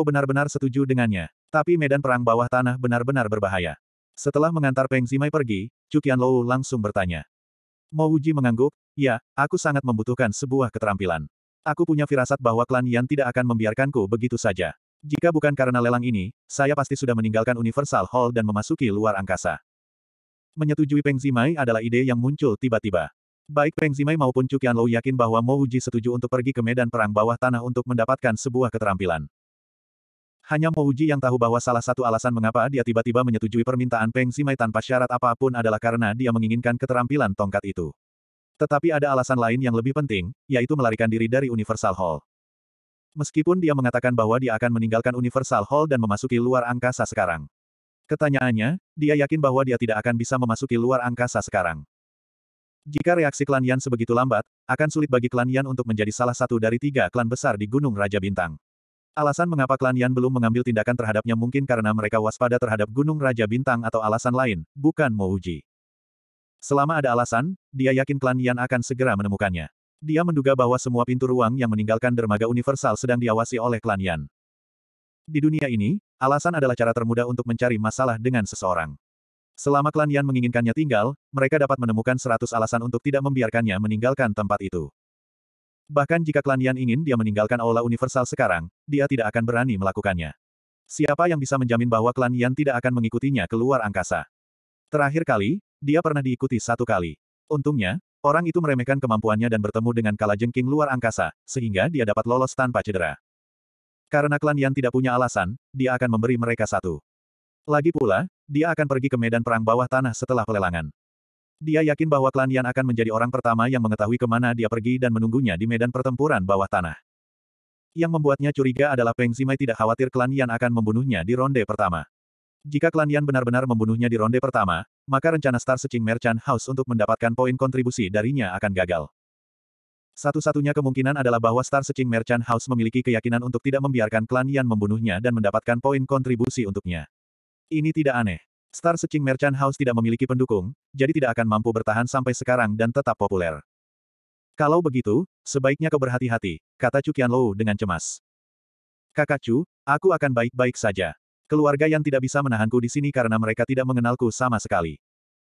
kau benar-benar setuju dengannya. Tapi medan perang bawah tanah benar-benar berbahaya. Setelah mengantar Peng Zimai pergi, Cukian Lou langsung bertanya. Mo Wuji mengangguk, ya, aku sangat membutuhkan sebuah keterampilan. Aku punya firasat bahwa klan Yan tidak akan membiarkanku begitu saja. Jika bukan karena lelang ini, saya pasti sudah meninggalkan Universal Hall dan memasuki luar angkasa. Menyetujui Peng Zimai adalah ide yang muncul tiba-tiba. Baik Peng Zimai maupun Cukian Lou yakin bahwa Mo Wuji setuju untuk pergi ke medan perang bawah tanah untuk mendapatkan sebuah keterampilan. Hanya Mouji yang tahu bahwa salah satu alasan mengapa dia tiba-tiba menyetujui permintaan Peng Simai tanpa syarat apapun adalah karena dia menginginkan keterampilan tongkat itu. Tetapi ada alasan lain yang lebih penting, yaitu melarikan diri dari Universal Hall. Meskipun dia mengatakan bahwa dia akan meninggalkan Universal Hall dan memasuki luar angkasa sekarang. Ketanyaannya, dia yakin bahwa dia tidak akan bisa memasuki luar angkasa sekarang. Jika reaksi klan Yan sebegitu lambat, akan sulit bagi klan Yan untuk menjadi salah satu dari tiga klan besar di Gunung Raja Bintang. Alasan mengapa klan Yan belum mengambil tindakan terhadapnya mungkin karena mereka waspada terhadap Gunung Raja Bintang atau alasan lain, bukan Mouji. Selama ada alasan, dia yakin klan Yan akan segera menemukannya. Dia menduga bahwa semua pintu ruang yang meninggalkan dermaga universal sedang diawasi oleh klan Yan. Di dunia ini, alasan adalah cara termudah untuk mencari masalah dengan seseorang. Selama klan Yan menginginkannya tinggal, mereka dapat menemukan seratus alasan untuk tidak membiarkannya meninggalkan tempat itu. Bahkan jika klan Yan ingin dia meninggalkan aula universal sekarang, dia tidak akan berani melakukannya. Siapa yang bisa menjamin bahwa klan Yan tidak akan mengikutinya keluar angkasa? Terakhir kali, dia pernah diikuti satu kali. Untungnya, orang itu meremehkan kemampuannya dan bertemu dengan kalajengking luar angkasa, sehingga dia dapat lolos tanpa cedera. Karena klan Yan tidak punya alasan, dia akan memberi mereka satu. Lagi pula, dia akan pergi ke medan perang bawah tanah setelah pelelangan. Dia yakin bahwa klan Yan akan menjadi orang pertama yang mengetahui kemana dia pergi dan menunggunya di medan pertempuran bawah tanah. Yang membuatnya curiga adalah Peng Zimai tidak khawatir klan Yan akan membunuhnya di ronde pertama. Jika klan Yan benar-benar membunuhnya di ronde pertama, maka rencana Star Secing Merchant House untuk mendapatkan poin kontribusi darinya akan gagal. Satu-satunya kemungkinan adalah bahwa Star Secing Merchant House memiliki keyakinan untuk tidak membiarkan klan Yan membunuhnya dan mendapatkan poin kontribusi untuknya. Ini tidak aneh. Star Searching Merchant House tidak memiliki pendukung, jadi tidak akan mampu bertahan sampai sekarang dan tetap populer. Kalau begitu, sebaiknya kau berhati-hati, kata Chu Qianlou dengan cemas. Kakak Chu, aku akan baik-baik saja. Keluarga yang tidak bisa menahanku di sini karena mereka tidak mengenalku sama sekali.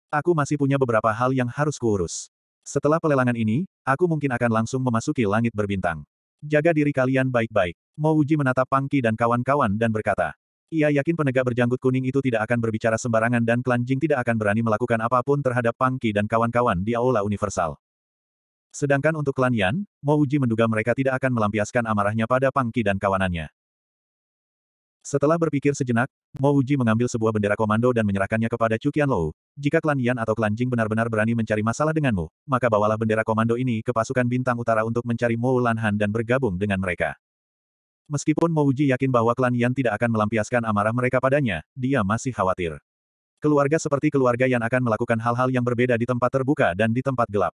Aku masih punya beberapa hal yang harus kuurus. Setelah pelelangan ini, aku mungkin akan langsung memasuki langit berbintang. Jaga diri kalian baik-baik. Mo Uji menatap Pangki dan kawan-kawan dan berkata, ia yakin penegak berjanggut kuning itu tidak akan berbicara sembarangan dan klan Jing tidak akan berani melakukan apapun terhadap Pangki dan kawan-kawan di Aula Universal. Sedangkan untuk klan Yan, Mo Uji menduga mereka tidak akan melampiaskan amarahnya pada Pangki dan kawanannya. Setelah berpikir sejenak, Mo Uji mengambil sebuah bendera komando dan menyerahkannya kepada Chu Qian Lou. Jika klan Yan atau klan Jing benar-benar berani mencari masalah denganmu, maka bawalah bendera komando ini ke pasukan bintang utara untuk mencari Mo Lanhan dan bergabung dengan mereka. Meskipun Mouji yakin bahwa klan Yan tidak akan melampiaskan amarah mereka padanya, dia masih khawatir. Keluarga seperti keluarga Yan akan melakukan hal-hal yang berbeda di tempat terbuka dan di tempat gelap.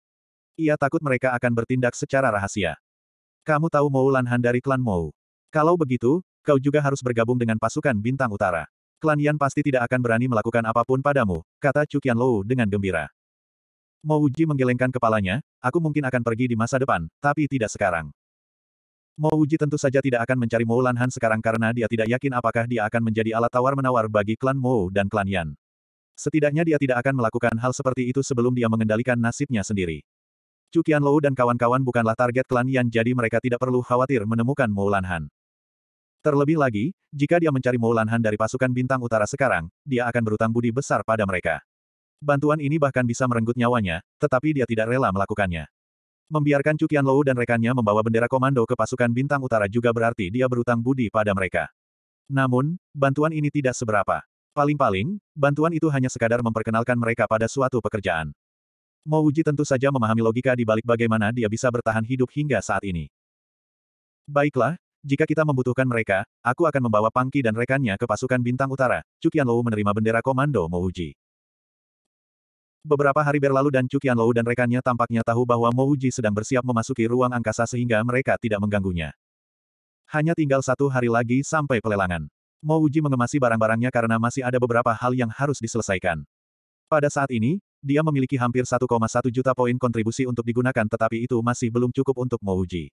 Ia takut mereka akan bertindak secara rahasia. Kamu tahu Mou Lanhan dari klan Mou. Kalau begitu, kau juga harus bergabung dengan pasukan Bintang Utara. Klan Yan pasti tidak akan berani melakukan apapun padamu, kata Cukian Lou dengan gembira. Mouji menggelengkan kepalanya, aku mungkin akan pergi di masa depan, tapi tidak sekarang. Mo Uji tentu saja tidak akan mencari Mo Lanhan sekarang karena dia tidak yakin apakah dia akan menjadi alat tawar-menawar bagi klan Mo dan klan Yan. Setidaknya dia tidak akan melakukan hal seperti itu sebelum dia mengendalikan nasibnya sendiri. Cukian Lou dan kawan-kawan bukanlah target klan Yan jadi mereka tidak perlu khawatir menemukan Mo Lanhan. Terlebih lagi, jika dia mencari Mo Lanhan dari pasukan bintang utara sekarang, dia akan berutang budi besar pada mereka. Bantuan ini bahkan bisa merenggut nyawanya, tetapi dia tidak rela melakukannya. Membiarkan Cukian Lou dan rekannya membawa bendera komando ke pasukan bintang utara juga berarti dia berutang budi pada mereka. Namun, bantuan ini tidak seberapa. Paling-paling, bantuan itu hanya sekadar memperkenalkan mereka pada suatu pekerjaan. Mo Wuji tentu saja memahami logika di balik bagaimana dia bisa bertahan hidup hingga saat ini. Baiklah, jika kita membutuhkan mereka, aku akan membawa Pangki dan rekannya ke pasukan bintang utara. Cukian Lou menerima bendera komando Mouji. Beberapa hari berlalu dan Chu Qianlou dan rekannya tampaknya tahu bahwa Mo Uji sedang bersiap memasuki ruang angkasa sehingga mereka tidak mengganggunya. Hanya tinggal satu hari lagi sampai pelelangan. Mo Uji mengemasi barang-barangnya karena masih ada beberapa hal yang harus diselesaikan. Pada saat ini, dia memiliki hampir 1,1 juta poin kontribusi untuk digunakan tetapi itu masih belum cukup untuk Mo Uji.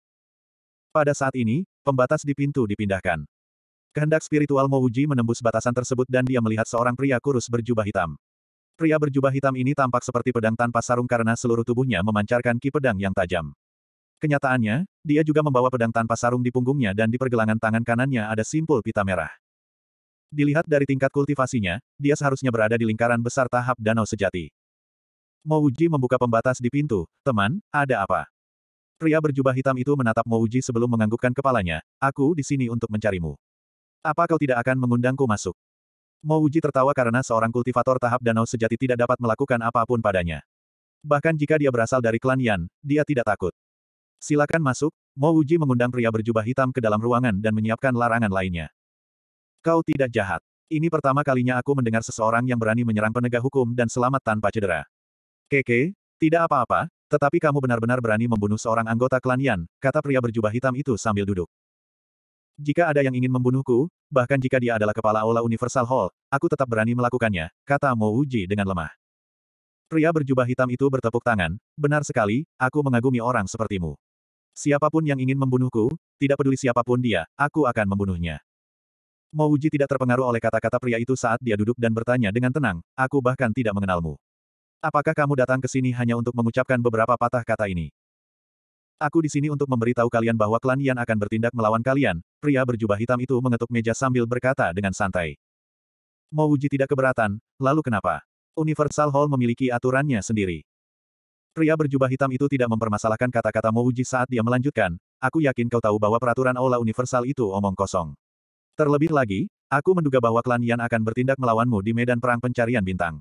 Pada saat ini, pembatas di pintu dipindahkan. Kehendak spiritual Mo Uji menembus batasan tersebut dan dia melihat seorang pria kurus berjubah hitam. Pria berjubah hitam ini tampak seperti pedang tanpa sarung karena seluruh tubuhnya memancarkan ki pedang yang tajam. Kenyataannya, dia juga membawa pedang tanpa sarung di punggungnya dan di pergelangan tangan kanannya ada simpul pita merah. Dilihat dari tingkat kultivasinya, dia seharusnya berada di lingkaran besar tahap danau sejati. Mouji membuka pembatas di pintu, teman, ada apa? Pria berjubah hitam itu menatap Mouji sebelum menganggukkan kepalanya, aku di sini untuk mencarimu. Apa kau tidak akan mengundangku masuk? Mo Uji tertawa karena seorang kultivator tahap danau sejati tidak dapat melakukan apapun padanya. Bahkan jika dia berasal dari klan Yan, dia tidak takut. Silakan masuk, Mo Uji mengundang pria berjubah hitam ke dalam ruangan dan menyiapkan larangan lainnya. Kau tidak jahat. Ini pertama kalinya aku mendengar seseorang yang berani menyerang penegak hukum dan selamat tanpa cedera. Keke, tidak apa-apa, tetapi kamu benar-benar berani membunuh seorang anggota klan Yan, kata pria berjubah hitam itu sambil duduk. Jika ada yang ingin membunuhku, bahkan jika dia adalah kepala aula Universal Hall, aku tetap berani melakukannya, kata Mo Uji dengan lemah. Pria berjubah hitam itu bertepuk tangan, benar sekali, aku mengagumi orang sepertimu. Siapapun yang ingin membunuhku, tidak peduli siapapun dia, aku akan membunuhnya. Mo Uji tidak terpengaruh oleh kata-kata pria itu saat dia duduk dan bertanya dengan tenang, aku bahkan tidak mengenalmu. Apakah kamu datang ke sini hanya untuk mengucapkan beberapa patah kata ini? Aku di sini untuk memberitahu kalian bahwa klan Yan akan bertindak melawan kalian, pria berjubah hitam itu mengetuk meja sambil berkata dengan santai. uji tidak keberatan, lalu kenapa? Universal Hall memiliki aturannya sendiri. Pria berjubah hitam itu tidak mempermasalahkan kata-kata Mouji saat dia melanjutkan, aku yakin kau tahu bahwa peraturan Aula Universal itu omong kosong. Terlebih lagi, aku menduga bahwa klan Yan akan bertindak melawanmu di medan perang pencarian bintang.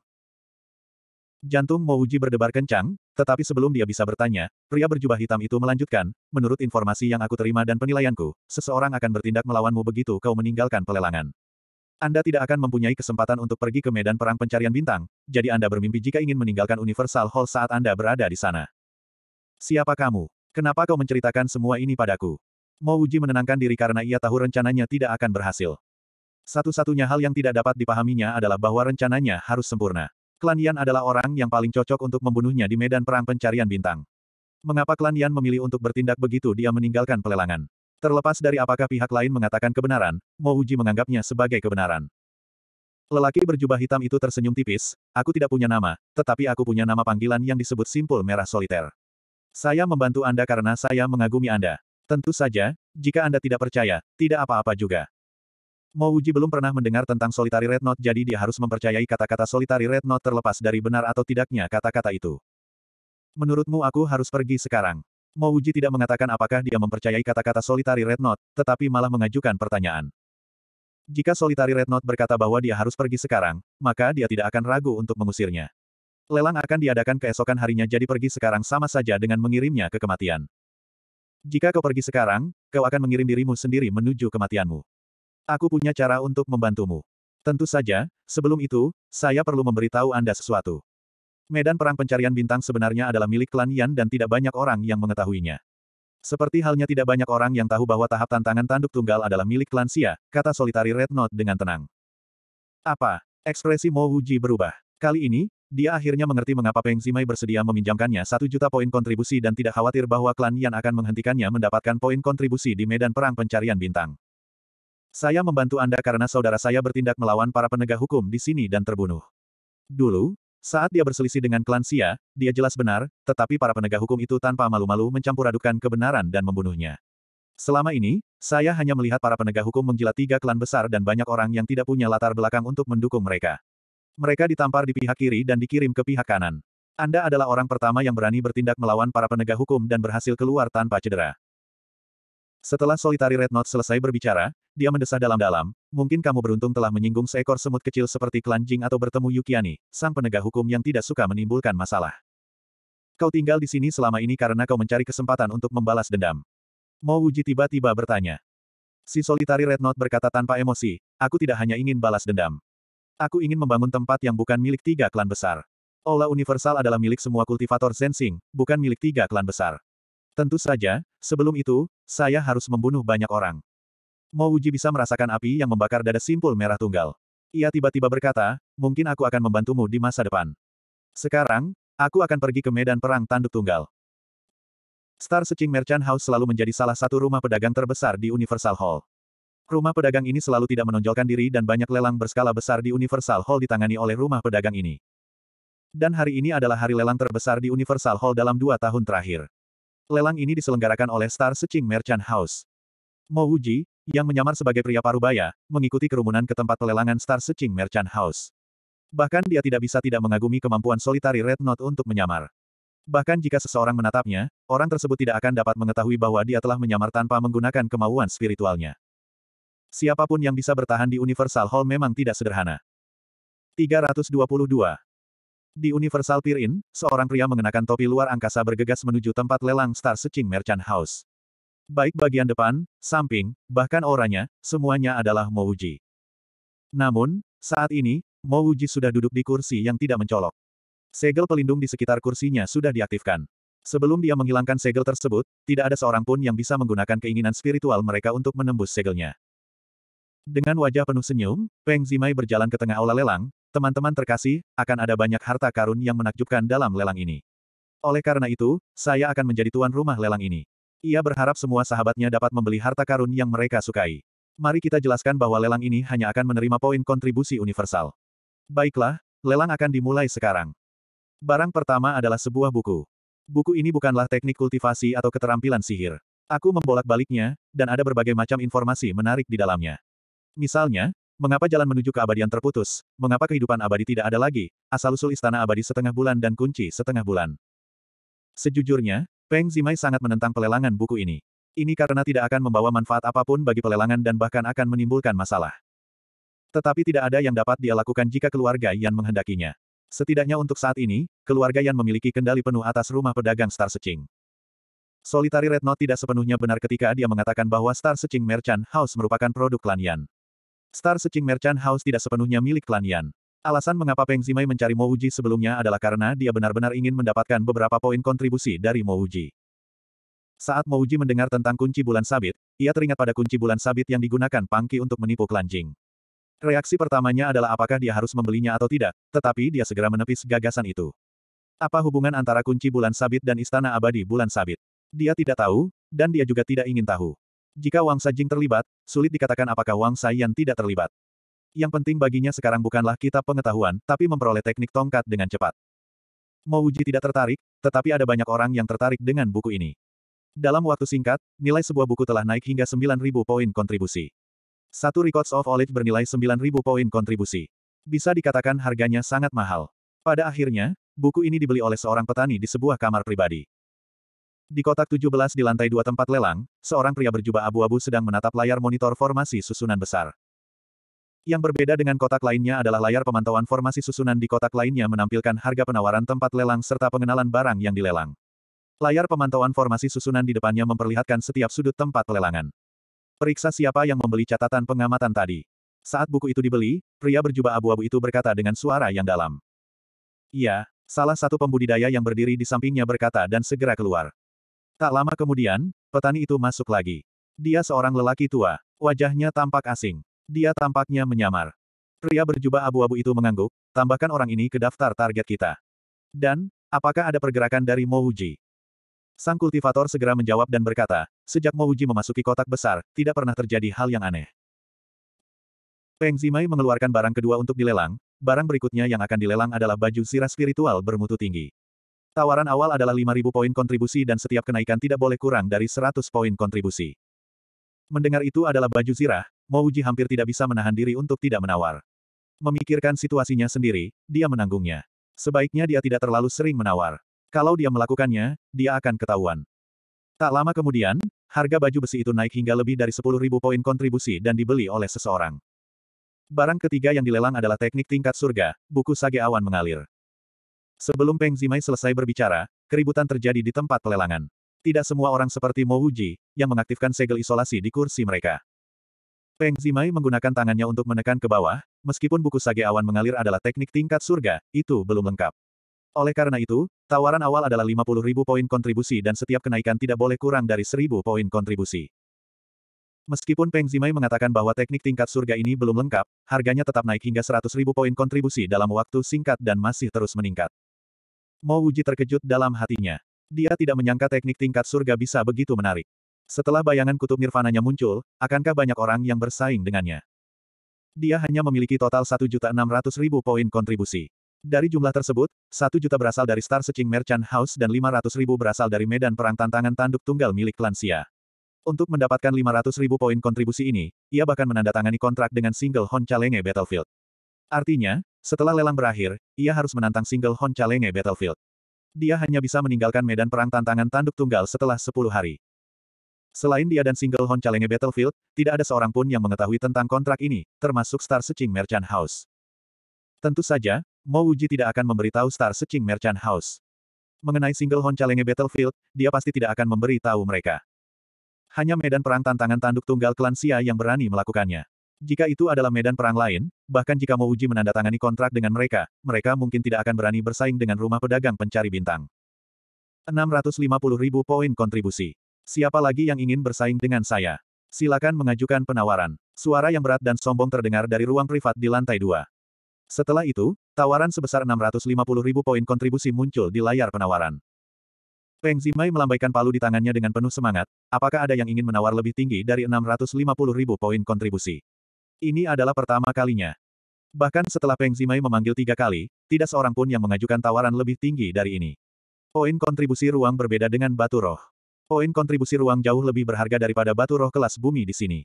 Jantung Mouji berdebar kencang, tetapi sebelum dia bisa bertanya, pria berjubah hitam itu melanjutkan, menurut informasi yang aku terima dan penilaianku, seseorang akan bertindak melawanmu begitu kau meninggalkan pelelangan. Anda tidak akan mempunyai kesempatan untuk pergi ke medan perang pencarian bintang, jadi Anda bermimpi jika ingin meninggalkan Universal Hall saat Anda berada di sana. Siapa kamu? Kenapa kau menceritakan semua ini padaku? Mo Uji menenangkan diri karena ia tahu rencananya tidak akan berhasil. Satu-satunya hal yang tidak dapat dipahaminya adalah bahwa rencananya harus sempurna. Klan Yan adalah orang yang paling cocok untuk membunuhnya di medan perang pencarian bintang. Mengapa klan Yan memilih untuk bertindak begitu dia meninggalkan pelelangan? Terlepas dari apakah pihak lain mengatakan kebenaran, Mo Uji menganggapnya sebagai kebenaran. Lelaki berjubah hitam itu tersenyum tipis, aku tidak punya nama, tetapi aku punya nama panggilan yang disebut simpul merah soliter. Saya membantu Anda karena saya mengagumi Anda. Tentu saja, jika Anda tidak percaya, tidak apa-apa juga. Mo Uji belum pernah mendengar tentang solitary red note jadi dia harus mempercayai kata-kata solitary red note terlepas dari benar atau tidaknya kata-kata itu. Menurutmu aku harus pergi sekarang? Mo Uji tidak mengatakan apakah dia mempercayai kata-kata solitary red note, tetapi malah mengajukan pertanyaan. Jika solitary red note berkata bahwa dia harus pergi sekarang, maka dia tidak akan ragu untuk mengusirnya. Lelang akan diadakan keesokan harinya jadi pergi sekarang sama saja dengan mengirimnya ke kematian. Jika kau pergi sekarang, kau akan mengirim dirimu sendiri menuju kematianmu. Aku punya cara untuk membantumu. Tentu saja, sebelum itu, saya perlu memberitahu Anda sesuatu. Medan perang pencarian bintang sebenarnya adalah milik klan Yan dan tidak banyak orang yang mengetahuinya. Seperti halnya tidak banyak orang yang tahu bahwa tahap tantangan tanduk tunggal adalah milik klan Xia, kata solitari Red Note dengan tenang. Apa? Ekspresi Mo Wuji berubah. Kali ini, dia akhirnya mengerti mengapa Peng Zimai bersedia meminjamkannya satu juta poin kontribusi dan tidak khawatir bahwa klan Yan akan menghentikannya mendapatkan poin kontribusi di medan perang pencarian bintang. Saya membantu Anda karena saudara saya bertindak melawan para penegak hukum di sini dan terbunuh. Dulu, saat dia berselisih dengan klan Sia, dia jelas benar, tetapi para penegak hukum itu tanpa malu-malu mencampuradukkan kebenaran dan membunuhnya. Selama ini, saya hanya melihat para penegak hukum menggila tiga klan besar dan banyak orang yang tidak punya latar belakang untuk mendukung mereka. Mereka ditampar di pihak kiri dan dikirim ke pihak kanan. Anda adalah orang pertama yang berani bertindak melawan para penegak hukum dan berhasil keluar tanpa cedera. Setelah solitari Red Note selesai berbicara, dia mendesah dalam-dalam, mungkin kamu beruntung telah menyinggung seekor semut kecil seperti klan Jing atau bertemu Yukiani, sang penegak hukum yang tidak suka menimbulkan masalah. Kau tinggal di sini selama ini karena kau mencari kesempatan untuk membalas dendam. Mo Wuji tiba-tiba bertanya. Si solitari Red Note berkata tanpa emosi, aku tidak hanya ingin balas dendam. Aku ingin membangun tempat yang bukan milik tiga klan besar. Olah Universal adalah milik semua kultivator Zensing, bukan milik tiga klan besar. Tentu saja, sebelum itu, saya harus membunuh banyak orang. Mo Uji bisa merasakan api yang membakar dada simpul merah tunggal. Ia tiba-tiba berkata, mungkin aku akan membantumu di masa depan. Sekarang, aku akan pergi ke medan perang tanduk tunggal. Star Seching Merchant House selalu menjadi salah satu rumah pedagang terbesar di Universal Hall. Rumah pedagang ini selalu tidak menonjolkan diri dan banyak lelang berskala besar di Universal Hall ditangani oleh rumah pedagang ini. Dan hari ini adalah hari lelang terbesar di Universal Hall dalam dua tahun terakhir. Lelang ini diselenggarakan oleh Star Seching Merchant House. Mo Wuji, yang menyamar sebagai pria parubaya, mengikuti kerumunan ke tempat pelelangan Star Seching Merchant House. Bahkan dia tidak bisa tidak mengagumi kemampuan solitari Red Knot untuk menyamar. Bahkan jika seseorang menatapnya, orang tersebut tidak akan dapat mengetahui bahwa dia telah menyamar tanpa menggunakan kemauan spiritualnya. Siapapun yang bisa bertahan di Universal Hall memang tidak sederhana. 322 di Universal Pier Inn, seorang pria mengenakan topi luar angkasa bergegas menuju tempat lelang Star Searching Merchant House. Baik bagian depan, samping, bahkan oranya, semuanya adalah Mouji. Namun, saat ini, Mouji sudah duduk di kursi yang tidak mencolok. Segel pelindung di sekitar kursinya sudah diaktifkan. Sebelum dia menghilangkan segel tersebut, tidak ada seorang pun yang bisa menggunakan keinginan spiritual mereka untuk menembus segelnya. Dengan wajah penuh senyum, Peng Zimai berjalan ke tengah aula lelang, Teman-teman terkasih, akan ada banyak harta karun yang menakjubkan dalam lelang ini. Oleh karena itu, saya akan menjadi tuan rumah lelang ini. Ia berharap semua sahabatnya dapat membeli harta karun yang mereka sukai. Mari kita jelaskan bahwa lelang ini hanya akan menerima poin kontribusi universal. Baiklah, lelang akan dimulai sekarang. Barang pertama adalah sebuah buku. Buku ini bukanlah teknik kultivasi atau keterampilan sihir. Aku membolak-baliknya, dan ada berbagai macam informasi menarik di dalamnya. Misalnya, Mengapa jalan menuju keabadian terputus? Mengapa kehidupan abadi tidak ada lagi? Asal-usul istana abadi setengah bulan dan kunci setengah bulan. Sejujurnya, Peng Zimai sangat menentang pelelangan buku ini. Ini karena tidak akan membawa manfaat apapun bagi pelelangan dan bahkan akan menimbulkan masalah. Tetapi tidak ada yang dapat dia lakukan jika keluarga Yan menghendakinya. Setidaknya untuk saat ini, keluarga Yan memiliki kendali penuh atas rumah pedagang Star Secing. Solitary Red Note tidak sepenuhnya benar ketika dia mengatakan bahwa Star Secing Merchant House merupakan produk klan Yan. Star Secing Merchant House tidak sepenuhnya milik klan Yan. Alasan mengapa Peng Zimai mencari Mo Uji sebelumnya adalah karena dia benar-benar ingin mendapatkan beberapa poin kontribusi dari Mo Uji. Saat Mo Uji mendengar tentang kunci bulan sabit, ia teringat pada kunci bulan sabit yang digunakan Pangki untuk menipu klan Jing. Reaksi pertamanya adalah apakah dia harus membelinya atau tidak, tetapi dia segera menepis gagasan itu. Apa hubungan antara kunci bulan sabit dan istana abadi bulan sabit? Dia tidak tahu, dan dia juga tidak ingin tahu. Jika Wang Sajing terlibat, sulit dikatakan apakah Wang Saiyan tidak terlibat. Yang penting baginya sekarang bukanlah kitab pengetahuan, tapi memperoleh teknik tongkat dengan cepat. Mau Uji tidak tertarik, tetapi ada banyak orang yang tertarik dengan buku ini. Dalam waktu singkat, nilai sebuah buku telah naik hingga 9.000 poin kontribusi. Satu Records of Olive bernilai 9.000 poin kontribusi. Bisa dikatakan harganya sangat mahal. Pada akhirnya, buku ini dibeli oleh seorang petani di sebuah kamar pribadi. Di kotak 17 di lantai dua tempat lelang, seorang pria berjubah abu-abu sedang menatap layar monitor formasi susunan besar. Yang berbeda dengan kotak lainnya adalah layar pemantauan formasi susunan di kotak lainnya menampilkan harga penawaran tempat lelang serta pengenalan barang yang dilelang. Layar pemantauan formasi susunan di depannya memperlihatkan setiap sudut tempat lelangan. Periksa siapa yang membeli catatan pengamatan tadi. Saat buku itu dibeli, pria berjubah abu-abu itu berkata dengan suara yang dalam. Iya, salah satu pembudidaya yang berdiri di sampingnya berkata dan segera keluar. Tak lama kemudian, petani itu masuk lagi. Dia seorang lelaki tua, wajahnya tampak asing. Dia tampaknya menyamar. Pria berjubah abu-abu itu mengangguk, tambahkan orang ini ke daftar target kita. Dan, apakah ada pergerakan dari Mouji? Sang kultivator segera menjawab dan berkata, sejak Mouji memasuki kotak besar, tidak pernah terjadi hal yang aneh. Peng Zimai mengeluarkan barang kedua untuk dilelang, barang berikutnya yang akan dilelang adalah baju sirah spiritual bermutu tinggi. Tawaran awal adalah 5.000 poin kontribusi dan setiap kenaikan tidak boleh kurang dari 100 poin kontribusi. Mendengar itu adalah baju zirah, Mouji hampir tidak bisa menahan diri untuk tidak menawar. Memikirkan situasinya sendiri, dia menanggungnya. Sebaiknya dia tidak terlalu sering menawar. Kalau dia melakukannya, dia akan ketahuan. Tak lama kemudian, harga baju besi itu naik hingga lebih dari 10.000 poin kontribusi dan dibeli oleh seseorang. Barang ketiga yang dilelang adalah teknik tingkat surga, buku sage awan mengalir. Sebelum Peng Zimai selesai berbicara, keributan terjadi di tempat pelelangan. Tidak semua orang seperti Mo Wuji, yang mengaktifkan segel isolasi di kursi mereka. Peng Zimai menggunakan tangannya untuk menekan ke bawah, meskipun buku sage awan mengalir adalah teknik tingkat surga, itu belum lengkap. Oleh karena itu, tawaran awal adalah 50 ribu poin kontribusi dan setiap kenaikan tidak boleh kurang dari 1000 poin kontribusi. Meskipun Peng Zimai mengatakan bahwa teknik tingkat surga ini belum lengkap, harganya tetap naik hingga 100 ribu poin kontribusi dalam waktu singkat dan masih terus meningkat. Mo Wuji terkejut dalam hatinya. Dia tidak menyangka teknik tingkat surga bisa begitu menarik. Setelah bayangan kutub nirvananya muncul, akankah banyak orang yang bersaing dengannya? Dia hanya memiliki total 1.600.000 poin kontribusi. Dari jumlah tersebut, 1 juta berasal dari Star Searching Merchant House dan 500.000 berasal dari medan perang tantangan tanduk tunggal milik Lansia. Untuk mendapatkan 500.000 poin kontribusi ini, ia bahkan menandatangani kontrak dengan single Hon Challenge Battlefield. Artinya, setelah lelang berakhir, ia harus menantang single Hon Chalenge Battlefield. Dia hanya bisa meninggalkan medan perang tantangan tanduk tunggal setelah 10 hari. Selain dia dan single Hon Chalenge Battlefield, tidak ada seorang pun yang mengetahui tentang kontrak ini, termasuk Star Seching Merchant House. Tentu saja, Mo Wuji tidak akan memberitahu Star Seching Merchant House. Mengenai single Hon Chalenge Battlefield, dia pasti tidak akan memberitahu mereka. Hanya medan perang tantangan tanduk tunggal klan Sia yang berani melakukannya. Jika itu adalah medan perang lain, bahkan jika Uji menandatangani kontrak dengan mereka, mereka mungkin tidak akan berani bersaing dengan rumah pedagang pencari bintang. 650 ribu poin kontribusi. Siapa lagi yang ingin bersaing dengan saya? Silakan mengajukan penawaran. Suara yang berat dan sombong terdengar dari ruang privat di lantai dua. Setelah itu, tawaran sebesar 650 ribu poin kontribusi muncul di layar penawaran. Peng Zimai melambaikan palu di tangannya dengan penuh semangat, apakah ada yang ingin menawar lebih tinggi dari 650 ribu poin kontribusi? Ini adalah pertama kalinya. Bahkan setelah Peng Zimai memanggil tiga kali, tidak seorang pun yang mengajukan tawaran lebih tinggi dari ini. Poin kontribusi ruang berbeda dengan batu roh. Poin kontribusi ruang jauh lebih berharga daripada batu roh kelas bumi di sini.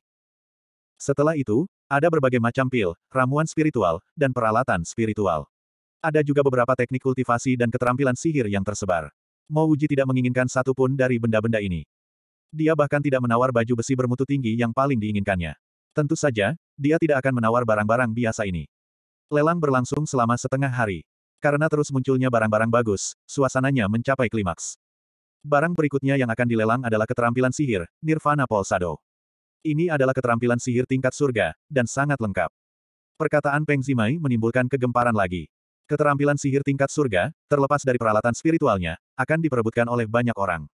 Setelah itu, ada berbagai macam pil, ramuan spiritual, dan peralatan spiritual. Ada juga beberapa teknik kultivasi dan keterampilan sihir yang tersebar. Mo Uji tidak menginginkan satupun dari benda-benda ini. Dia bahkan tidak menawar baju besi bermutu tinggi yang paling diinginkannya. Tentu saja, dia tidak akan menawar barang-barang biasa ini. Lelang berlangsung selama setengah hari. Karena terus munculnya barang-barang bagus, suasananya mencapai klimaks. Barang berikutnya yang akan dilelang adalah keterampilan sihir, Nirvana Polsado. Ini adalah keterampilan sihir tingkat surga, dan sangat lengkap. Perkataan Peng Zimai menimbulkan kegemparan lagi. Keterampilan sihir tingkat surga, terlepas dari peralatan spiritualnya, akan diperebutkan oleh banyak orang.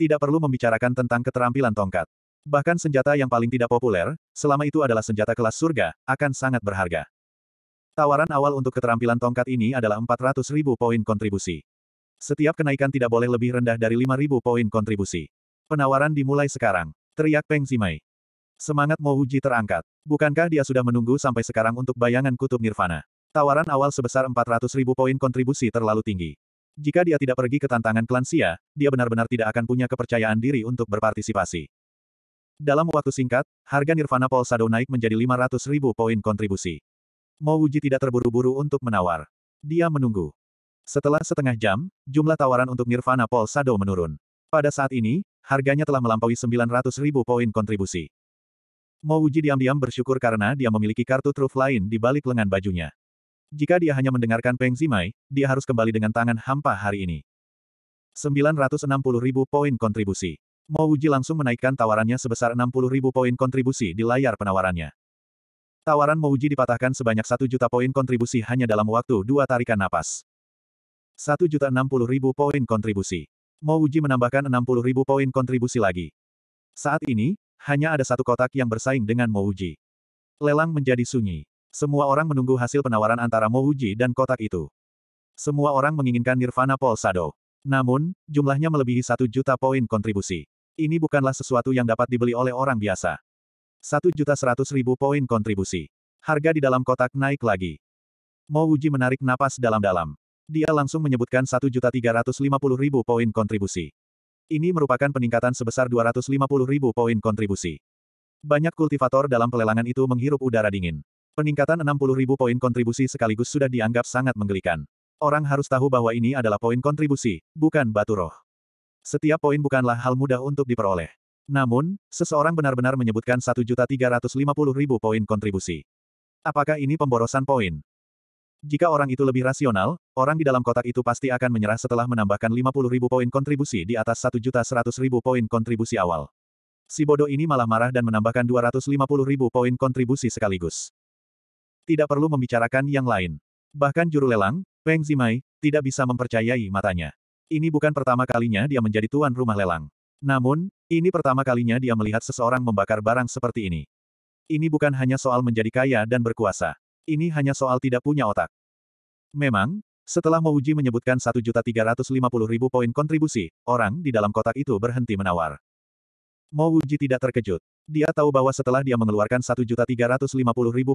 Tidak perlu membicarakan tentang keterampilan tongkat. Bahkan senjata yang paling tidak populer, selama itu adalah senjata kelas surga, akan sangat berharga. Tawaran awal untuk keterampilan tongkat ini adalah 400 ribu poin kontribusi. Setiap kenaikan tidak boleh lebih rendah dari 5 ribu poin kontribusi. Penawaran dimulai sekarang, teriak Peng Zimai. Semangat Mouji terangkat. Bukankah dia sudah menunggu sampai sekarang untuk bayangan kutub nirvana? Tawaran awal sebesar 400 ribu poin kontribusi terlalu tinggi. Jika dia tidak pergi ke tantangan klansia, dia benar-benar tidak akan punya kepercayaan diri untuk berpartisipasi. Dalam waktu singkat, harga Nirvana Polsado naik menjadi 500 ribu poin kontribusi. Mo Uji tidak terburu-buru untuk menawar. Dia menunggu. Setelah setengah jam, jumlah tawaran untuk Nirvana Polsado menurun. Pada saat ini, harganya telah melampaui 900 ribu poin kontribusi. Mo Uji diam-diam bersyukur karena dia memiliki kartu truf lain di balik lengan bajunya. Jika dia hanya mendengarkan Peng Zimai, dia harus kembali dengan tangan hampa hari ini. 960 ribu poin kontribusi. Mo Wuji langsung menaikkan tawarannya sebesar 60 ribu poin kontribusi di layar penawarannya. Tawaran Mo Wuji dipatahkan sebanyak 1 juta poin kontribusi hanya dalam waktu dua tarikan napas. 1 juta 60 ribu poin kontribusi. Mo Wuji menambahkan 60 ribu poin kontribusi lagi. Saat ini, hanya ada satu kotak yang bersaing dengan Mo Wuji. Lelang menjadi sunyi. Semua orang menunggu hasil penawaran antara Mo Wuji dan kotak itu. Semua orang menginginkan Nirvana Paul Sado. Namun, jumlahnya melebihi 1 juta poin kontribusi. Ini bukanlah sesuatu yang dapat dibeli oleh orang biasa. 1.100.000 poin kontribusi. Harga di dalam kotak naik lagi. Mo Wuji menarik napas dalam-dalam. Dia langsung menyebutkan 1.350.000 poin kontribusi. Ini merupakan peningkatan sebesar 250.000 poin kontribusi. Banyak kultivator dalam pelelangan itu menghirup udara dingin. Peningkatan 60.000 poin kontribusi sekaligus sudah dianggap sangat menggelikan. Orang harus tahu bahwa ini adalah poin kontribusi, bukan batu roh. Setiap poin bukanlah hal mudah untuk diperoleh. Namun, seseorang benar-benar menyebutkan 1.350.000 poin kontribusi. Apakah ini pemborosan poin? Jika orang itu lebih rasional, orang di dalam kotak itu pasti akan menyerah setelah menambahkan 50.000 poin kontribusi di atas 1.100.000 poin kontribusi awal. Si bodoh ini malah marah dan menambahkan 250.000 poin kontribusi sekaligus. Tidak perlu membicarakan yang lain. Bahkan juru lelang, Peng Zimai, tidak bisa mempercayai matanya. Ini bukan pertama kalinya dia menjadi tuan rumah lelang. Namun, ini pertama kalinya dia melihat seseorang membakar barang seperti ini. Ini bukan hanya soal menjadi kaya dan berkuasa. Ini hanya soal tidak punya otak. Memang, setelah Mouji menyebutkan 1.350.000 poin kontribusi, orang di dalam kotak itu berhenti menawar. Mouji tidak terkejut. Dia tahu bahwa setelah dia mengeluarkan 1.350.000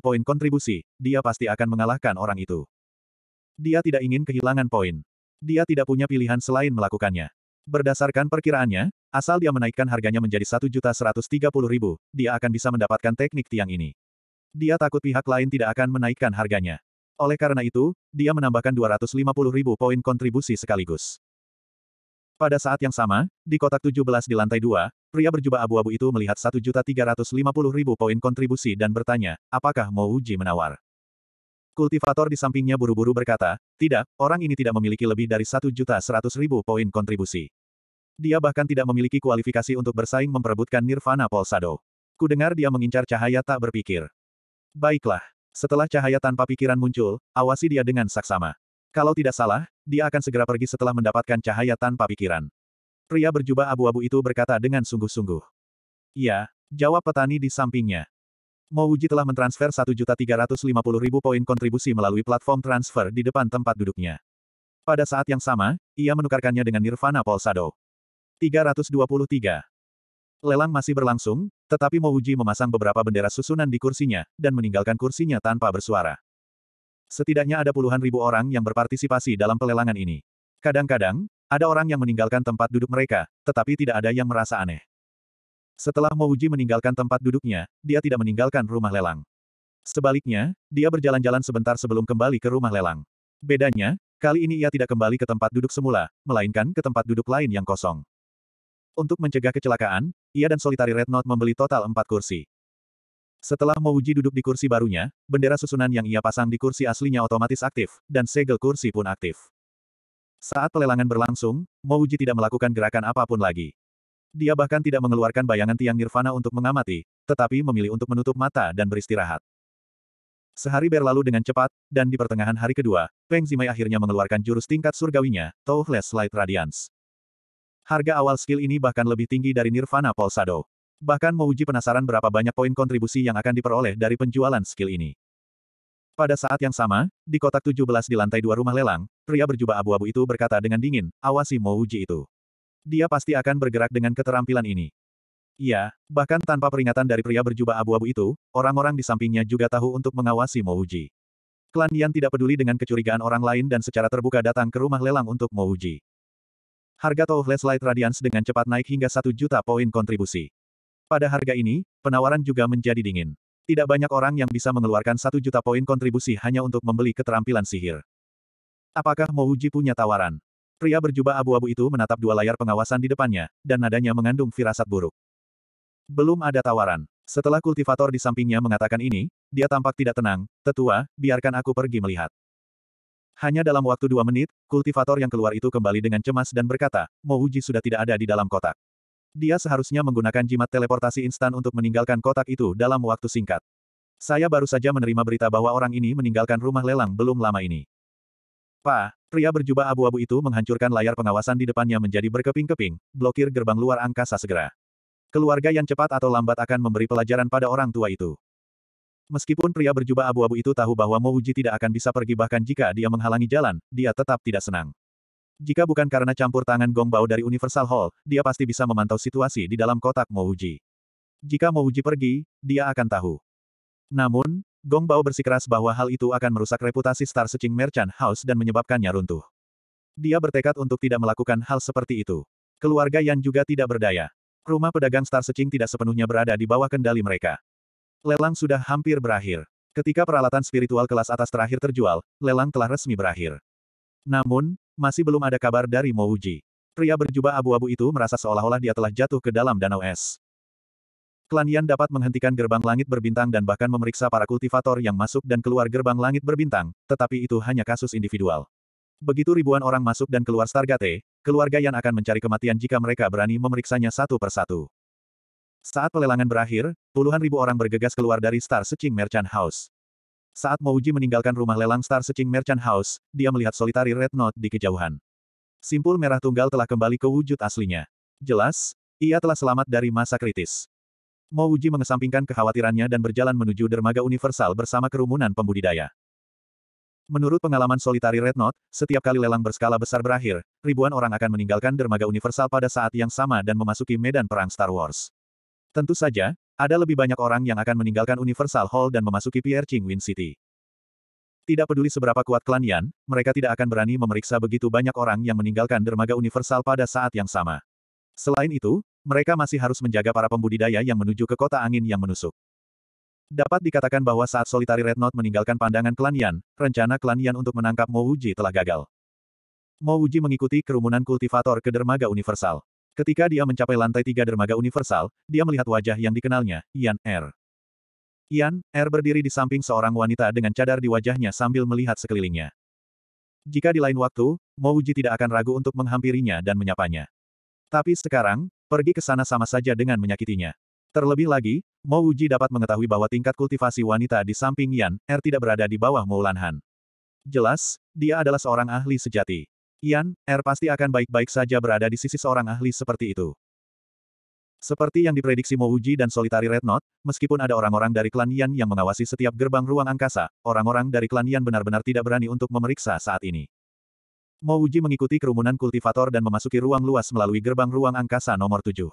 poin kontribusi, dia pasti akan mengalahkan orang itu. Dia tidak ingin kehilangan poin. Dia tidak punya pilihan selain melakukannya. Berdasarkan perkiraannya, asal dia menaikkan harganya menjadi 1.130.000, dia akan bisa mendapatkan teknik tiang ini. Dia takut pihak lain tidak akan menaikkan harganya. Oleh karena itu, dia menambahkan 250.000 poin kontribusi sekaligus. Pada saat yang sama, di kotak 17 di lantai 2, pria berjubah abu-abu itu melihat 1.350.000 poin kontribusi dan bertanya, apakah mau Uji menawar? Kultivator di sampingnya buru-buru berkata, tidak, orang ini tidak memiliki lebih dari satu juta seratus ribu poin kontribusi. Dia bahkan tidak memiliki kualifikasi untuk bersaing memperebutkan Nirvana Polsado. Kudengar dia mengincar cahaya tak berpikir. Baiklah. Setelah cahaya tanpa pikiran muncul, awasi dia dengan saksama. Kalau tidak salah, dia akan segera pergi setelah mendapatkan cahaya tanpa pikiran. Pria berjubah abu-abu itu berkata dengan sungguh-sungguh. Ya, jawab petani di sampingnya. Mouji telah mentransfer 1.350.000 poin kontribusi melalui platform transfer di depan tempat duduknya. Pada saat yang sama, ia menukarkannya dengan Nirvana Polsado. 323. Lelang masih berlangsung, tetapi Mouji memasang beberapa bendera susunan di kursinya, dan meninggalkan kursinya tanpa bersuara. Setidaknya ada puluhan ribu orang yang berpartisipasi dalam pelelangan ini. Kadang-kadang, ada orang yang meninggalkan tempat duduk mereka, tetapi tidak ada yang merasa aneh. Setelah Mouji meninggalkan tempat duduknya, dia tidak meninggalkan rumah lelang. Sebaliknya, dia berjalan-jalan sebentar sebelum kembali ke rumah lelang. Bedanya, kali ini ia tidak kembali ke tempat duduk semula, melainkan ke tempat duduk lain yang kosong. Untuk mencegah kecelakaan, ia dan Solitari Red Note membeli total empat kursi. Setelah Mouji duduk di kursi barunya, bendera susunan yang ia pasang di kursi aslinya otomatis aktif, dan segel kursi pun aktif. Saat pelelangan berlangsung, Mouji tidak melakukan gerakan apapun lagi. Dia bahkan tidak mengeluarkan bayangan tiang nirvana untuk mengamati, tetapi memilih untuk menutup mata dan beristirahat. Sehari berlalu dengan cepat, dan di pertengahan hari kedua, Peng Zimai akhirnya mengeluarkan jurus tingkat surgawinya, Toothless Light Radiance. Harga awal skill ini bahkan lebih tinggi dari Nirvana Polsado. Bahkan mau Uji penasaran berapa banyak poin kontribusi yang akan diperoleh dari penjualan skill ini. Pada saat yang sama, di kotak 17 di lantai dua rumah lelang, pria berjubah abu-abu itu berkata dengan dingin, awasi Uji itu. Dia pasti akan bergerak dengan keterampilan ini. Iya, bahkan tanpa peringatan dari pria berjubah abu-abu itu, orang-orang di sampingnya juga tahu untuk mengawasi Mouji. Klan Yan tidak peduli dengan kecurigaan orang lain dan secara terbuka datang ke rumah lelang untuk Mouji. Harga Toothless Light Radiance dengan cepat naik hingga satu juta poin kontribusi. Pada harga ini, penawaran juga menjadi dingin. Tidak banyak orang yang bisa mengeluarkan satu juta poin kontribusi hanya untuk membeli keterampilan sihir. Apakah Mouji punya tawaran? Pria berjubah abu-abu itu menatap dua layar pengawasan di depannya, dan nadanya mengandung firasat buruk. Belum ada tawaran. Setelah kultivator di sampingnya mengatakan ini, dia tampak tidak tenang, tetua, biarkan aku pergi melihat. Hanya dalam waktu dua menit, kultivator yang keluar itu kembali dengan cemas dan berkata, Mouji sudah tidak ada di dalam kotak. Dia seharusnya menggunakan jimat teleportasi instan untuk meninggalkan kotak itu dalam waktu singkat. Saya baru saja menerima berita bahwa orang ini meninggalkan rumah lelang belum lama ini. Pa, pria berjubah abu-abu itu menghancurkan layar pengawasan di depannya menjadi berkeping-keping, blokir gerbang luar angkasa segera. Keluarga yang cepat atau lambat akan memberi pelajaran pada orang tua itu. Meskipun pria berjubah abu-abu itu tahu bahwa Mouji tidak akan bisa pergi bahkan jika dia menghalangi jalan, dia tetap tidak senang. Jika bukan karena campur tangan Gong Bao dari Universal Hall, dia pasti bisa memantau situasi di dalam kotak Mouji. Jika Mouji pergi, dia akan tahu. Namun, Gong Bao bersikeras bahwa hal itu akan merusak reputasi Star Searching Merchant House dan menyebabkannya runtuh. Dia bertekad untuk tidak melakukan hal seperti itu. Keluarga Yan juga tidak berdaya. Rumah pedagang Star Searching tidak sepenuhnya berada di bawah kendali mereka. Lelang sudah hampir berakhir. Ketika peralatan spiritual kelas atas terakhir terjual, lelang telah resmi berakhir. Namun, masih belum ada kabar dari Mouji. Pria berjubah abu-abu itu merasa seolah-olah dia telah jatuh ke dalam danau es. Klan Yan dapat menghentikan gerbang langit berbintang dan bahkan memeriksa para kultivator yang masuk dan keluar gerbang langit berbintang, tetapi itu hanya kasus individual. Begitu ribuan orang masuk dan keluar Stargate, keluarga Yan akan mencari kematian jika mereka berani memeriksanya satu persatu. Saat pelelangan berakhir, puluhan ribu orang bergegas keluar dari Star Seching Merchant House. Saat Mouji meninggalkan rumah lelang Star Seching Merchant House, dia melihat solitari Red Note di kejauhan. Simpul merah tunggal telah kembali ke wujud aslinya. Jelas, ia telah selamat dari masa kritis. Mo Uji mengesampingkan kekhawatirannya dan berjalan menuju dermaga universal bersama kerumunan pembudidaya. Menurut pengalaman solitari Red Note, setiap kali lelang berskala besar berakhir, ribuan orang akan meninggalkan dermaga universal pada saat yang sama dan memasuki medan perang Star Wars. Tentu saja, ada lebih banyak orang yang akan meninggalkan Universal Hall dan memasuki Pierre Qingwin City. Tidak peduli seberapa kuat klan Yan, mereka tidak akan berani memeriksa begitu banyak orang yang meninggalkan dermaga Universal pada saat yang sama. Selain itu, mereka masih harus menjaga para pembudidaya yang menuju ke kota angin yang menusuk. Dapat dikatakan bahwa saat Solitary Red Note meninggalkan pandangan klan Yan, rencana klan Yan untuk menangkap Mo Wuji telah gagal. Mo Wuji mengikuti kerumunan kultivator ke dermaga universal. Ketika dia mencapai lantai tiga dermaga universal, dia melihat wajah yang dikenalnya, Yan Er. Yan Er berdiri di samping seorang wanita dengan cadar di wajahnya sambil melihat sekelilingnya. Jika di lain waktu, Mo Wuji tidak akan ragu untuk menghampirinya dan menyapanya. Tapi sekarang, Pergi ke sana sama saja dengan menyakitinya. Terlebih lagi, Mo Uji dapat mengetahui bahwa tingkat kultivasi wanita di samping Yan, Er tidak berada di bawah Moulan Han. Jelas, dia adalah seorang ahli sejati. Yan, Er pasti akan baik-baik saja berada di sisi seorang ahli seperti itu. Seperti yang diprediksi Mo Uji dan Solitari Red Knot, meskipun ada orang-orang dari klan Yan yang mengawasi setiap gerbang ruang angkasa, orang-orang dari klan Yan benar-benar tidak berani untuk memeriksa saat ini. Mo Uji mengikuti kerumunan kultivator dan memasuki ruang luas melalui gerbang ruang angkasa nomor 7.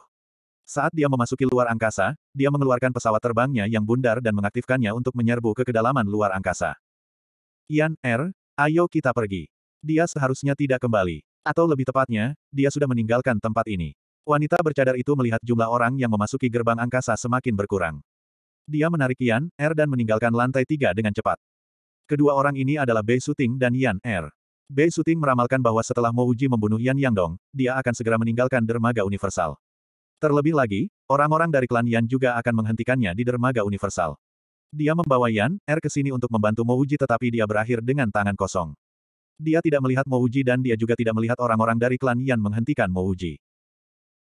Saat dia memasuki luar angkasa, dia mengeluarkan pesawat terbangnya yang bundar dan mengaktifkannya untuk menyerbu ke kedalaman luar angkasa. Yan, R, er, ayo kita pergi. Dia seharusnya tidak kembali. Atau lebih tepatnya, dia sudah meninggalkan tempat ini. Wanita bercadar itu melihat jumlah orang yang memasuki gerbang angkasa semakin berkurang. Dia menarik Yan, R er dan meninggalkan lantai tiga dengan cepat. Kedua orang ini adalah Bei Suting dan Yan Er. Bei Suting meramalkan bahwa setelah Mo Uji membunuh Yan Yangdong, dia akan segera meninggalkan dermaga universal. Terlebih lagi, orang-orang dari klan Yan juga akan menghentikannya di dermaga universal. Dia membawa Yan, Er ke sini untuk membantu Mo Uji tetapi dia berakhir dengan tangan kosong. Dia tidak melihat Mo Uji dan dia juga tidak melihat orang-orang dari klan Yan menghentikan Mo Uji.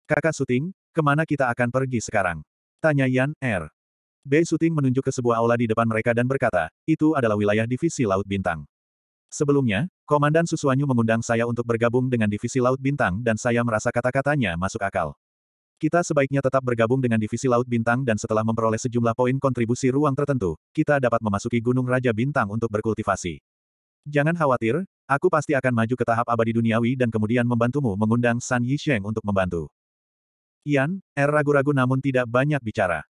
Kakak Suting, kemana kita akan pergi sekarang? Tanya Yan, Er. Bei Suting menunjuk ke sebuah aula di depan mereka dan berkata, itu adalah wilayah divisi Laut Bintang. Sebelumnya, Komandan Susuanyu mengundang saya untuk bergabung dengan Divisi Laut Bintang dan saya merasa kata-katanya masuk akal. Kita sebaiknya tetap bergabung dengan Divisi Laut Bintang dan setelah memperoleh sejumlah poin kontribusi ruang tertentu, kita dapat memasuki Gunung Raja Bintang untuk berkultivasi. Jangan khawatir, aku pasti akan maju ke tahap abadi duniawi dan kemudian membantumu mengundang San Yisheng untuk membantu. Yan, R er ragu-ragu namun tidak banyak bicara.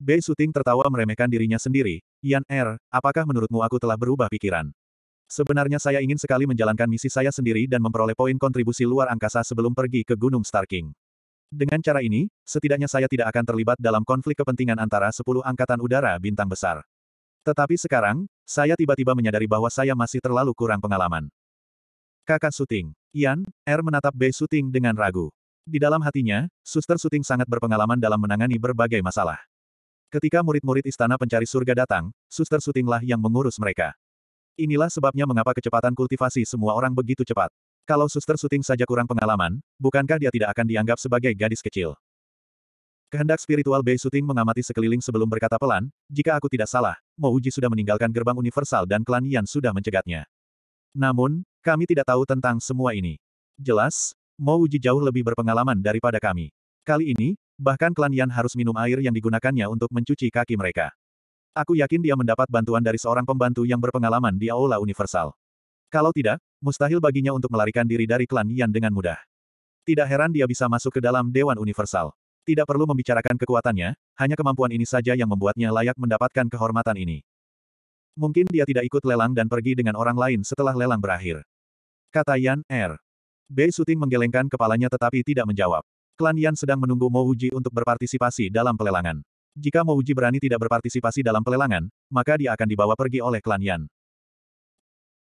Bei Suting tertawa meremehkan dirinya sendiri, Yan R, er, apakah menurutmu aku telah berubah pikiran? Sebenarnya saya ingin sekali menjalankan misi saya sendiri dan memperoleh poin kontribusi luar angkasa sebelum pergi ke Gunung Starking. Dengan cara ini, setidaknya saya tidak akan terlibat dalam konflik kepentingan antara 10 angkatan udara bintang besar. Tetapi sekarang, saya tiba-tiba menyadari bahwa saya masih terlalu kurang pengalaman. Kakak Suting, Ian, R er menatap B Suting dengan ragu. Di dalam hatinya, Suster Suting sangat berpengalaman dalam menangani berbagai masalah. Ketika murid-murid Istana Pencari Surga datang, Suster Sutinglah yang mengurus mereka. Inilah sebabnya mengapa kecepatan kultivasi semua orang begitu cepat. Kalau suster syuting saja kurang pengalaman, bukankah dia tidak akan dianggap sebagai gadis kecil? Kehendak spiritual Bei Suting mengamati sekeliling sebelum berkata pelan, jika aku tidak salah, Mo Uji sudah meninggalkan gerbang universal dan klan Yan sudah mencegatnya. Namun, kami tidak tahu tentang semua ini. Jelas, Mo Uji jauh lebih berpengalaman daripada kami. Kali ini, bahkan klan Yan harus minum air yang digunakannya untuk mencuci kaki mereka. Aku yakin dia mendapat bantuan dari seorang pembantu yang berpengalaman di Aula Universal. Kalau tidak, mustahil baginya untuk melarikan diri dari klan Yan dengan mudah. Tidak heran dia bisa masuk ke dalam Dewan Universal. Tidak perlu membicarakan kekuatannya, hanya kemampuan ini saja yang membuatnya layak mendapatkan kehormatan ini. Mungkin dia tidak ikut lelang dan pergi dengan orang lain setelah lelang berakhir. Kata Yan Er. Bei Suting menggelengkan kepalanya tetapi tidak menjawab. Klan Yan sedang menunggu Mo Uji untuk berpartisipasi dalam pelelangan. Jika Mouji berani tidak berpartisipasi dalam pelelangan, maka dia akan dibawa pergi oleh klan Yan.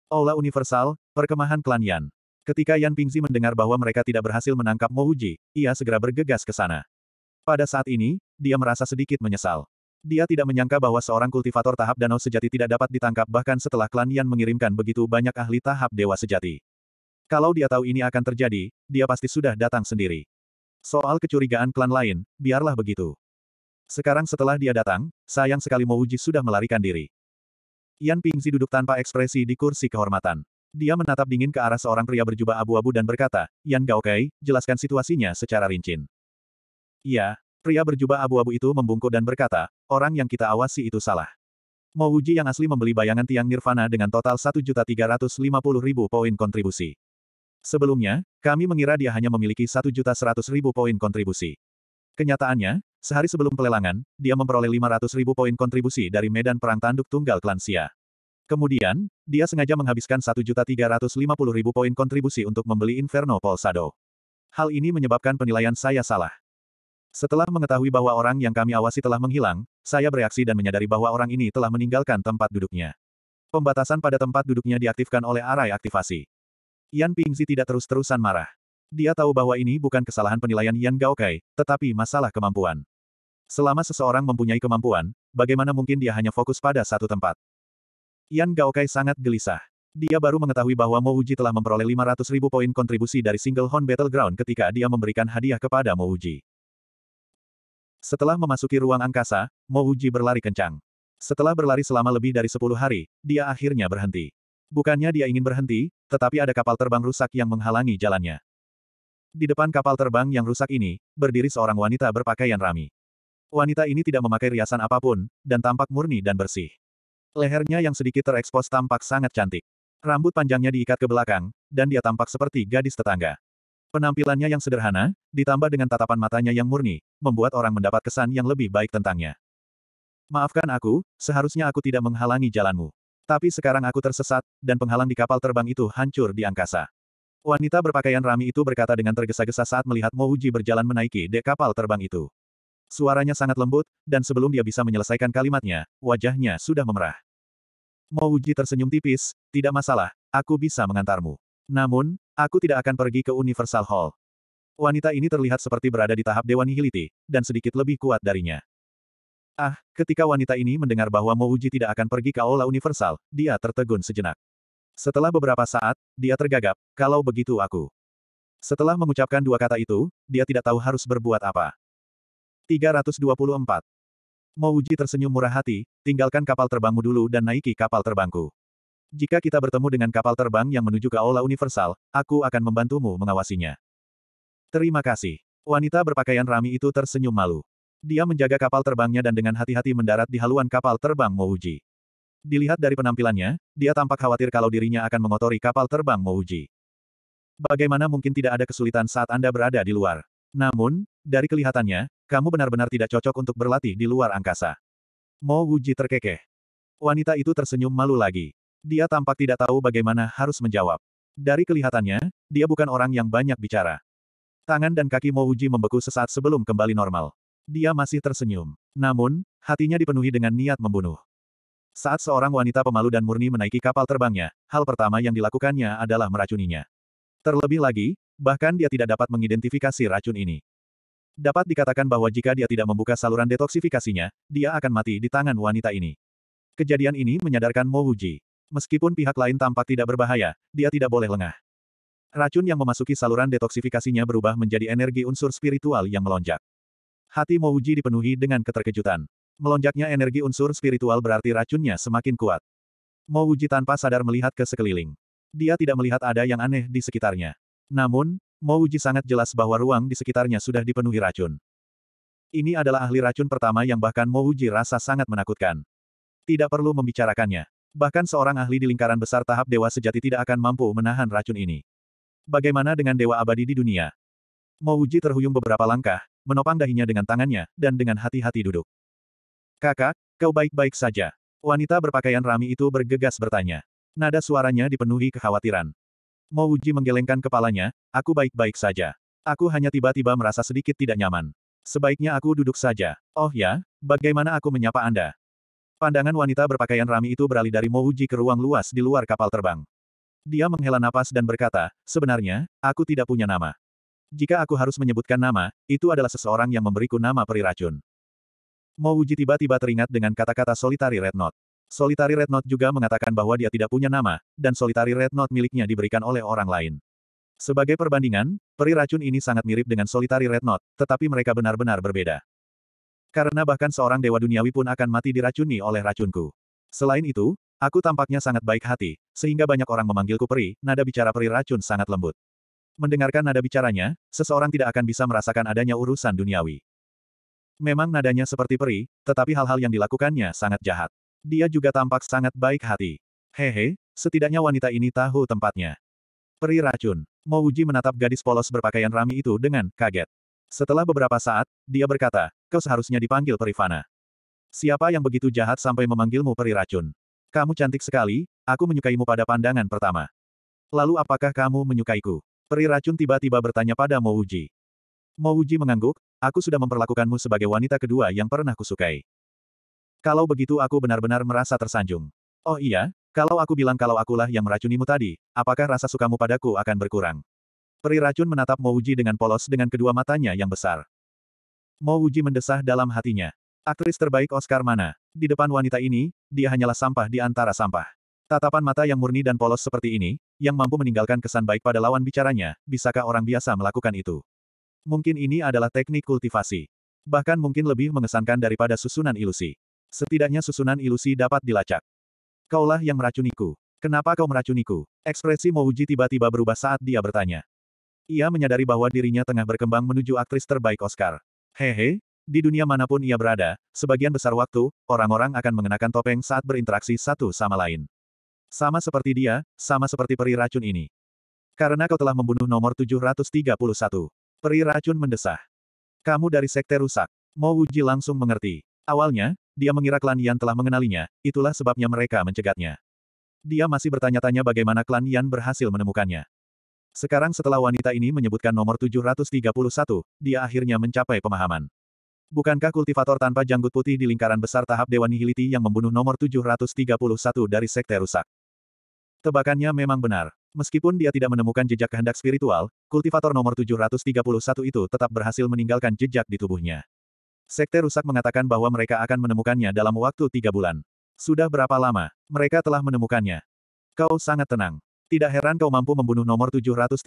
Aula Universal, Perkemahan Klan Yan. Ketika Yan Pingzi mendengar bahwa mereka tidak berhasil menangkap Mouji, ia segera bergegas ke sana. Pada saat ini, dia merasa sedikit menyesal. Dia tidak menyangka bahwa seorang kultivator tahap danau sejati tidak dapat ditangkap bahkan setelah klan Yan mengirimkan begitu banyak ahli tahap dewa sejati. Kalau dia tahu ini akan terjadi, dia pasti sudah datang sendiri. Soal kecurigaan klan lain, biarlah begitu. Sekarang setelah dia datang, sayang sekali Mouji sudah melarikan diri. Yan Pingzi duduk tanpa ekspresi di kursi kehormatan. Dia menatap dingin ke arah seorang pria berjubah abu-abu dan berkata, Yan Gaokai, jelaskan situasinya secara rinci." Iya, pria berjubah abu-abu itu membungkuk dan berkata, orang yang kita awasi itu salah. Mouji yang asli membeli bayangan tiang nirvana dengan total 1.350.000 poin kontribusi. Sebelumnya, kami mengira dia hanya memiliki 1.100.000 poin kontribusi. Kenyataannya, sehari sebelum pelelangan, dia memperoleh 500 ribu poin kontribusi dari medan perang tanduk tunggal Klansia. Kemudian, dia sengaja menghabiskan 1.350.000 poin kontribusi untuk membeli Inferno Polsado. Hal ini menyebabkan penilaian saya salah. Setelah mengetahui bahwa orang yang kami awasi telah menghilang, saya bereaksi dan menyadari bahwa orang ini telah meninggalkan tempat duduknya. Pembatasan pada tempat duduknya diaktifkan oleh arai aktivasi. Yan Pingzi tidak terus-terusan marah. Dia tahu bahwa ini bukan kesalahan penilaian Yan Gaokai, tetapi masalah kemampuan. Selama seseorang mempunyai kemampuan, bagaimana mungkin dia hanya fokus pada satu tempat? Yan Gaokai sangat gelisah. Dia baru mengetahui bahwa Mo Uji telah memperoleh 500 ribu poin kontribusi dari single Hon Battleground ketika dia memberikan hadiah kepada Mo Uji. Setelah memasuki ruang angkasa, Mo Uji berlari kencang. Setelah berlari selama lebih dari 10 hari, dia akhirnya berhenti. Bukannya dia ingin berhenti, tetapi ada kapal terbang rusak yang menghalangi jalannya. Di depan kapal terbang yang rusak ini, berdiri seorang wanita berpakaian rami. Wanita ini tidak memakai riasan apapun, dan tampak murni dan bersih. Lehernya yang sedikit terekspos tampak sangat cantik. Rambut panjangnya diikat ke belakang, dan dia tampak seperti gadis tetangga. Penampilannya yang sederhana, ditambah dengan tatapan matanya yang murni, membuat orang mendapat kesan yang lebih baik tentangnya. Maafkan aku, seharusnya aku tidak menghalangi jalanmu. Tapi sekarang aku tersesat, dan penghalang di kapal terbang itu hancur di angkasa. Wanita berpakaian rami itu berkata dengan tergesa-gesa saat melihat Mouji berjalan menaiki dek kapal terbang itu. Suaranya sangat lembut, dan sebelum dia bisa menyelesaikan kalimatnya, wajahnya sudah memerah. Mouji tersenyum tipis, tidak masalah, aku bisa mengantarmu. Namun, aku tidak akan pergi ke Universal Hall. Wanita ini terlihat seperti berada di tahap Dewa Nihiliti, dan sedikit lebih kuat darinya. Ah, ketika wanita ini mendengar bahwa Mouji tidak akan pergi ke Aula Universal, dia tertegun sejenak. Setelah beberapa saat, dia tergagap, kalau begitu aku. Setelah mengucapkan dua kata itu, dia tidak tahu harus berbuat apa. 324. Mouji tersenyum murah hati, tinggalkan kapal terbangmu dulu dan naiki kapal terbangku. Jika kita bertemu dengan kapal terbang yang menuju ke Aula Universal, aku akan membantumu mengawasinya. Terima kasih. Wanita berpakaian rami itu tersenyum malu. Dia menjaga kapal terbangnya dan dengan hati-hati mendarat di haluan kapal terbang Mouji. Dilihat dari penampilannya, dia tampak khawatir kalau dirinya akan mengotori kapal terbang Mouji. Bagaimana mungkin tidak ada kesulitan saat Anda berada di luar? Namun, dari kelihatannya, kamu benar-benar tidak cocok untuk berlatih di luar angkasa. Mo Wuji terkekeh. Wanita itu tersenyum malu lagi. Dia tampak tidak tahu bagaimana harus menjawab. Dari kelihatannya, dia bukan orang yang banyak bicara. Tangan dan kaki Mo Wuji membeku sesaat sebelum kembali normal. Dia masih tersenyum. Namun, hatinya dipenuhi dengan niat membunuh. Saat seorang wanita pemalu dan murni menaiki kapal terbangnya, hal pertama yang dilakukannya adalah meracuninya. Terlebih lagi, bahkan dia tidak dapat mengidentifikasi racun ini. Dapat dikatakan bahwa jika dia tidak membuka saluran detoksifikasinya, dia akan mati di tangan wanita ini. Kejadian ini menyadarkan Mo Wuji. Meskipun pihak lain tampak tidak berbahaya, dia tidak boleh lengah. Racun yang memasuki saluran detoksifikasinya berubah menjadi energi unsur spiritual yang melonjak. Hati Mo Wuji dipenuhi dengan keterkejutan. Melonjaknya energi unsur spiritual berarti racunnya semakin kuat. Mo Wuji tanpa sadar melihat ke sekeliling. Dia tidak melihat ada yang aneh di sekitarnya. Namun, Mo Wuji sangat jelas bahwa ruang di sekitarnya sudah dipenuhi racun. Ini adalah ahli racun pertama yang bahkan Mo Wuji rasa sangat menakutkan. Tidak perlu membicarakannya. Bahkan seorang ahli di lingkaran besar tahap dewa sejati tidak akan mampu menahan racun ini. Bagaimana dengan dewa abadi di dunia? Mo Wuji terhuyung beberapa langkah, menopang dahinya dengan tangannya, dan dengan hati-hati duduk. Kakak, kau baik-baik saja. Wanita berpakaian rami itu bergegas bertanya. Nada suaranya dipenuhi kekhawatiran. Mo menggelengkan kepalanya, aku baik-baik saja. Aku hanya tiba-tiba merasa sedikit tidak nyaman. Sebaiknya aku duduk saja. Oh ya, bagaimana aku menyapa Anda? Pandangan wanita berpakaian rami itu beralih dari Mouji ke ruang luas di luar kapal terbang. Dia menghela napas dan berkata, sebenarnya, aku tidak punya nama. Jika aku harus menyebutkan nama, itu adalah seseorang yang memberiku nama peri racun. Mo Uji tiba-tiba teringat dengan kata-kata solitari Red Note. Solitari Red Note juga mengatakan bahwa dia tidak punya nama, dan solitari Red Note miliknya diberikan oleh orang lain. Sebagai perbandingan, peri racun ini sangat mirip dengan solitari Red Note, tetapi mereka benar-benar berbeda. Karena bahkan seorang dewa duniawi pun akan mati diracuni oleh racunku. Selain itu, aku tampaknya sangat baik hati, sehingga banyak orang memanggilku peri, nada bicara peri racun sangat lembut. Mendengarkan nada bicaranya, seseorang tidak akan bisa merasakan adanya urusan duniawi. Memang nadanya seperti peri, tetapi hal-hal yang dilakukannya sangat jahat. Dia juga tampak sangat baik hati. Hehe, setidaknya wanita ini tahu tempatnya. Peri racun. Mo Uji menatap gadis polos berpakaian rami itu dengan kaget. Setelah beberapa saat, dia berkata, kau seharusnya dipanggil perifana. Siapa yang begitu jahat sampai memanggilmu peri racun? Kamu cantik sekali, aku menyukaimu pada pandangan pertama. Lalu apakah kamu menyukaiku? Peri racun tiba-tiba bertanya pada Mo Uji. Mo Uji mengangguk, aku sudah memperlakukanmu sebagai wanita kedua yang pernah kusukai. Kalau begitu aku benar-benar merasa tersanjung. Oh iya, kalau aku bilang kalau akulah yang meracunimu tadi, apakah rasa sukamu padaku akan berkurang? Peri racun menatap Mouji dengan polos dengan kedua matanya yang besar. Mouji mendesah dalam hatinya. Aktris terbaik Oscar mana? Di depan wanita ini, dia hanyalah sampah di antara sampah. Tatapan mata yang murni dan polos seperti ini, yang mampu meninggalkan kesan baik pada lawan bicaranya, bisakah orang biasa melakukan itu? Mungkin ini adalah teknik kultivasi. Bahkan mungkin lebih mengesankan daripada susunan ilusi. Setidaknya susunan ilusi dapat dilacak. Kaulah yang meracuniku. Kenapa kau meracuniku? Ekspresi Mouji tiba-tiba berubah saat dia bertanya. Ia menyadari bahwa dirinya tengah berkembang menuju aktris terbaik Oscar. Hehe, di dunia manapun ia berada, sebagian besar waktu, orang-orang akan mengenakan topeng saat berinteraksi satu sama lain. Sama seperti dia, sama seperti peri racun ini. Karena kau telah membunuh nomor 731. Peri racun mendesah. Kamu dari sekte rusak. Mo Wuji langsung mengerti. Awalnya, dia mengira klan Yan telah mengenalinya, itulah sebabnya mereka mencegatnya. Dia masih bertanya-tanya bagaimana klan Yan berhasil menemukannya. Sekarang setelah wanita ini menyebutkan nomor 731, dia akhirnya mencapai pemahaman. Bukankah kultivator tanpa janggut putih di lingkaran besar tahap Dewan Nihiliti yang membunuh nomor 731 dari sekte rusak? Tebakannya memang benar. Meskipun dia tidak menemukan jejak kehendak spiritual, kultivator nomor 731 itu tetap berhasil meninggalkan jejak di tubuhnya. Sekte rusak mengatakan bahwa mereka akan menemukannya dalam waktu tiga bulan. Sudah berapa lama, mereka telah menemukannya. Kau sangat tenang. Tidak heran kau mampu membunuh nomor 731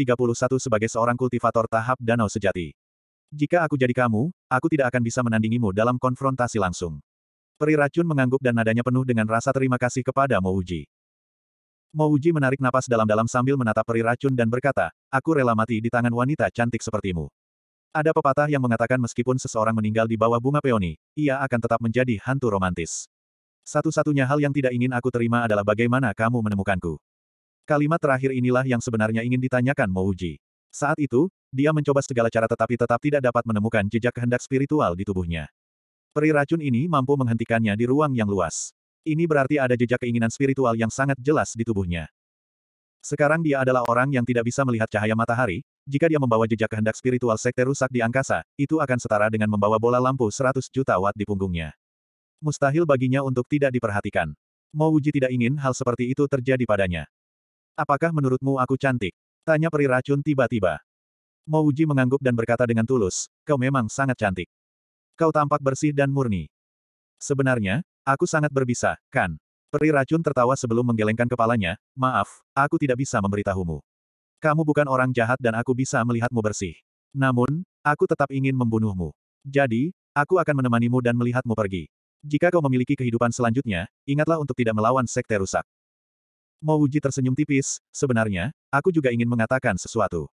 sebagai seorang kultivator tahap danau sejati. Jika aku jadi kamu, aku tidak akan bisa menandingimu dalam konfrontasi langsung. Peri racun mengangguk dan nadanya penuh dengan rasa terima kasih kepada Mouji. Mo menarik napas dalam-dalam sambil menatap peri racun dan berkata, aku rela mati di tangan wanita cantik sepertimu. Ada pepatah yang mengatakan meskipun seseorang meninggal di bawah bunga peoni, ia akan tetap menjadi hantu romantis. Satu-satunya hal yang tidak ingin aku terima adalah bagaimana kamu menemukanku. Kalimat terakhir inilah yang sebenarnya ingin ditanyakan Mo Saat itu, dia mencoba segala cara tetapi tetap tidak dapat menemukan jejak kehendak spiritual di tubuhnya. Peri racun ini mampu menghentikannya di ruang yang luas. Ini berarti ada jejak keinginan spiritual yang sangat jelas di tubuhnya. Sekarang dia adalah orang yang tidak bisa melihat cahaya matahari, jika dia membawa jejak kehendak spiritual sekte rusak di angkasa, itu akan setara dengan membawa bola lampu 100 juta watt di punggungnya. Mustahil baginya untuk tidak diperhatikan. Mouji tidak ingin hal seperti itu terjadi padanya. Apakah menurutmu aku cantik? Tanya peri racun tiba-tiba. Mouji mengangguk dan berkata dengan tulus, kau memang sangat cantik. Kau tampak bersih dan murni. Sebenarnya, aku sangat berbisa, kan? Peri racun tertawa sebelum menggelengkan kepalanya, maaf, aku tidak bisa memberitahumu. Kamu bukan orang jahat dan aku bisa melihatmu bersih. Namun, aku tetap ingin membunuhmu. Jadi, aku akan menemanimu dan melihatmu pergi. Jika kau memiliki kehidupan selanjutnya, ingatlah untuk tidak melawan sekte rusak. Mouji tersenyum tipis, sebenarnya, aku juga ingin mengatakan sesuatu.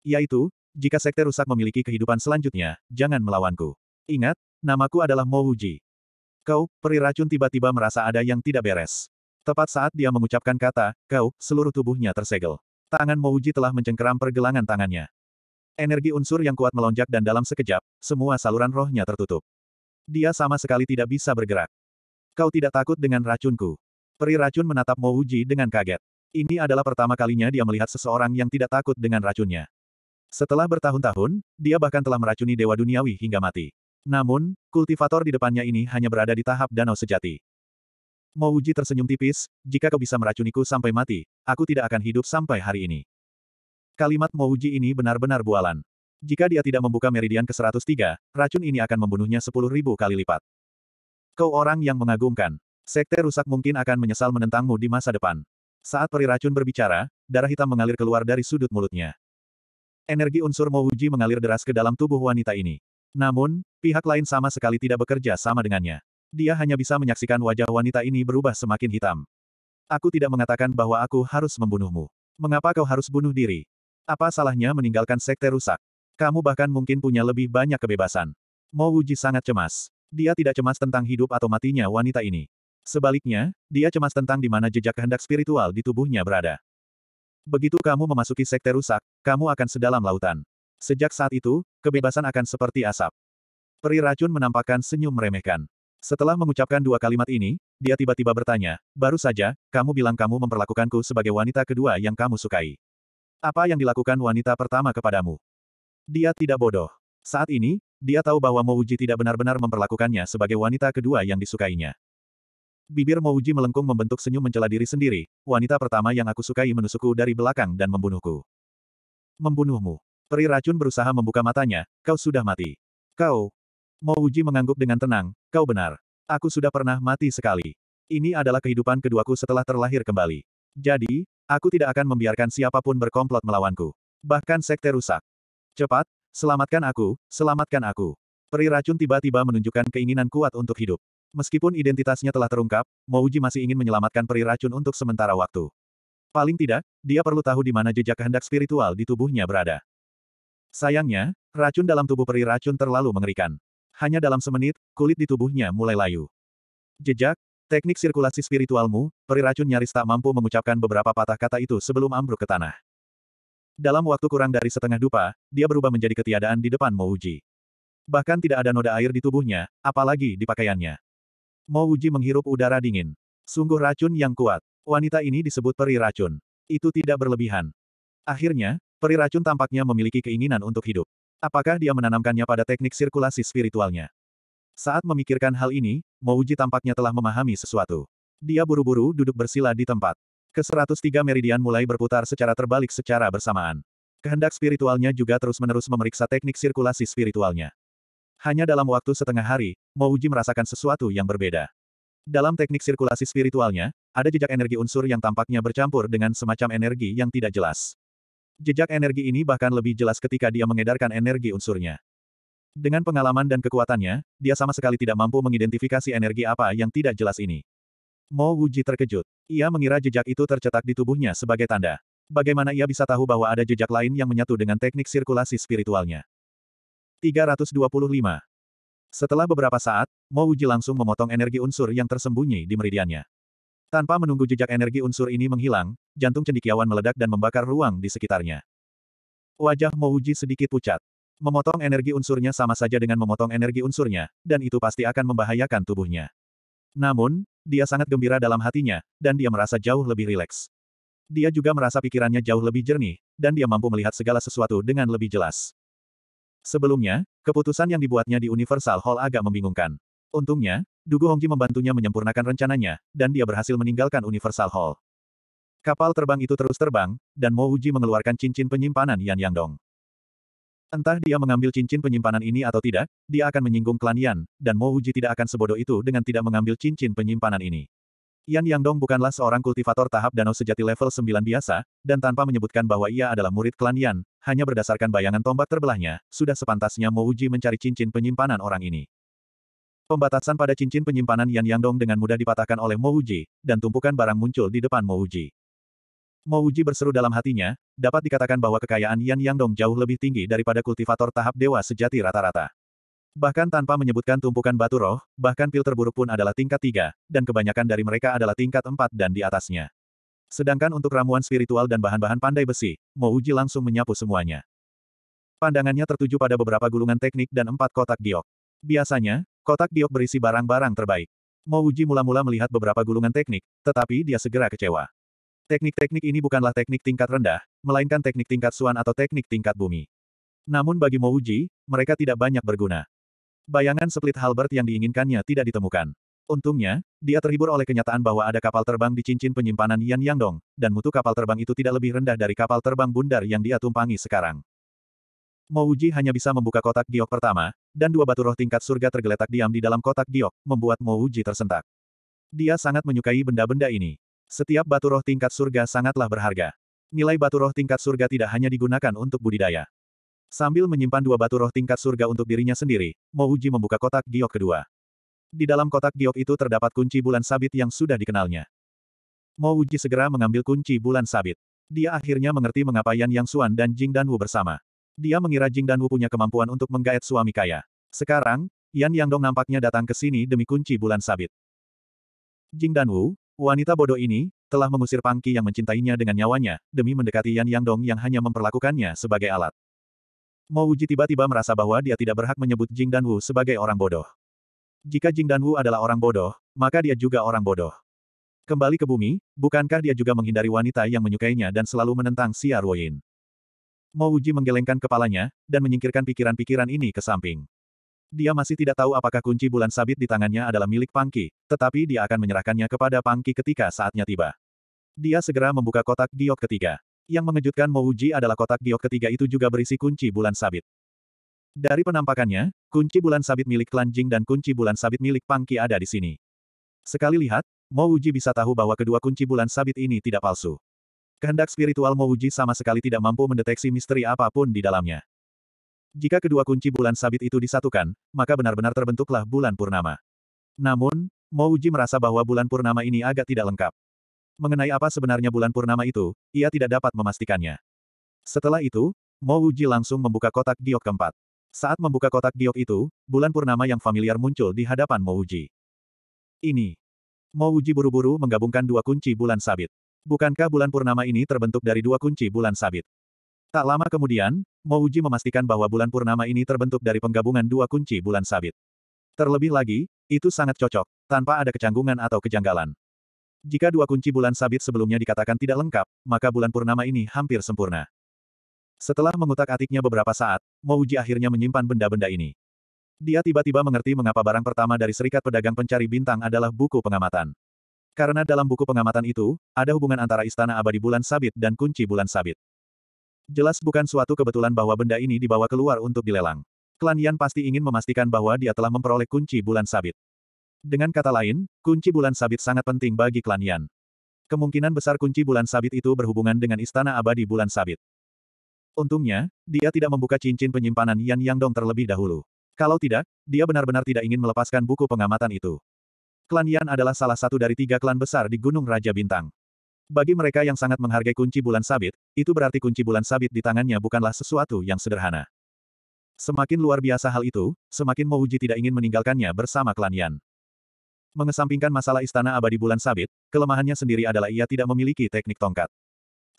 Yaitu, jika sekte rusak memiliki kehidupan selanjutnya, jangan melawanku. Ingat, namaku adalah Mouji. Kau, peri racun tiba-tiba merasa ada yang tidak beres. Tepat saat dia mengucapkan kata, kau, seluruh tubuhnya tersegel. Tangan Mouji telah mencengkeram pergelangan tangannya. Energi unsur yang kuat melonjak dan dalam sekejap, semua saluran rohnya tertutup. Dia sama sekali tidak bisa bergerak. Kau tidak takut dengan racunku. Peri racun menatap Mouji dengan kaget. Ini adalah pertama kalinya dia melihat seseorang yang tidak takut dengan racunnya. Setelah bertahun-tahun, dia bahkan telah meracuni Dewa Duniawi hingga mati. Namun, kultivator di depannya ini hanya berada di tahap danau sejati. Mouji tersenyum tipis, jika kau bisa meracuniku sampai mati, aku tidak akan hidup sampai hari ini. Kalimat Mouji ini benar-benar bualan. Jika dia tidak membuka meridian ke-103, racun ini akan membunuhnya 10.000 kali lipat. Kau orang yang mengagumkan. Sekte rusak mungkin akan menyesal menentangmu di masa depan. Saat peri racun berbicara, darah hitam mengalir keluar dari sudut mulutnya. Energi unsur Mouji mengalir deras ke dalam tubuh wanita ini. Namun, pihak lain sama sekali tidak bekerja sama dengannya. Dia hanya bisa menyaksikan wajah wanita ini berubah semakin hitam. Aku tidak mengatakan bahwa aku harus membunuhmu. Mengapa kau harus bunuh diri? Apa salahnya meninggalkan sekte rusak? Kamu bahkan mungkin punya lebih banyak kebebasan. Mo Wuji sangat cemas. Dia tidak cemas tentang hidup atau matinya wanita ini. Sebaliknya, dia cemas tentang di mana jejak kehendak spiritual di tubuhnya berada. Begitu kamu memasuki sekte rusak, kamu akan sedalam lautan. Sejak saat itu, kebebasan akan seperti asap. Peri racun menampakkan senyum meremehkan. Setelah mengucapkan dua kalimat ini, dia tiba-tiba bertanya, baru saja, kamu bilang kamu memperlakukanku sebagai wanita kedua yang kamu sukai. Apa yang dilakukan wanita pertama kepadamu? Dia tidak bodoh. Saat ini, dia tahu bahwa Mouji tidak benar-benar memperlakukannya sebagai wanita kedua yang disukainya. Bibir Mouji melengkung membentuk senyum mencela diri sendiri, wanita pertama yang aku sukai menusukku dari belakang dan membunuhku. Membunuhmu. Peri racun berusaha membuka matanya, kau sudah mati. Kau. Mo Uji mengangguk dengan tenang, kau benar. Aku sudah pernah mati sekali. Ini adalah kehidupan keduaku setelah terlahir kembali. Jadi, aku tidak akan membiarkan siapapun berkomplot melawanku. Bahkan sekte rusak. Cepat, selamatkan aku, selamatkan aku. Peri racun tiba-tiba menunjukkan keinginan kuat untuk hidup. Meskipun identitasnya telah terungkap, Mouji masih ingin menyelamatkan peri racun untuk sementara waktu. Paling tidak, dia perlu tahu di mana jejak kehendak spiritual di tubuhnya berada. Sayangnya, racun dalam tubuh peri racun terlalu mengerikan. Hanya dalam semenit, kulit di tubuhnya mulai layu. Jejak, teknik sirkulasi spiritualmu, peri racun nyaris tak mampu mengucapkan beberapa patah kata itu sebelum ambruk ke tanah. Dalam waktu kurang dari setengah dupa, dia berubah menjadi ketiadaan di depan Mouji. Bahkan tidak ada noda air di tubuhnya, apalagi di pakaiannya. Mouji menghirup udara dingin. Sungguh racun yang kuat. Wanita ini disebut peri racun. Itu tidak berlebihan. Akhirnya, Peri racun tampaknya memiliki keinginan untuk hidup. Apakah dia menanamkannya pada teknik sirkulasi spiritualnya? Saat memikirkan hal ini, Mouji tampaknya telah memahami sesuatu. Dia buru-buru duduk bersila di tempat. Ke-103 meridian mulai berputar secara terbalik secara bersamaan. Kehendak spiritualnya juga terus-menerus memeriksa teknik sirkulasi spiritualnya. Hanya dalam waktu setengah hari, Mouji merasakan sesuatu yang berbeda. Dalam teknik sirkulasi spiritualnya, ada jejak energi unsur yang tampaknya bercampur dengan semacam energi yang tidak jelas. Jejak energi ini bahkan lebih jelas ketika dia mengedarkan energi unsurnya. Dengan pengalaman dan kekuatannya, dia sama sekali tidak mampu mengidentifikasi energi apa yang tidak jelas ini. Mo Wuji terkejut. Ia mengira jejak itu tercetak di tubuhnya sebagai tanda. Bagaimana ia bisa tahu bahwa ada jejak lain yang menyatu dengan teknik sirkulasi spiritualnya? 325. Setelah beberapa saat, Mo Wuji langsung memotong energi unsur yang tersembunyi di meridiannya. Tanpa menunggu jejak energi unsur ini menghilang, jantung cendikiawan meledak dan membakar ruang di sekitarnya. Wajah Mouji sedikit pucat. Memotong energi unsurnya sama saja dengan memotong energi unsurnya, dan itu pasti akan membahayakan tubuhnya. Namun, dia sangat gembira dalam hatinya, dan dia merasa jauh lebih rileks. Dia juga merasa pikirannya jauh lebih jernih, dan dia mampu melihat segala sesuatu dengan lebih jelas. Sebelumnya, keputusan yang dibuatnya di Universal Hall agak membingungkan. Untungnya, Dugu Hongji membantunya menyempurnakan rencananya, dan dia berhasil meninggalkan Universal Hall. Kapal terbang itu terus terbang, dan Mo Uji mengeluarkan cincin penyimpanan Yan Yangdong. Entah dia mengambil cincin penyimpanan ini atau tidak, dia akan menyinggung klan Yan, dan Mo Uji tidak akan sebodoh itu dengan tidak mengambil cincin penyimpanan ini. Yan Yangdong bukanlah seorang kultivator tahap danau sejati level 9 biasa, dan tanpa menyebutkan bahwa ia adalah murid klan Yan, hanya berdasarkan bayangan tombak terbelahnya, sudah sepantasnya Mo Uji mencari cincin penyimpanan orang ini. Pembatasan pada cincin penyimpanan Yan Yangdong dengan mudah dipatahkan oleh Mo Uji, dan tumpukan barang muncul di depan Mo Uji. Mo Uji berseru dalam hatinya, dapat dikatakan bahwa kekayaan Yan Yangdong jauh lebih tinggi daripada kultivator tahap dewa sejati rata-rata. Bahkan tanpa menyebutkan tumpukan batu roh, bahkan pil terburuk pun adalah tingkat tiga, dan kebanyakan dari mereka adalah tingkat empat dan di atasnya. Sedangkan untuk ramuan spiritual dan bahan-bahan pandai besi, Mo Uji langsung menyapu semuanya. Pandangannya tertuju pada beberapa gulungan teknik dan empat kotak giok. Biasanya, Kotak giok berisi barang-barang terbaik. Mo Uji mula-mula melihat beberapa gulungan teknik, tetapi dia segera kecewa. Teknik-teknik ini bukanlah teknik tingkat rendah, melainkan teknik tingkat suan atau teknik tingkat bumi. Namun bagi Mo Uji, mereka tidak banyak berguna. Bayangan split halbert yang diinginkannya tidak ditemukan. Untungnya, dia terhibur oleh kenyataan bahwa ada kapal terbang di cincin penyimpanan Yan Yangdong, dan mutu kapal terbang itu tidak lebih rendah dari kapal terbang bundar yang dia tumpangi sekarang. Mouji hanya bisa membuka kotak giok pertama, dan dua batu roh tingkat surga tergeletak diam di dalam kotak giok, membuat Mouji tersentak. Dia sangat menyukai benda-benda ini. Setiap batu roh tingkat surga sangatlah berharga. Nilai batu roh tingkat surga tidak hanya digunakan untuk budidaya. Sambil menyimpan dua batu roh tingkat surga untuk dirinya sendiri, Mouji membuka kotak giok kedua. Di dalam kotak giok itu terdapat kunci bulan sabit yang sudah dikenalnya. Mouji segera mengambil kunci bulan sabit. Dia akhirnya mengerti mengapa Yan Yang Suan dan Jing Dan Wu bersama. Dia mengira Jing Danwu punya kemampuan untuk menggaet suami kaya. Sekarang, Yan Yangdong nampaknya datang ke sini demi kunci bulan sabit. Jing Danwu, wanita bodoh ini, telah mengusir Pangki yang mencintainya dengan nyawanya, demi mendekati Yan Yangdong yang hanya memperlakukannya sebagai alat. Mo Uji tiba-tiba merasa bahwa dia tidak berhak menyebut Jing dan sebagai orang bodoh. Jika Jing dan adalah orang bodoh, maka dia juga orang bodoh. Kembali ke bumi, bukankah dia juga menghindari wanita yang menyukainya dan selalu menentang Xia Ruoyin? Mo Uji menggelengkan kepalanya, dan menyingkirkan pikiran-pikiran ini ke samping. Dia masih tidak tahu apakah kunci bulan sabit di tangannya adalah milik Pangki, tetapi dia akan menyerahkannya kepada Pangki ketika saatnya tiba. Dia segera membuka kotak giok ketiga. Yang mengejutkan Mo Uji adalah kotak giok ketiga itu juga berisi kunci bulan sabit. Dari penampakannya, kunci bulan sabit milik Klan Jing dan kunci bulan sabit milik Pangki ada di sini. Sekali lihat, Mo Uji bisa tahu bahwa kedua kunci bulan sabit ini tidak palsu. Kehendak spiritual Mouji sama sekali tidak mampu mendeteksi misteri apapun di dalamnya. Jika kedua kunci bulan sabit itu disatukan, maka benar-benar terbentuklah bulan purnama. Namun, Mouji merasa bahwa bulan purnama ini agak tidak lengkap. Mengenai apa sebenarnya bulan purnama itu, ia tidak dapat memastikannya. Setelah itu, Mouji langsung membuka kotak giok keempat. Saat membuka kotak giok itu, bulan purnama yang familiar muncul di hadapan Mouji. Ini. Mouji buru-buru menggabungkan dua kunci bulan sabit. Bukankah bulan purnama ini terbentuk dari dua kunci bulan sabit? Tak lama kemudian, Mouji memastikan bahwa bulan purnama ini terbentuk dari penggabungan dua kunci bulan sabit. Terlebih lagi, itu sangat cocok, tanpa ada kecanggungan atau kejanggalan. Jika dua kunci bulan sabit sebelumnya dikatakan tidak lengkap, maka bulan purnama ini hampir sempurna. Setelah mengutak-atiknya beberapa saat, Mouji akhirnya menyimpan benda-benda ini. Dia tiba-tiba mengerti mengapa barang pertama dari Serikat Pedagang Pencari Bintang adalah buku pengamatan. Karena dalam buku pengamatan itu, ada hubungan antara istana abadi bulan sabit dan kunci bulan sabit. Jelas bukan suatu kebetulan bahwa benda ini dibawa keluar untuk dilelang. Klan Yan pasti ingin memastikan bahwa dia telah memperoleh kunci bulan sabit. Dengan kata lain, kunci bulan sabit sangat penting bagi klan Yan. Kemungkinan besar kunci bulan sabit itu berhubungan dengan istana abadi bulan sabit. Untungnya, dia tidak membuka cincin penyimpanan Yan Yang Dong terlebih dahulu. Kalau tidak, dia benar-benar tidak ingin melepaskan buku pengamatan itu. Klan Yan adalah salah satu dari tiga klan besar di Gunung Raja Bintang. Bagi mereka yang sangat menghargai kunci bulan sabit, itu berarti kunci bulan sabit di tangannya bukanlah sesuatu yang sederhana. Semakin luar biasa hal itu, semakin Mouji tidak ingin meninggalkannya bersama klan Yan. Mengesampingkan masalah istana abadi bulan sabit, kelemahannya sendiri adalah ia tidak memiliki teknik tongkat.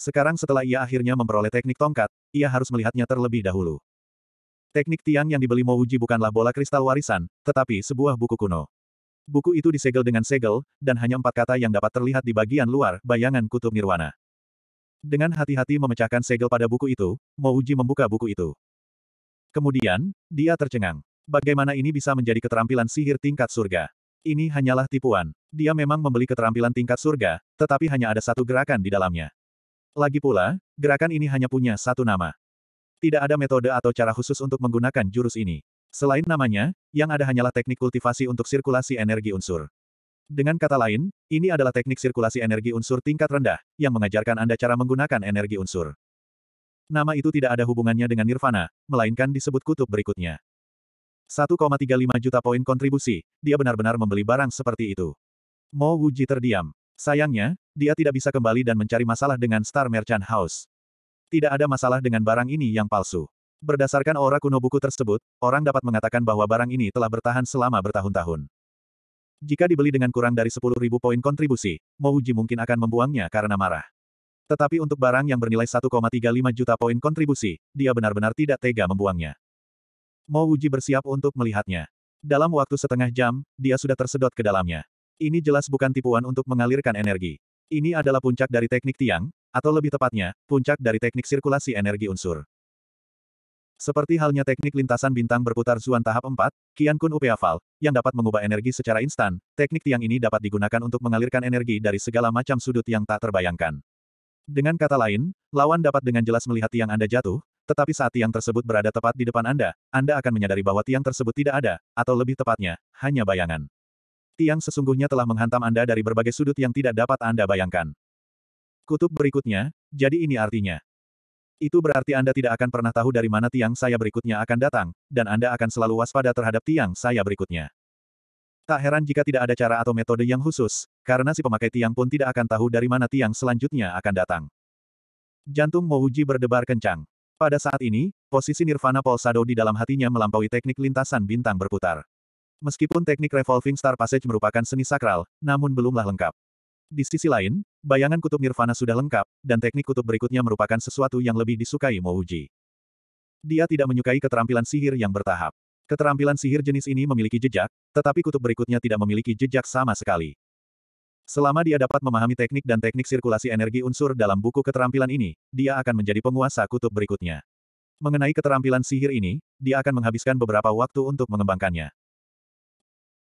Sekarang setelah ia akhirnya memperoleh teknik tongkat, ia harus melihatnya terlebih dahulu. Teknik tiang yang dibeli Mouji bukanlah bola kristal warisan, tetapi sebuah buku kuno. Buku itu disegel dengan segel, dan hanya empat kata yang dapat terlihat di bagian luar bayangan kutub nirwana. Dengan hati-hati memecahkan segel pada buku itu, Mouji membuka buku itu. Kemudian, dia tercengang. Bagaimana ini bisa menjadi keterampilan sihir tingkat surga? Ini hanyalah tipuan. Dia memang membeli keterampilan tingkat surga, tetapi hanya ada satu gerakan di dalamnya. Lagi pula, gerakan ini hanya punya satu nama. Tidak ada metode atau cara khusus untuk menggunakan jurus ini. Selain namanya, yang ada hanyalah teknik kultivasi untuk sirkulasi energi unsur. Dengan kata lain, ini adalah teknik sirkulasi energi unsur tingkat rendah, yang mengajarkan Anda cara menggunakan energi unsur. Nama itu tidak ada hubungannya dengan nirvana, melainkan disebut kutub berikutnya. 1,35 juta poin kontribusi, dia benar-benar membeli barang seperti itu. Mo Wuji terdiam. Sayangnya, dia tidak bisa kembali dan mencari masalah dengan Star Merchant House. Tidak ada masalah dengan barang ini yang palsu. Berdasarkan aura kuno buku tersebut, orang dapat mengatakan bahwa barang ini telah bertahan selama bertahun-tahun. Jika dibeli dengan kurang dari 10.000 poin kontribusi, Mouji mungkin akan membuangnya karena marah. Tetapi untuk barang yang bernilai 1,35 juta poin kontribusi, dia benar-benar tidak tega membuangnya. Mouji bersiap untuk melihatnya. Dalam waktu setengah jam, dia sudah tersedot ke dalamnya. Ini jelas bukan tipuan untuk mengalirkan energi. Ini adalah puncak dari teknik tiang, atau lebih tepatnya, puncak dari teknik sirkulasi energi unsur. Seperti halnya teknik lintasan bintang berputar Zuan tahap 4, Kian Kun Upeafal, yang dapat mengubah energi secara instan, teknik tiang ini dapat digunakan untuk mengalirkan energi dari segala macam sudut yang tak terbayangkan. Dengan kata lain, lawan dapat dengan jelas melihat tiang Anda jatuh, tetapi saat tiang tersebut berada tepat di depan Anda, Anda akan menyadari bahwa tiang tersebut tidak ada, atau lebih tepatnya, hanya bayangan. Tiang sesungguhnya telah menghantam Anda dari berbagai sudut yang tidak dapat Anda bayangkan. Kutub berikutnya, jadi ini artinya, itu berarti Anda tidak akan pernah tahu dari mana tiang saya berikutnya akan datang, dan Anda akan selalu waspada terhadap tiang saya berikutnya. Tak heran jika tidak ada cara atau metode yang khusus, karena si pemakai tiang pun tidak akan tahu dari mana tiang selanjutnya akan datang. Jantung Mouji berdebar kencang. Pada saat ini, posisi Nirvana Polsado di dalam hatinya melampaui teknik lintasan bintang berputar. Meskipun teknik Revolving Star Passage merupakan seni sakral, namun belumlah lengkap. Di sisi lain, Bayangan kutub nirvana sudah lengkap, dan teknik kutub berikutnya merupakan sesuatu yang lebih disukai Mouji. Dia tidak menyukai keterampilan sihir yang bertahap. Keterampilan sihir jenis ini memiliki jejak, tetapi kutub berikutnya tidak memiliki jejak sama sekali. Selama dia dapat memahami teknik dan teknik sirkulasi energi unsur dalam buku keterampilan ini, dia akan menjadi penguasa kutub berikutnya. Mengenai keterampilan sihir ini, dia akan menghabiskan beberapa waktu untuk mengembangkannya.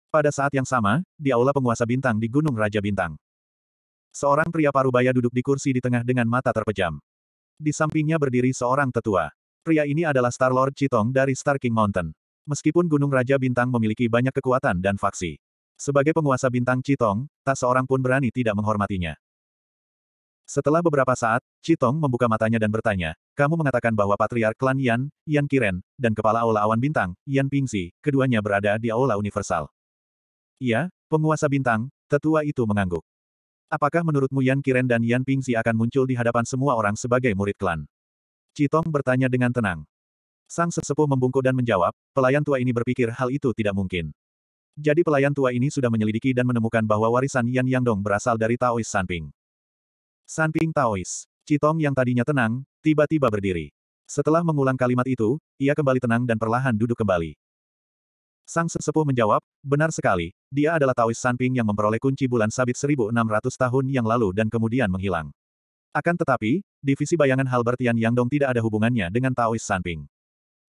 Pada saat yang sama, di aula penguasa bintang di Gunung Raja Bintang. Seorang pria parubaya duduk di kursi di tengah dengan mata terpejam. Di sampingnya berdiri seorang tetua. Pria ini adalah Star Lord Chitong dari Star King Mountain. Meskipun Gunung Raja Bintang memiliki banyak kekuatan dan faksi. Sebagai penguasa bintang Chitong, tak seorang pun berani tidak menghormatinya. Setelah beberapa saat, Chitong membuka matanya dan bertanya, kamu mengatakan bahwa patriark klan Yan, Yan Kiren, dan kepala Aula Awan Bintang, Yan Pingsi, keduanya berada di Aula Universal. Iya, penguasa bintang, tetua itu mengangguk. Apakah menurutmu Yan Kiren dan Yan Pingzi akan muncul di hadapan semua orang sebagai murid klan? Citong bertanya dengan tenang. Sang sesepuh membungkuk dan menjawab, pelayan tua ini berpikir hal itu tidak mungkin. Jadi pelayan tua ini sudah menyelidiki dan menemukan bahwa warisan Yan Yang Dong berasal dari Taois Sanping. Sanping Taois, Citong yang tadinya tenang, tiba-tiba berdiri. Setelah mengulang kalimat itu, ia kembali tenang dan perlahan duduk kembali. Sang sesepuh menjawab, benar sekali, dia adalah Taoist Sanping yang memperoleh kunci bulan sabit 1600 tahun yang lalu dan kemudian menghilang. Akan tetapi, divisi bayangan Halbert Yan Yangdong tidak ada hubungannya dengan Taoist Sanping.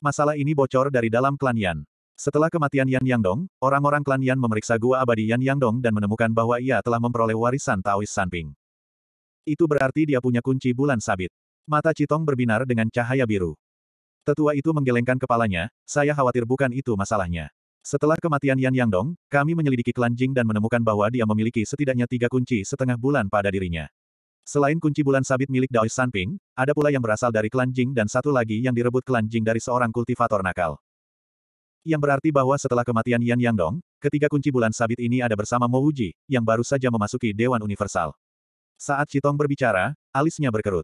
Masalah ini bocor dari dalam klan Yan. Setelah kematian Yan Yangdong, orang-orang klan Yan memeriksa gua abadi Yan Yangdong dan menemukan bahwa ia telah memperoleh warisan Taoist Sanping. Itu berarti dia punya kunci bulan sabit. Mata Citong berbinar dengan cahaya biru. Tetua itu menggelengkan kepalanya, saya khawatir bukan itu masalahnya. Setelah kematian Yan Yang Dong, kami menyelidiki klan Jing dan menemukan bahwa dia memiliki setidaknya tiga kunci setengah bulan pada dirinya. Selain kunci bulan sabit milik Daoist Sanping, ada pula yang berasal dari klan Jing dan satu lagi yang direbut klan Jing dari seorang kultivator nakal. Yang berarti bahwa setelah kematian Yan Yang Dong, ketiga kunci bulan sabit ini ada bersama Mo Wuji, yang baru saja memasuki Dewan Universal. Saat Citong berbicara, alisnya berkerut.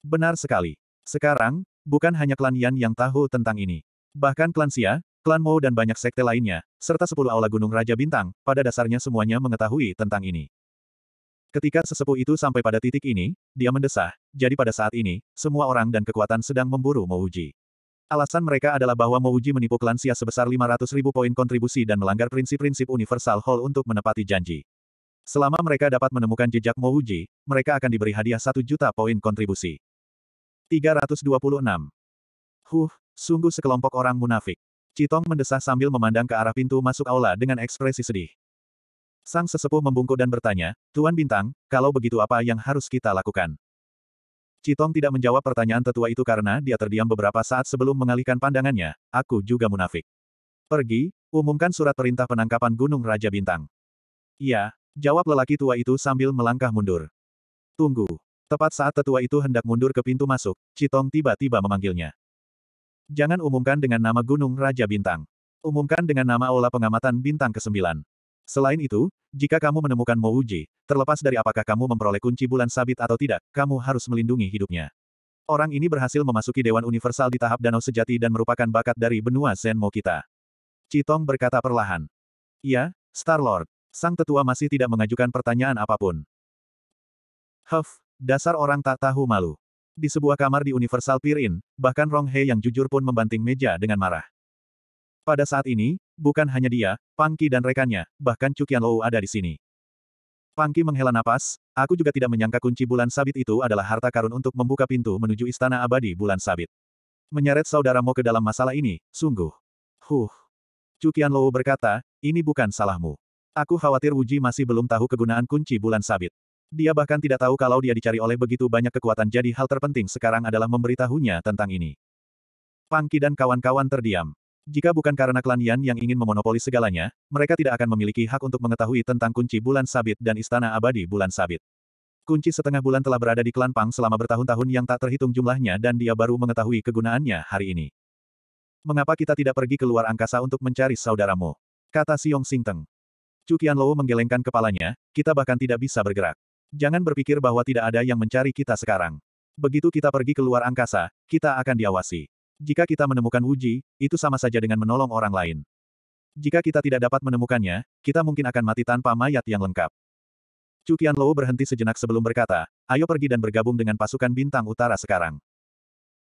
Benar sekali. Sekarang, bukan hanya klan Yan yang tahu tentang ini. Bahkan klan Xia, Klan Mo dan banyak sekte lainnya, serta sepuluh aula Gunung Raja Bintang, pada dasarnya semuanya mengetahui tentang ini. Ketika sesepuh itu sampai pada titik ini, dia mendesah, jadi pada saat ini, semua orang dan kekuatan sedang memburu Mo Uji. Alasan mereka adalah bahwa Mo Uji menipu klan Sia sebesar 500 ribu poin kontribusi dan melanggar prinsip-prinsip Universal Hall untuk menepati janji. Selama mereka dapat menemukan jejak Mo Uji, mereka akan diberi hadiah 1 juta poin kontribusi. 326. Huh, sungguh sekelompok orang munafik. Citong mendesah sambil memandang ke arah pintu masuk aula dengan ekspresi sedih. Sang sesepuh membungkuk dan bertanya, Tuan Bintang, kalau begitu apa yang harus kita lakukan? Citong tidak menjawab pertanyaan tetua itu karena dia terdiam beberapa saat sebelum mengalihkan pandangannya, aku juga munafik. Pergi, umumkan surat perintah penangkapan Gunung Raja Bintang. Iya, jawab lelaki tua itu sambil melangkah mundur. Tunggu. Tepat saat tetua itu hendak mundur ke pintu masuk, Citong tiba-tiba memanggilnya. Jangan umumkan dengan nama Gunung Raja Bintang. Umumkan dengan nama Aula Pengamatan Bintang ke-9. Selain itu, jika kamu menemukan Uji, terlepas dari apakah kamu memperoleh kunci bulan sabit atau tidak, kamu harus melindungi hidupnya. Orang ini berhasil memasuki Dewan Universal di tahap danau sejati dan merupakan bakat dari benua Zenmo kita. Citong berkata perlahan. Ya, Star-Lord. Sang tetua masih tidak mengajukan pertanyaan apapun. Huff, dasar orang tak tahu malu. Di sebuah kamar di Universal Pirin, bahkan Rong He yang jujur pun membanting meja dengan marah. Pada saat ini, bukan hanya dia, Pangki dan rekannya, bahkan Cukian Lou ada di sini. Pangki menghela napas, aku juga tidak menyangka kunci bulan sabit itu adalah harta karun untuk membuka pintu menuju istana abadi bulan sabit. Menyeret saudaramu ke dalam masalah ini, sungguh. Huh. Cukian Lou berkata, ini bukan salahmu. Aku khawatir Wuji masih belum tahu kegunaan kunci bulan sabit. Dia bahkan tidak tahu kalau dia dicari oleh begitu banyak kekuatan jadi hal terpenting sekarang adalah memberitahunya tentang ini. Pangki dan kawan-kawan terdiam. Jika bukan karena klan Yan yang ingin memonopoli segalanya, mereka tidak akan memiliki hak untuk mengetahui tentang kunci bulan sabit dan istana abadi bulan sabit. Kunci setengah bulan telah berada di klan Pang selama bertahun-tahun yang tak terhitung jumlahnya dan dia baru mengetahui kegunaannya hari ini. Mengapa kita tidak pergi ke luar angkasa untuk mencari saudaramu? Kata Siong Teng. Cukian Lowo menggelengkan kepalanya, kita bahkan tidak bisa bergerak. Jangan berpikir bahwa tidak ada yang mencari kita sekarang. Begitu kita pergi ke luar angkasa, kita akan diawasi. Jika kita menemukan Wuji, itu sama saja dengan menolong orang lain. Jika kita tidak dapat menemukannya, kita mungkin akan mati tanpa mayat yang lengkap. Cukian Lou berhenti sejenak sebelum berkata, ayo pergi dan bergabung dengan pasukan bintang utara sekarang.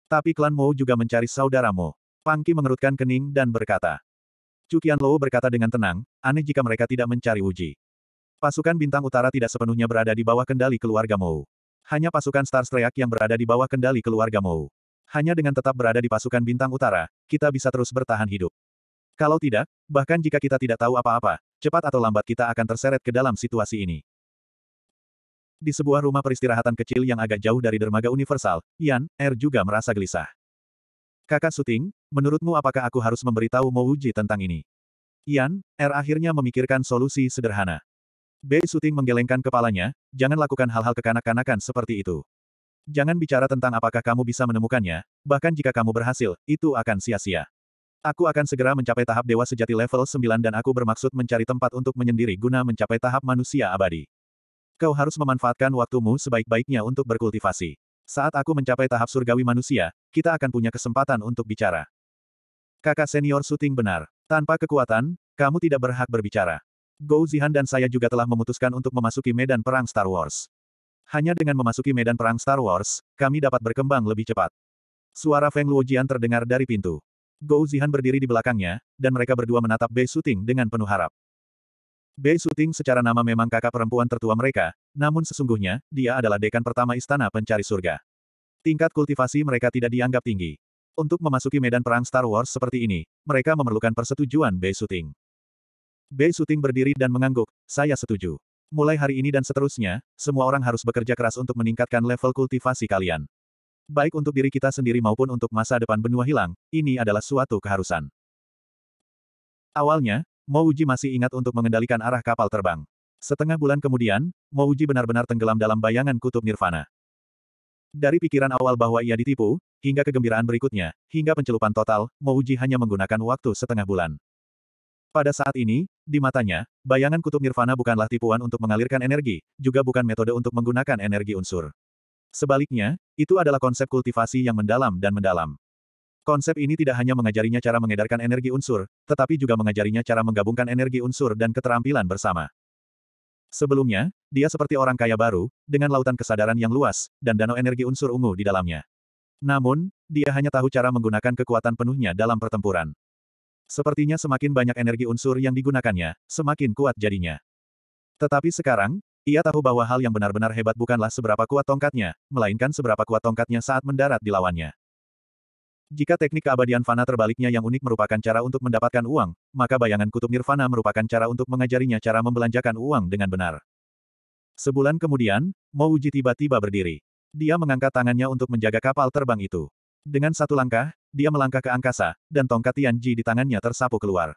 Tapi klan Mo juga mencari saudaramu. Pangki mengerutkan kening dan berkata. Cukian Lou berkata dengan tenang, aneh jika mereka tidak mencari Wuji." Pasukan Bintang Utara tidak sepenuhnya berada di bawah kendali keluarga Mou. Hanya pasukan Streak yang berada di bawah kendali keluarga Mou. Hanya dengan tetap berada di pasukan Bintang Utara, kita bisa terus bertahan hidup. Kalau tidak, bahkan jika kita tidak tahu apa-apa, cepat atau lambat kita akan terseret ke dalam situasi ini. Di sebuah rumah peristirahatan kecil yang agak jauh dari dermaga universal, Yan, Er juga merasa gelisah. Kakak Suting, menurutmu apakah aku harus memberitahu Mouji tentang ini? Yan, Er akhirnya memikirkan solusi sederhana. Bei Suting menggelengkan kepalanya, jangan lakukan hal-hal kekanak-kanakan seperti itu. Jangan bicara tentang apakah kamu bisa menemukannya, bahkan jika kamu berhasil, itu akan sia-sia. Aku akan segera mencapai tahap dewa sejati level 9 dan aku bermaksud mencari tempat untuk menyendiri guna mencapai tahap manusia abadi. Kau harus memanfaatkan waktumu sebaik-baiknya untuk berkultivasi. Saat aku mencapai tahap surgawi manusia, kita akan punya kesempatan untuk bicara. Kakak senior syuting benar. Tanpa kekuatan, kamu tidak berhak berbicara. Go Zihan dan saya juga telah memutuskan untuk memasuki medan perang Star Wars. Hanya dengan memasuki medan perang Star Wars, kami dapat berkembang lebih cepat. Suara Feng Luojian terdengar dari pintu. Go Zihan berdiri di belakangnya, dan mereka berdua menatap Bei Suting dengan penuh harap. Bei Suting secara nama memang kakak perempuan tertua mereka, namun sesungguhnya, dia adalah dekan pertama istana pencari surga. Tingkat kultivasi mereka tidak dianggap tinggi. Untuk memasuki medan perang Star Wars seperti ini, mereka memerlukan persetujuan Bei Suting. Bei Suting berdiri dan mengangguk, saya setuju. Mulai hari ini dan seterusnya, semua orang harus bekerja keras untuk meningkatkan level kultivasi kalian. Baik untuk diri kita sendiri maupun untuk masa depan benua hilang, ini adalah suatu keharusan. Awalnya, Uji masih ingat untuk mengendalikan arah kapal terbang. Setengah bulan kemudian, Uji benar-benar tenggelam dalam bayangan kutub nirvana. Dari pikiran awal bahwa ia ditipu, hingga kegembiraan berikutnya, hingga pencelupan total, Uji hanya menggunakan waktu setengah bulan. Pada saat ini, di matanya, bayangan kutub nirvana bukanlah tipuan untuk mengalirkan energi, juga bukan metode untuk menggunakan energi unsur. Sebaliknya, itu adalah konsep kultivasi yang mendalam dan mendalam. Konsep ini tidak hanya mengajarinya cara mengedarkan energi unsur, tetapi juga mengajarinya cara menggabungkan energi unsur dan keterampilan bersama. Sebelumnya, dia seperti orang kaya baru, dengan lautan kesadaran yang luas, dan danau energi unsur ungu di dalamnya. Namun, dia hanya tahu cara menggunakan kekuatan penuhnya dalam pertempuran. Sepertinya semakin banyak energi unsur yang digunakannya, semakin kuat jadinya. Tetapi sekarang, ia tahu bahwa hal yang benar-benar hebat bukanlah seberapa kuat tongkatnya, melainkan seberapa kuat tongkatnya saat mendarat di lawannya. Jika teknik keabadian fana terbaliknya yang unik merupakan cara untuk mendapatkan uang, maka bayangan kutub nirvana merupakan cara untuk mengajarinya cara membelanjakan uang dengan benar. Sebulan kemudian, Mouji tiba-tiba berdiri. Dia mengangkat tangannya untuk menjaga kapal terbang itu. Dengan satu langkah, dia melangkah ke angkasa, dan tongkat Tianji di tangannya tersapu keluar.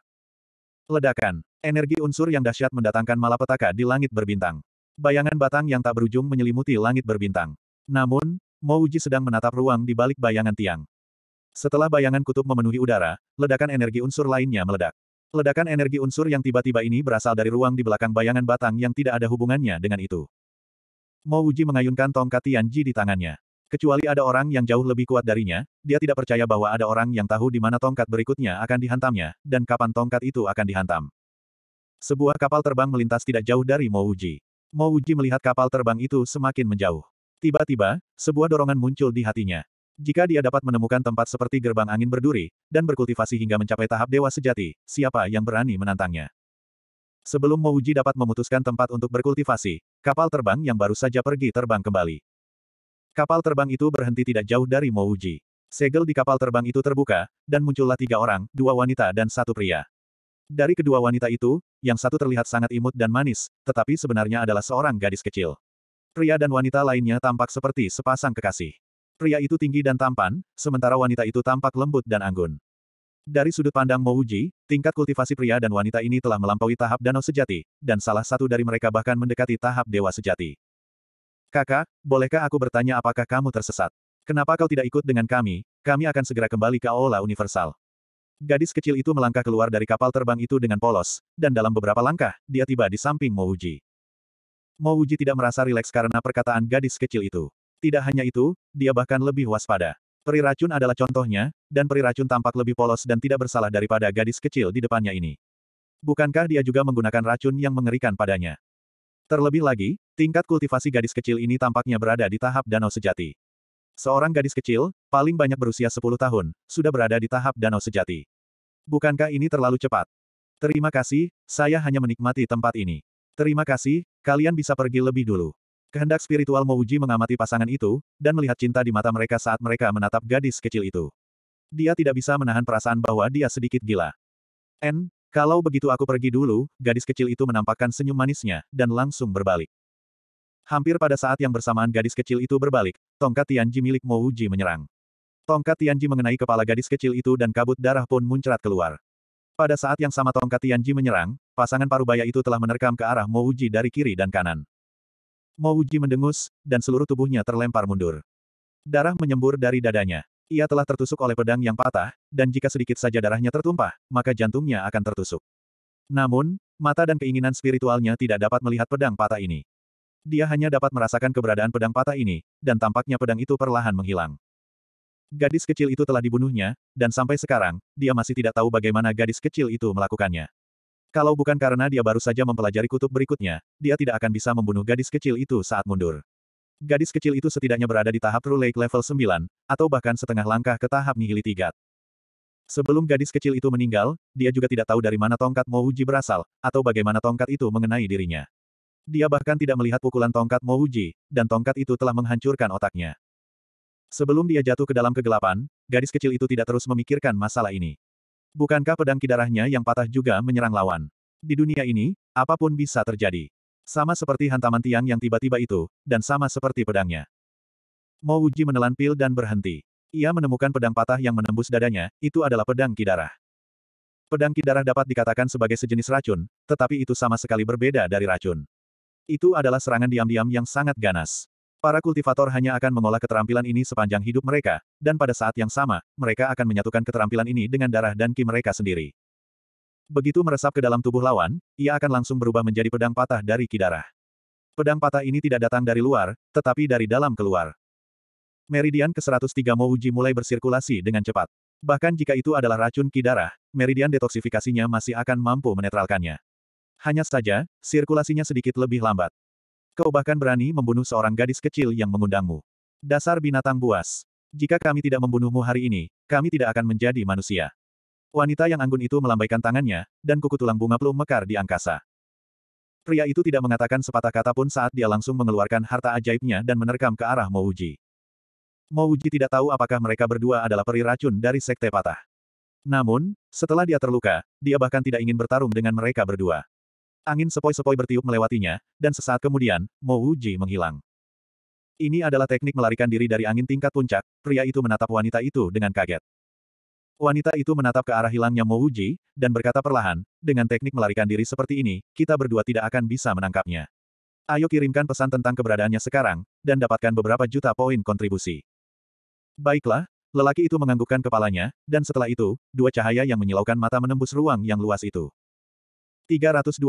Ledakan. Energi unsur yang dahsyat mendatangkan malapetaka di langit berbintang. Bayangan batang yang tak berujung menyelimuti langit berbintang. Namun, Mo Uji sedang menatap ruang di balik bayangan tiang. Setelah bayangan kutub memenuhi udara, ledakan energi unsur lainnya meledak. Ledakan energi unsur yang tiba-tiba ini berasal dari ruang di belakang bayangan batang yang tidak ada hubungannya dengan itu. Mo Uji mengayunkan tongkat Tianji di tangannya. Kecuali ada orang yang jauh lebih kuat darinya, dia tidak percaya bahwa ada orang yang tahu di mana tongkat berikutnya akan dihantamnya, dan kapan tongkat itu akan dihantam. Sebuah kapal terbang melintas tidak jauh dari Mouji. Mouji melihat kapal terbang itu semakin menjauh. Tiba-tiba, sebuah dorongan muncul di hatinya. Jika dia dapat menemukan tempat seperti gerbang angin berduri, dan berkultivasi hingga mencapai tahap dewa sejati, siapa yang berani menantangnya? Sebelum Mouji dapat memutuskan tempat untuk berkultivasi, kapal terbang yang baru saja pergi terbang kembali. Kapal terbang itu berhenti tidak jauh dari Mouji. Segel di kapal terbang itu terbuka, dan muncullah tiga orang, dua wanita dan satu pria. Dari kedua wanita itu, yang satu terlihat sangat imut dan manis, tetapi sebenarnya adalah seorang gadis kecil. Pria dan wanita lainnya tampak seperti sepasang kekasih. Pria itu tinggi dan tampan, sementara wanita itu tampak lembut dan anggun. Dari sudut pandang Mouji, tingkat kultivasi pria dan wanita ini telah melampaui tahap danau sejati, dan salah satu dari mereka bahkan mendekati tahap dewa sejati. Kakak, bolehkah aku bertanya apakah kamu tersesat? Kenapa kau tidak ikut dengan kami? Kami akan segera kembali ke Aula Universal. Gadis kecil itu melangkah keluar dari kapal terbang itu dengan polos, dan dalam beberapa langkah, dia tiba di samping Mouji. Mouji tidak merasa rileks karena perkataan gadis kecil itu. Tidak hanya itu, dia bahkan lebih waspada. Peri racun adalah contohnya, dan peri racun tampak lebih polos dan tidak bersalah daripada gadis kecil di depannya ini. Bukankah dia juga menggunakan racun yang mengerikan padanya? Terlebih lagi, tingkat kultivasi gadis kecil ini tampaknya berada di tahap danau sejati. Seorang gadis kecil, paling banyak berusia 10 tahun, sudah berada di tahap danau sejati. Bukankah ini terlalu cepat? Terima kasih, saya hanya menikmati tempat ini. Terima kasih, kalian bisa pergi lebih dulu. Kehendak spiritual Mouji mengamati pasangan itu, dan melihat cinta di mata mereka saat mereka menatap gadis kecil itu. Dia tidak bisa menahan perasaan bahwa dia sedikit gila. N, kalau begitu aku pergi dulu, gadis kecil itu menampakkan senyum manisnya, dan langsung berbalik. Hampir pada saat yang bersamaan gadis kecil itu berbalik, tongkat Tianji milik Mo Uji menyerang. Tongkat Tianji mengenai kepala gadis kecil itu dan kabut darah pun muncrat keluar. Pada saat yang sama tongkat Tianji menyerang, pasangan parubaya itu telah menerkam ke arah Mo Uji dari kiri dan kanan. Mo Uji mendengus, dan seluruh tubuhnya terlempar mundur. Darah menyembur dari dadanya. Ia telah tertusuk oleh pedang yang patah, dan jika sedikit saja darahnya tertumpah, maka jantungnya akan tertusuk. Namun, mata dan keinginan spiritualnya tidak dapat melihat pedang patah ini. Dia hanya dapat merasakan keberadaan pedang patah ini, dan tampaknya pedang itu perlahan menghilang. Gadis kecil itu telah dibunuhnya, dan sampai sekarang, dia masih tidak tahu bagaimana gadis kecil itu melakukannya. Kalau bukan karena dia baru saja mempelajari kutub berikutnya, dia tidak akan bisa membunuh gadis kecil itu saat mundur. Gadis kecil itu setidaknya berada di tahap True Lake level 9, atau bahkan setengah langkah ke tahap Nihili tiga. Sebelum gadis kecil itu meninggal, dia juga tidak tahu dari mana tongkat Mouji berasal, atau bagaimana tongkat itu mengenai dirinya. Dia bahkan tidak melihat pukulan tongkat Mouji, dan tongkat itu telah menghancurkan otaknya. Sebelum dia jatuh ke dalam kegelapan, gadis kecil itu tidak terus memikirkan masalah ini. Bukankah pedang kidarahnya yang patah juga menyerang lawan? Di dunia ini, apapun bisa terjadi. Sama seperti hantaman tiang yang tiba-tiba itu, dan sama seperti pedangnya. Mo Wuji menelan pil dan berhenti. Ia menemukan pedang patah yang menembus dadanya, itu adalah pedang kidarah. Pedang kidarah dapat dikatakan sebagai sejenis racun, tetapi itu sama sekali berbeda dari racun. Itu adalah serangan diam-diam yang sangat ganas. Para kultivator hanya akan mengolah keterampilan ini sepanjang hidup mereka, dan pada saat yang sama, mereka akan menyatukan keterampilan ini dengan darah dan ki mereka sendiri. Begitu meresap ke dalam tubuh lawan, ia akan langsung berubah menjadi pedang patah dari Kidara. Pedang patah ini tidak datang dari luar, tetapi dari dalam keluar. Meridian ke-103 Mouji mulai bersirkulasi dengan cepat. Bahkan jika itu adalah racun Kidara, meridian detoksifikasinya masih akan mampu menetralkannya. Hanya saja, sirkulasinya sedikit lebih lambat. Kau bahkan berani membunuh seorang gadis kecil yang mengundangmu. Dasar binatang buas. Jika kami tidak membunuhmu hari ini, kami tidak akan menjadi manusia. Wanita yang anggun itu melambaikan tangannya, dan kuku tulang bunga pelum mekar di angkasa. Pria itu tidak mengatakan sepatah kata pun saat dia langsung mengeluarkan harta ajaibnya dan menerkam ke arah Mouji. Mouji tidak tahu apakah mereka berdua adalah peri racun dari Sekte Patah. Namun, setelah dia terluka, dia bahkan tidak ingin bertarung dengan mereka berdua. Angin sepoi-sepoi bertiup melewatinya, dan sesaat kemudian, Mouji menghilang. Ini adalah teknik melarikan diri dari angin tingkat puncak, pria itu menatap wanita itu dengan kaget. Wanita itu menatap ke arah hilangnya Mo Wuji, dan berkata perlahan, dengan teknik melarikan diri seperti ini, kita berdua tidak akan bisa menangkapnya. Ayo kirimkan pesan tentang keberadaannya sekarang, dan dapatkan beberapa juta poin kontribusi. Baiklah, lelaki itu menganggukkan kepalanya, dan setelah itu, dua cahaya yang menyilaukan mata menembus ruang yang luas itu. 327.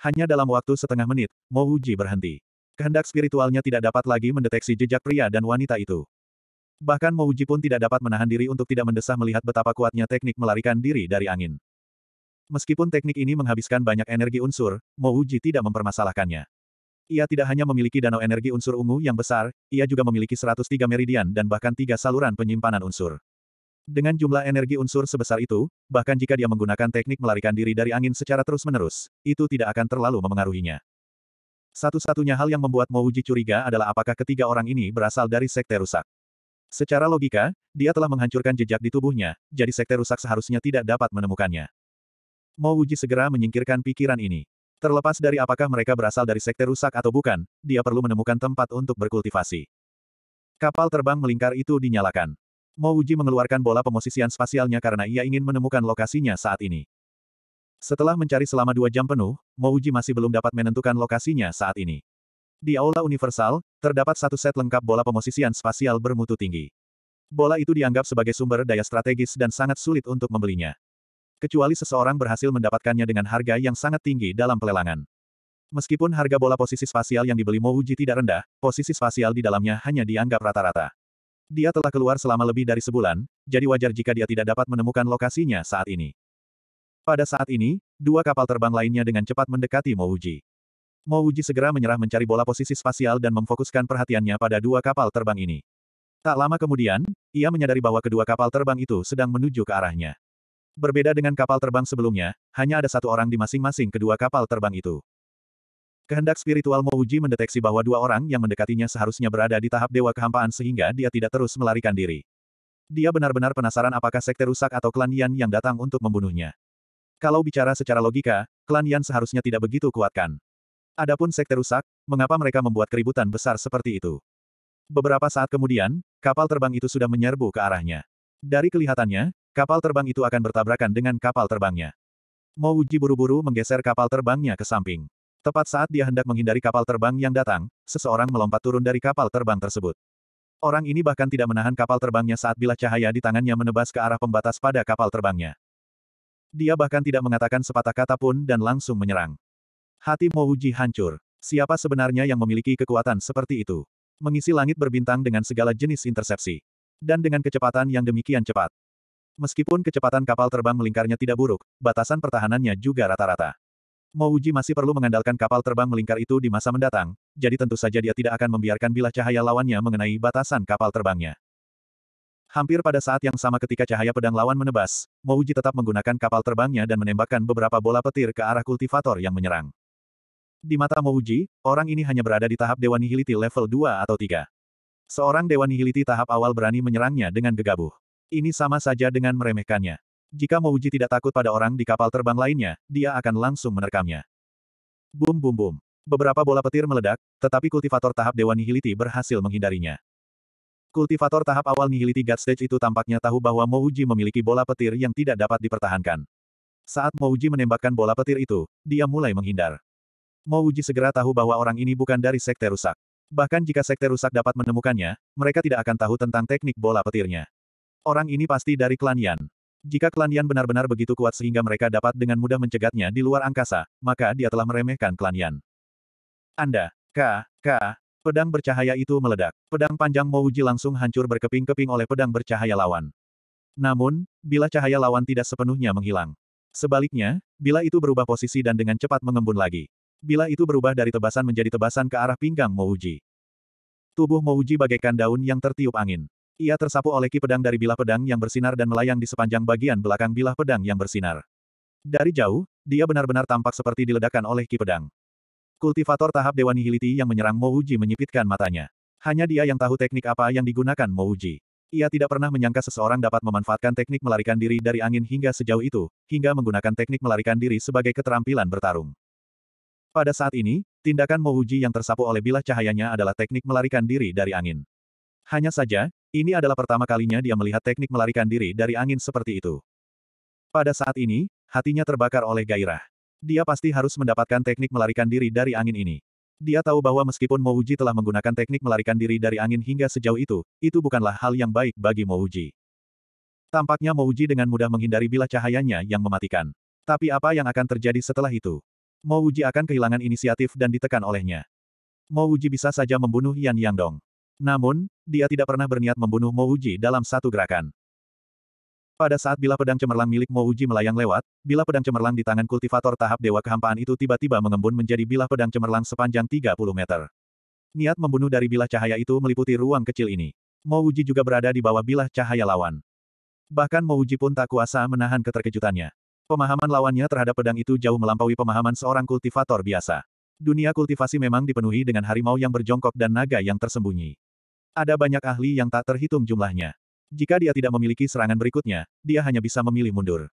Hanya dalam waktu setengah menit, Mo Wuji berhenti. Kehendak spiritualnya tidak dapat lagi mendeteksi jejak pria dan wanita itu. Bahkan Mouji pun tidak dapat menahan diri untuk tidak mendesah melihat betapa kuatnya teknik melarikan diri dari angin. Meskipun teknik ini menghabiskan banyak energi unsur, Mouji tidak mempermasalahkannya. Ia tidak hanya memiliki danau energi unsur ungu yang besar, ia juga memiliki 103 meridian dan bahkan tiga saluran penyimpanan unsur. Dengan jumlah energi unsur sebesar itu, bahkan jika dia menggunakan teknik melarikan diri dari angin secara terus-menerus, itu tidak akan terlalu memengaruhinya. Satu-satunya hal yang membuat Mouji curiga adalah apakah ketiga orang ini berasal dari sekte rusak. Secara logika, dia telah menghancurkan jejak di tubuhnya, jadi sekte rusak seharusnya tidak dapat menemukannya. Mo Wuji segera menyingkirkan pikiran ini. Terlepas dari apakah mereka berasal dari sekte rusak atau bukan, dia perlu menemukan tempat untuk berkultivasi. Kapal terbang melingkar itu dinyalakan. Mo Wuji mengeluarkan bola pemosisian spasialnya karena ia ingin menemukan lokasinya saat ini. Setelah mencari selama dua jam penuh, Mo Wuji masih belum dapat menentukan lokasinya saat ini. Di Aula Universal, terdapat satu set lengkap bola pemosisian spasial bermutu tinggi. Bola itu dianggap sebagai sumber daya strategis dan sangat sulit untuk membelinya. Kecuali seseorang berhasil mendapatkannya dengan harga yang sangat tinggi dalam pelelangan. Meskipun harga bola posisi spasial yang dibeli Mouji tidak rendah, posisi spasial di dalamnya hanya dianggap rata-rata. Dia telah keluar selama lebih dari sebulan, jadi wajar jika dia tidak dapat menemukan lokasinya saat ini. Pada saat ini, dua kapal terbang lainnya dengan cepat mendekati Mouji. Mo Uji segera menyerah mencari bola posisi spasial dan memfokuskan perhatiannya pada dua kapal terbang ini. Tak lama kemudian, ia menyadari bahwa kedua kapal terbang itu sedang menuju ke arahnya. Berbeda dengan kapal terbang sebelumnya, hanya ada satu orang di masing-masing kedua kapal terbang itu. Kehendak spiritual Mo Uji mendeteksi bahwa dua orang yang mendekatinya seharusnya berada di tahap dewa kehampaan sehingga dia tidak terus melarikan diri. Dia benar-benar penasaran apakah sekte rusak atau klan Yan yang datang untuk membunuhnya. Kalau bicara secara logika, klan Yan seharusnya tidak begitu kuatkan. Adapun sekte rusak, mengapa mereka membuat keributan besar seperti itu? Beberapa saat kemudian, kapal terbang itu sudah menyerbu ke arahnya. Dari kelihatannya, kapal terbang itu akan bertabrakan dengan kapal terbangnya. Mouji buru-buru menggeser kapal terbangnya ke samping. Tepat saat dia hendak menghindari kapal terbang yang datang, seseorang melompat turun dari kapal terbang tersebut. Orang ini bahkan tidak menahan kapal terbangnya saat bilah cahaya di tangannya menebas ke arah pembatas pada kapal terbangnya. Dia bahkan tidak mengatakan sepatah kata pun dan langsung menyerang. Hati Mouji hancur. Siapa sebenarnya yang memiliki kekuatan seperti itu? Mengisi langit berbintang dengan segala jenis intersepsi. Dan dengan kecepatan yang demikian cepat. Meskipun kecepatan kapal terbang melingkarnya tidak buruk, batasan pertahanannya juga rata-rata. Mouji masih perlu mengandalkan kapal terbang melingkar itu di masa mendatang, jadi tentu saja dia tidak akan membiarkan bila cahaya lawannya mengenai batasan kapal terbangnya. Hampir pada saat yang sama ketika cahaya pedang lawan menebas, Mouji tetap menggunakan kapal terbangnya dan menembakkan beberapa bola petir ke arah kultivator yang menyerang. Di mata Mouji, orang ini hanya berada di tahap Dewa Nihiliti level 2 atau 3. Seorang Dewa Nihiliti tahap awal berani menyerangnya dengan gegabah. Ini sama saja dengan meremehkannya. Jika Mouji tidak takut pada orang di kapal terbang lainnya, dia akan langsung menerkamnya. Bum bum bum. Beberapa bola petir meledak, tetapi kultivator tahap Dewa Nihiliti berhasil menghindarinya. Kultivator tahap awal Nihiliti God Stage itu tampaknya tahu bahwa Mouji memiliki bola petir yang tidak dapat dipertahankan. Saat Mouji menembakkan bola petir itu, dia mulai menghindar. Mo Uji segera tahu bahwa orang ini bukan dari sekte rusak. Bahkan jika sekte rusak dapat menemukannya, mereka tidak akan tahu tentang teknik bola petirnya. Orang ini pasti dari klan Yan. Jika klan Yan benar-benar begitu kuat sehingga mereka dapat dengan mudah mencegatnya di luar angkasa, maka dia telah meremehkan klan Yan. Anda, K, K, pedang bercahaya itu meledak. Pedang panjang Mouji langsung hancur berkeping-keping oleh pedang bercahaya lawan. Namun, bila cahaya lawan tidak sepenuhnya menghilang. Sebaliknya, bila itu berubah posisi dan dengan cepat mengembun lagi bila itu berubah dari tebasan menjadi tebasan ke arah pinggang Mouji. Tubuh Mouji bagaikan daun yang tertiup angin. Ia tersapu oleh ki pedang dari bilah pedang yang bersinar dan melayang di sepanjang bagian belakang bilah pedang yang bersinar. Dari jauh, dia benar-benar tampak seperti diledakkan oleh ki pedang. Kultivator tahap Dewa Nihiliti yang menyerang Mouji menyipitkan matanya. Hanya dia yang tahu teknik apa yang digunakan Mouji. Ia tidak pernah menyangka seseorang dapat memanfaatkan teknik melarikan diri dari angin hingga sejauh itu, hingga menggunakan teknik melarikan diri sebagai keterampilan bertarung. Pada saat ini, tindakan Mouji yang tersapu oleh bilah cahayanya adalah teknik melarikan diri dari angin. Hanya saja, ini adalah pertama kalinya dia melihat teknik melarikan diri dari angin seperti itu. Pada saat ini, hatinya terbakar oleh gairah. Dia pasti harus mendapatkan teknik melarikan diri dari angin ini. Dia tahu bahwa meskipun Mouji telah menggunakan teknik melarikan diri dari angin hingga sejauh itu, itu bukanlah hal yang baik bagi Mouji. Tampaknya Mouji dengan mudah menghindari bilah cahayanya yang mematikan. Tapi apa yang akan terjadi setelah itu? Mo Wuji akan kehilangan inisiatif dan ditekan olehnya. Mo Wuji bisa saja membunuh Yan Yang Dong. Namun, dia tidak pernah berniat membunuh Mo Wuji dalam satu gerakan. Pada saat bila pedang cemerlang milik Mo Wuji melayang lewat, bila pedang cemerlang di tangan kultivator tahap dewa kehampaan itu tiba-tiba mengembun menjadi bila pedang cemerlang sepanjang 30 meter. Niat membunuh dari bilah cahaya itu meliputi ruang kecil ini. Mo Wuji juga berada di bawah bilah cahaya lawan. Bahkan Mo Wuji pun tak kuasa menahan keterkejutannya. Pemahaman lawannya terhadap pedang itu jauh melampaui pemahaman seorang kultivator biasa. Dunia kultivasi memang dipenuhi dengan harimau yang berjongkok dan naga yang tersembunyi. Ada banyak ahli yang tak terhitung jumlahnya. Jika dia tidak memiliki serangan berikutnya, dia hanya bisa memilih mundur.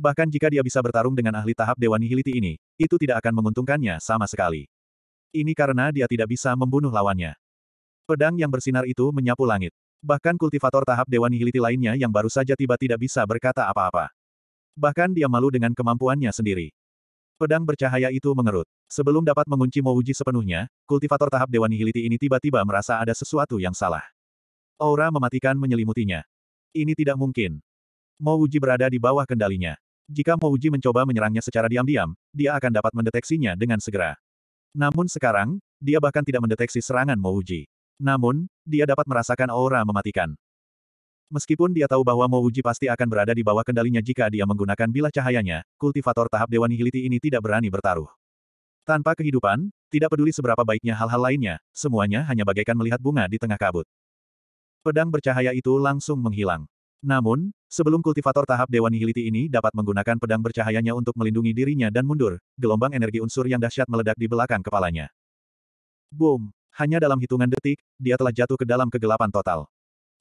Bahkan jika dia bisa bertarung dengan ahli tahap Dewa Nihiliti ini, itu tidak akan menguntungkannya sama sekali. Ini karena dia tidak bisa membunuh lawannya. Pedang yang bersinar itu menyapu langit. Bahkan kultivator tahap Dewa Nihiliti lainnya yang baru saja tiba tidak bisa berkata apa-apa. Bahkan dia malu dengan kemampuannya sendiri. Pedang bercahaya itu mengerut. Sebelum dapat mengunci Mouji sepenuhnya, kultivator tahap Dewa Nihiliti ini tiba-tiba merasa ada sesuatu yang salah. Aura mematikan menyelimutinya. Ini tidak mungkin. Mouji berada di bawah kendalinya. Jika Mouji mencoba menyerangnya secara diam-diam, dia akan dapat mendeteksinya dengan segera. Namun sekarang, dia bahkan tidak mendeteksi serangan Mouji. Namun, dia dapat merasakan aura mematikan. Meskipun dia tahu bahwa Mouji pasti akan berada di bawah kendalinya jika dia menggunakan bilah cahayanya, kultivator tahap Dewa Nihiliti ini tidak berani bertaruh. Tanpa kehidupan, tidak peduli seberapa baiknya hal-hal lainnya, semuanya hanya bagaikan melihat bunga di tengah kabut. Pedang bercahaya itu langsung menghilang. Namun, sebelum kultivator tahap Dewa Nihiliti ini dapat menggunakan pedang bercahayanya untuk melindungi dirinya dan mundur, gelombang energi unsur yang dahsyat meledak di belakang kepalanya. Boom! Hanya dalam hitungan detik, dia telah jatuh ke dalam kegelapan total.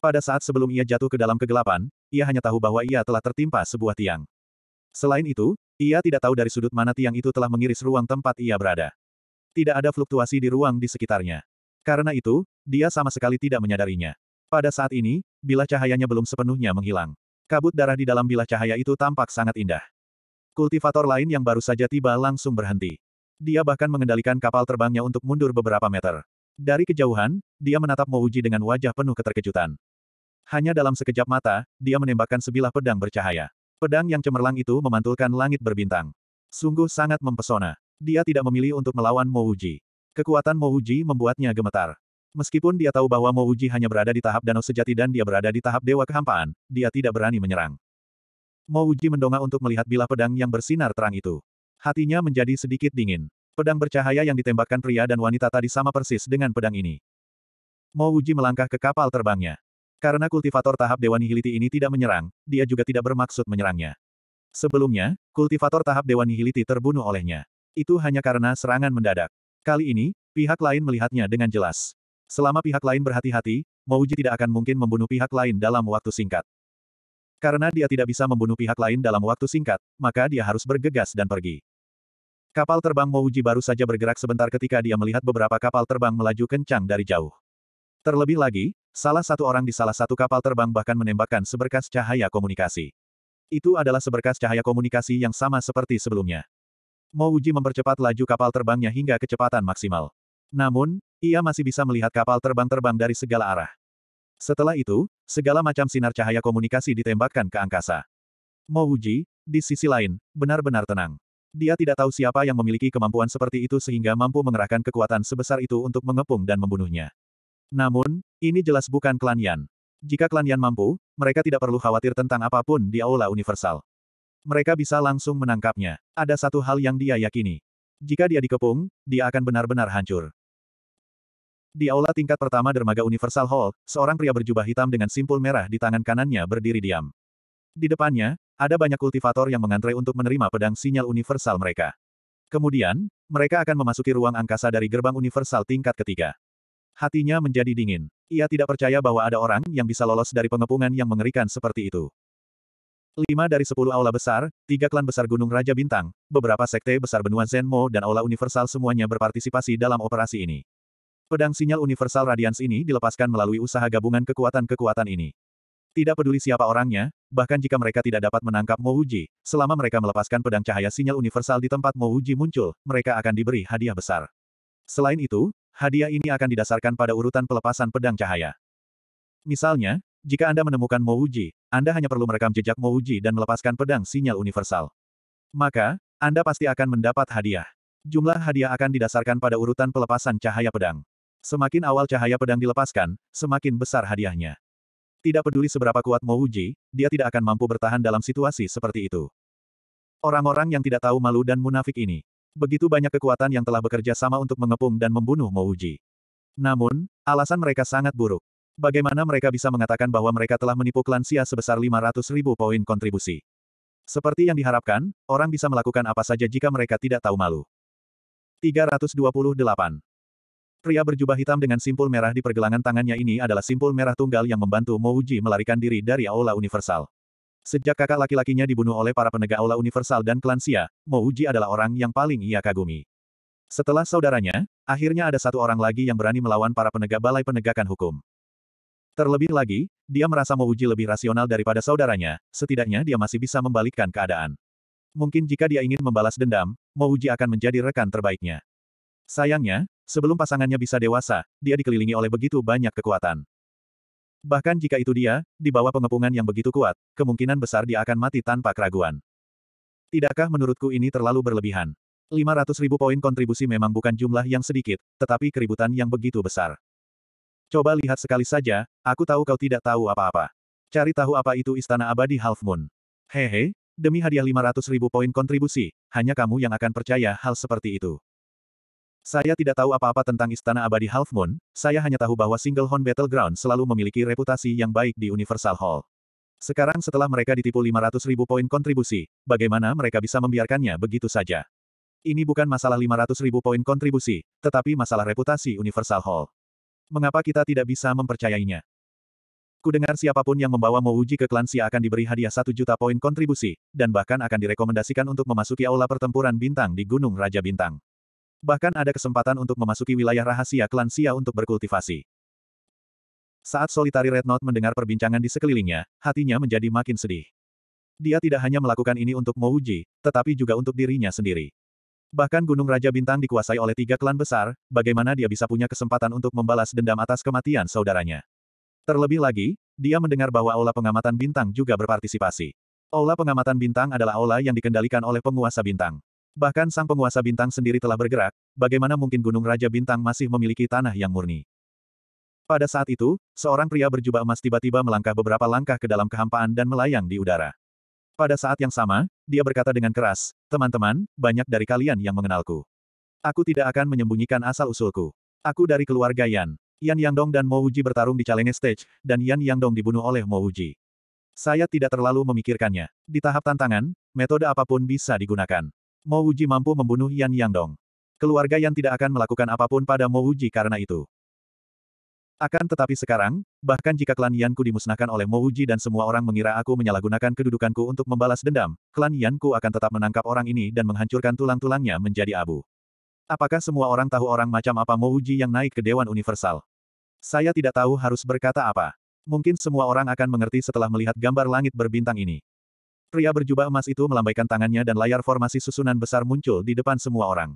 Pada saat sebelum ia jatuh ke dalam kegelapan, ia hanya tahu bahwa ia telah tertimpa sebuah tiang. Selain itu, ia tidak tahu dari sudut mana tiang itu telah mengiris ruang tempat ia berada. Tidak ada fluktuasi di ruang di sekitarnya. Karena itu, dia sama sekali tidak menyadarinya. Pada saat ini, bila cahayanya belum sepenuhnya menghilang. Kabut darah di dalam bila cahaya itu tampak sangat indah. Kultivator lain yang baru saja tiba langsung berhenti. Dia bahkan mengendalikan kapal terbangnya untuk mundur beberapa meter. Dari kejauhan, dia menatap Mouji dengan wajah penuh keterkejutan. Hanya dalam sekejap mata, dia menembakkan sebilah pedang bercahaya. Pedang yang cemerlang itu memantulkan langit berbintang. Sungguh sangat mempesona. Dia tidak memilih untuk melawan Mouji. Kekuatan Mouji membuatnya gemetar. Meskipun dia tahu bahwa Mouji hanya berada di tahap danau sejati dan dia berada di tahap dewa kehampaan, dia tidak berani menyerang. Mouji mendongak untuk melihat bilah pedang yang bersinar terang itu. Hatinya menjadi sedikit dingin. Pedang bercahaya yang ditembakkan pria dan wanita tadi sama persis dengan pedang ini. Mouji melangkah ke kapal terbangnya. Karena kultivator tahap Dewa Nihiliti ini tidak menyerang, dia juga tidak bermaksud menyerangnya. Sebelumnya, kultivator tahap Dewa Nihiliti terbunuh olehnya. Itu hanya karena serangan mendadak. Kali ini, pihak lain melihatnya dengan jelas. Selama pihak lain berhati-hati, Mouji tidak akan mungkin membunuh pihak lain dalam waktu singkat. Karena dia tidak bisa membunuh pihak lain dalam waktu singkat, maka dia harus bergegas dan pergi. Kapal terbang Mouji baru saja bergerak sebentar ketika dia melihat beberapa kapal terbang melaju kencang dari jauh. Terlebih lagi, Salah satu orang di salah satu kapal terbang bahkan menembakkan seberkas cahaya komunikasi. Itu adalah seberkas cahaya komunikasi yang sama seperti sebelumnya. Mouji mempercepat laju kapal terbangnya hingga kecepatan maksimal. Namun, ia masih bisa melihat kapal terbang-terbang dari segala arah. Setelah itu, segala macam sinar cahaya komunikasi ditembakkan ke angkasa. Mouji, di sisi lain, benar-benar tenang. Dia tidak tahu siapa yang memiliki kemampuan seperti itu sehingga mampu mengerahkan kekuatan sebesar itu untuk mengepung dan membunuhnya. Namun, ini jelas bukan klan Yan. Jika klan Yan mampu, mereka tidak perlu khawatir tentang apapun di Aula Universal. Mereka bisa langsung menangkapnya. Ada satu hal yang dia yakini. Jika dia dikepung, dia akan benar-benar hancur. Di aula tingkat pertama dermaga Universal Hall, seorang pria berjubah hitam dengan simpul merah di tangan kanannya berdiri diam. Di depannya, ada banyak kultivator yang mengantre untuk menerima pedang sinyal universal mereka. Kemudian, mereka akan memasuki ruang angkasa dari gerbang universal tingkat ketiga. Hatinya menjadi dingin. Ia tidak percaya bahwa ada orang yang bisa lolos dari pengepungan yang mengerikan seperti itu. Lima dari sepuluh aula besar, tiga klan besar Gunung Raja Bintang, beberapa sekte besar benua Zenmo dan aula universal semuanya berpartisipasi dalam operasi ini. Pedang sinyal universal Radiance ini dilepaskan melalui usaha gabungan kekuatan-kekuatan ini. Tidak peduli siapa orangnya, bahkan jika mereka tidak dapat menangkap Mouji, selama mereka melepaskan pedang cahaya sinyal universal di tempat Mouji muncul, mereka akan diberi hadiah besar. Selain itu, hadiah ini akan didasarkan pada urutan pelepasan pedang cahaya. Misalnya, jika Anda menemukan Mouji, Anda hanya perlu merekam jejak Mouji dan melepaskan pedang sinyal universal. Maka, Anda pasti akan mendapat hadiah. Jumlah hadiah akan didasarkan pada urutan pelepasan cahaya pedang. Semakin awal cahaya pedang dilepaskan, semakin besar hadiahnya. Tidak peduli seberapa kuat Mouji, dia tidak akan mampu bertahan dalam situasi seperti itu. Orang-orang yang tidak tahu malu dan munafik ini begitu banyak kekuatan yang telah bekerja sama untuk mengepung dan membunuh Mouji. Namun, alasan mereka sangat buruk. Bagaimana mereka bisa mengatakan bahwa mereka telah menipu Klansia sebesar 500 ribu poin kontribusi? Seperti yang diharapkan, orang bisa melakukan apa saja jika mereka tidak tahu malu. 328. Pria berjubah hitam dengan simpul merah di pergelangan tangannya ini adalah simpul merah tunggal yang membantu Mouji melarikan diri dari Aula Universal. Sejak kakak laki-lakinya dibunuh oleh para penegak aula universal dan klan Xia, Uji adalah orang yang paling ia kagumi. Setelah saudaranya, akhirnya ada satu orang lagi yang berani melawan para penegak balai penegakan hukum. Terlebih lagi, dia merasa Mo Uji lebih rasional daripada saudaranya, setidaknya dia masih bisa membalikkan keadaan. Mungkin jika dia ingin membalas dendam, Mo Uji akan menjadi rekan terbaiknya. Sayangnya, sebelum pasangannya bisa dewasa, dia dikelilingi oleh begitu banyak kekuatan. Bahkan jika itu dia, di bawah pengepungan yang begitu kuat, kemungkinan besar dia akan mati tanpa keraguan. Tidakkah menurutku ini terlalu berlebihan? 500 ribu poin kontribusi memang bukan jumlah yang sedikit, tetapi keributan yang begitu besar. Coba lihat sekali saja, aku tahu kau tidak tahu apa-apa. Cari tahu apa itu Istana Abadi Half Moon. Hehe, demi hadiah 500 ribu poin kontribusi, hanya kamu yang akan percaya hal seperti itu. Saya tidak tahu apa-apa tentang Istana Abadi Half Moon, saya hanya tahu bahwa Single Horn Battleground selalu memiliki reputasi yang baik di Universal Hall. Sekarang setelah mereka ditipu 500 ribu poin kontribusi, bagaimana mereka bisa membiarkannya begitu saja? Ini bukan masalah 500 ribu poin kontribusi, tetapi masalah reputasi Universal Hall. Mengapa kita tidak bisa mempercayainya? Kudengar siapapun yang membawa Mouji ke klan Xia akan diberi hadiah 1 juta poin kontribusi, dan bahkan akan direkomendasikan untuk memasuki aula pertempuran bintang di Gunung Raja Bintang. Bahkan ada kesempatan untuk memasuki wilayah rahasia klan sia untuk berkultivasi. Saat solitari Red Note mendengar perbincangan di sekelilingnya, hatinya menjadi makin sedih. Dia tidak hanya melakukan ini untuk Mouji, tetapi juga untuk dirinya sendiri. Bahkan Gunung Raja Bintang dikuasai oleh tiga klan besar, bagaimana dia bisa punya kesempatan untuk membalas dendam atas kematian saudaranya. Terlebih lagi, dia mendengar bahwa Aula Pengamatan Bintang juga berpartisipasi. Aula Pengamatan Bintang adalah aula yang dikendalikan oleh penguasa bintang. Bahkan sang penguasa bintang sendiri telah bergerak, bagaimana mungkin Gunung Raja Bintang masih memiliki tanah yang murni. Pada saat itu, seorang pria berjubah emas tiba-tiba melangkah beberapa langkah ke dalam kehampaan dan melayang di udara. Pada saat yang sama, dia berkata dengan keras, teman-teman, banyak dari kalian yang mengenalku. Aku tidak akan menyembunyikan asal-usulku. Aku dari keluarga Yan. Yan Yangdong dan Mo Uji bertarung di challenge stage, dan Yan Yangdong dibunuh oleh Mo Uji. Saya tidak terlalu memikirkannya. Di tahap tantangan, metode apapun bisa digunakan. Mo Wuji mampu membunuh Yan Yangdong. Keluarga Yan tidak akan melakukan apapun pada Mo Wuji karena itu. Akan tetapi sekarang, bahkan jika klan Yanku dimusnahkan oleh Mo Wuji dan semua orang mengira aku menyalahgunakan kedudukanku untuk membalas dendam, klan Yanku akan tetap menangkap orang ini dan menghancurkan tulang-tulangnya menjadi abu. Apakah semua orang tahu orang macam apa Mo Wuji yang naik ke Dewan Universal? Saya tidak tahu harus berkata apa. Mungkin semua orang akan mengerti setelah melihat gambar langit berbintang ini. Pria berjubah emas itu melambaikan tangannya dan layar formasi susunan besar muncul di depan semua orang.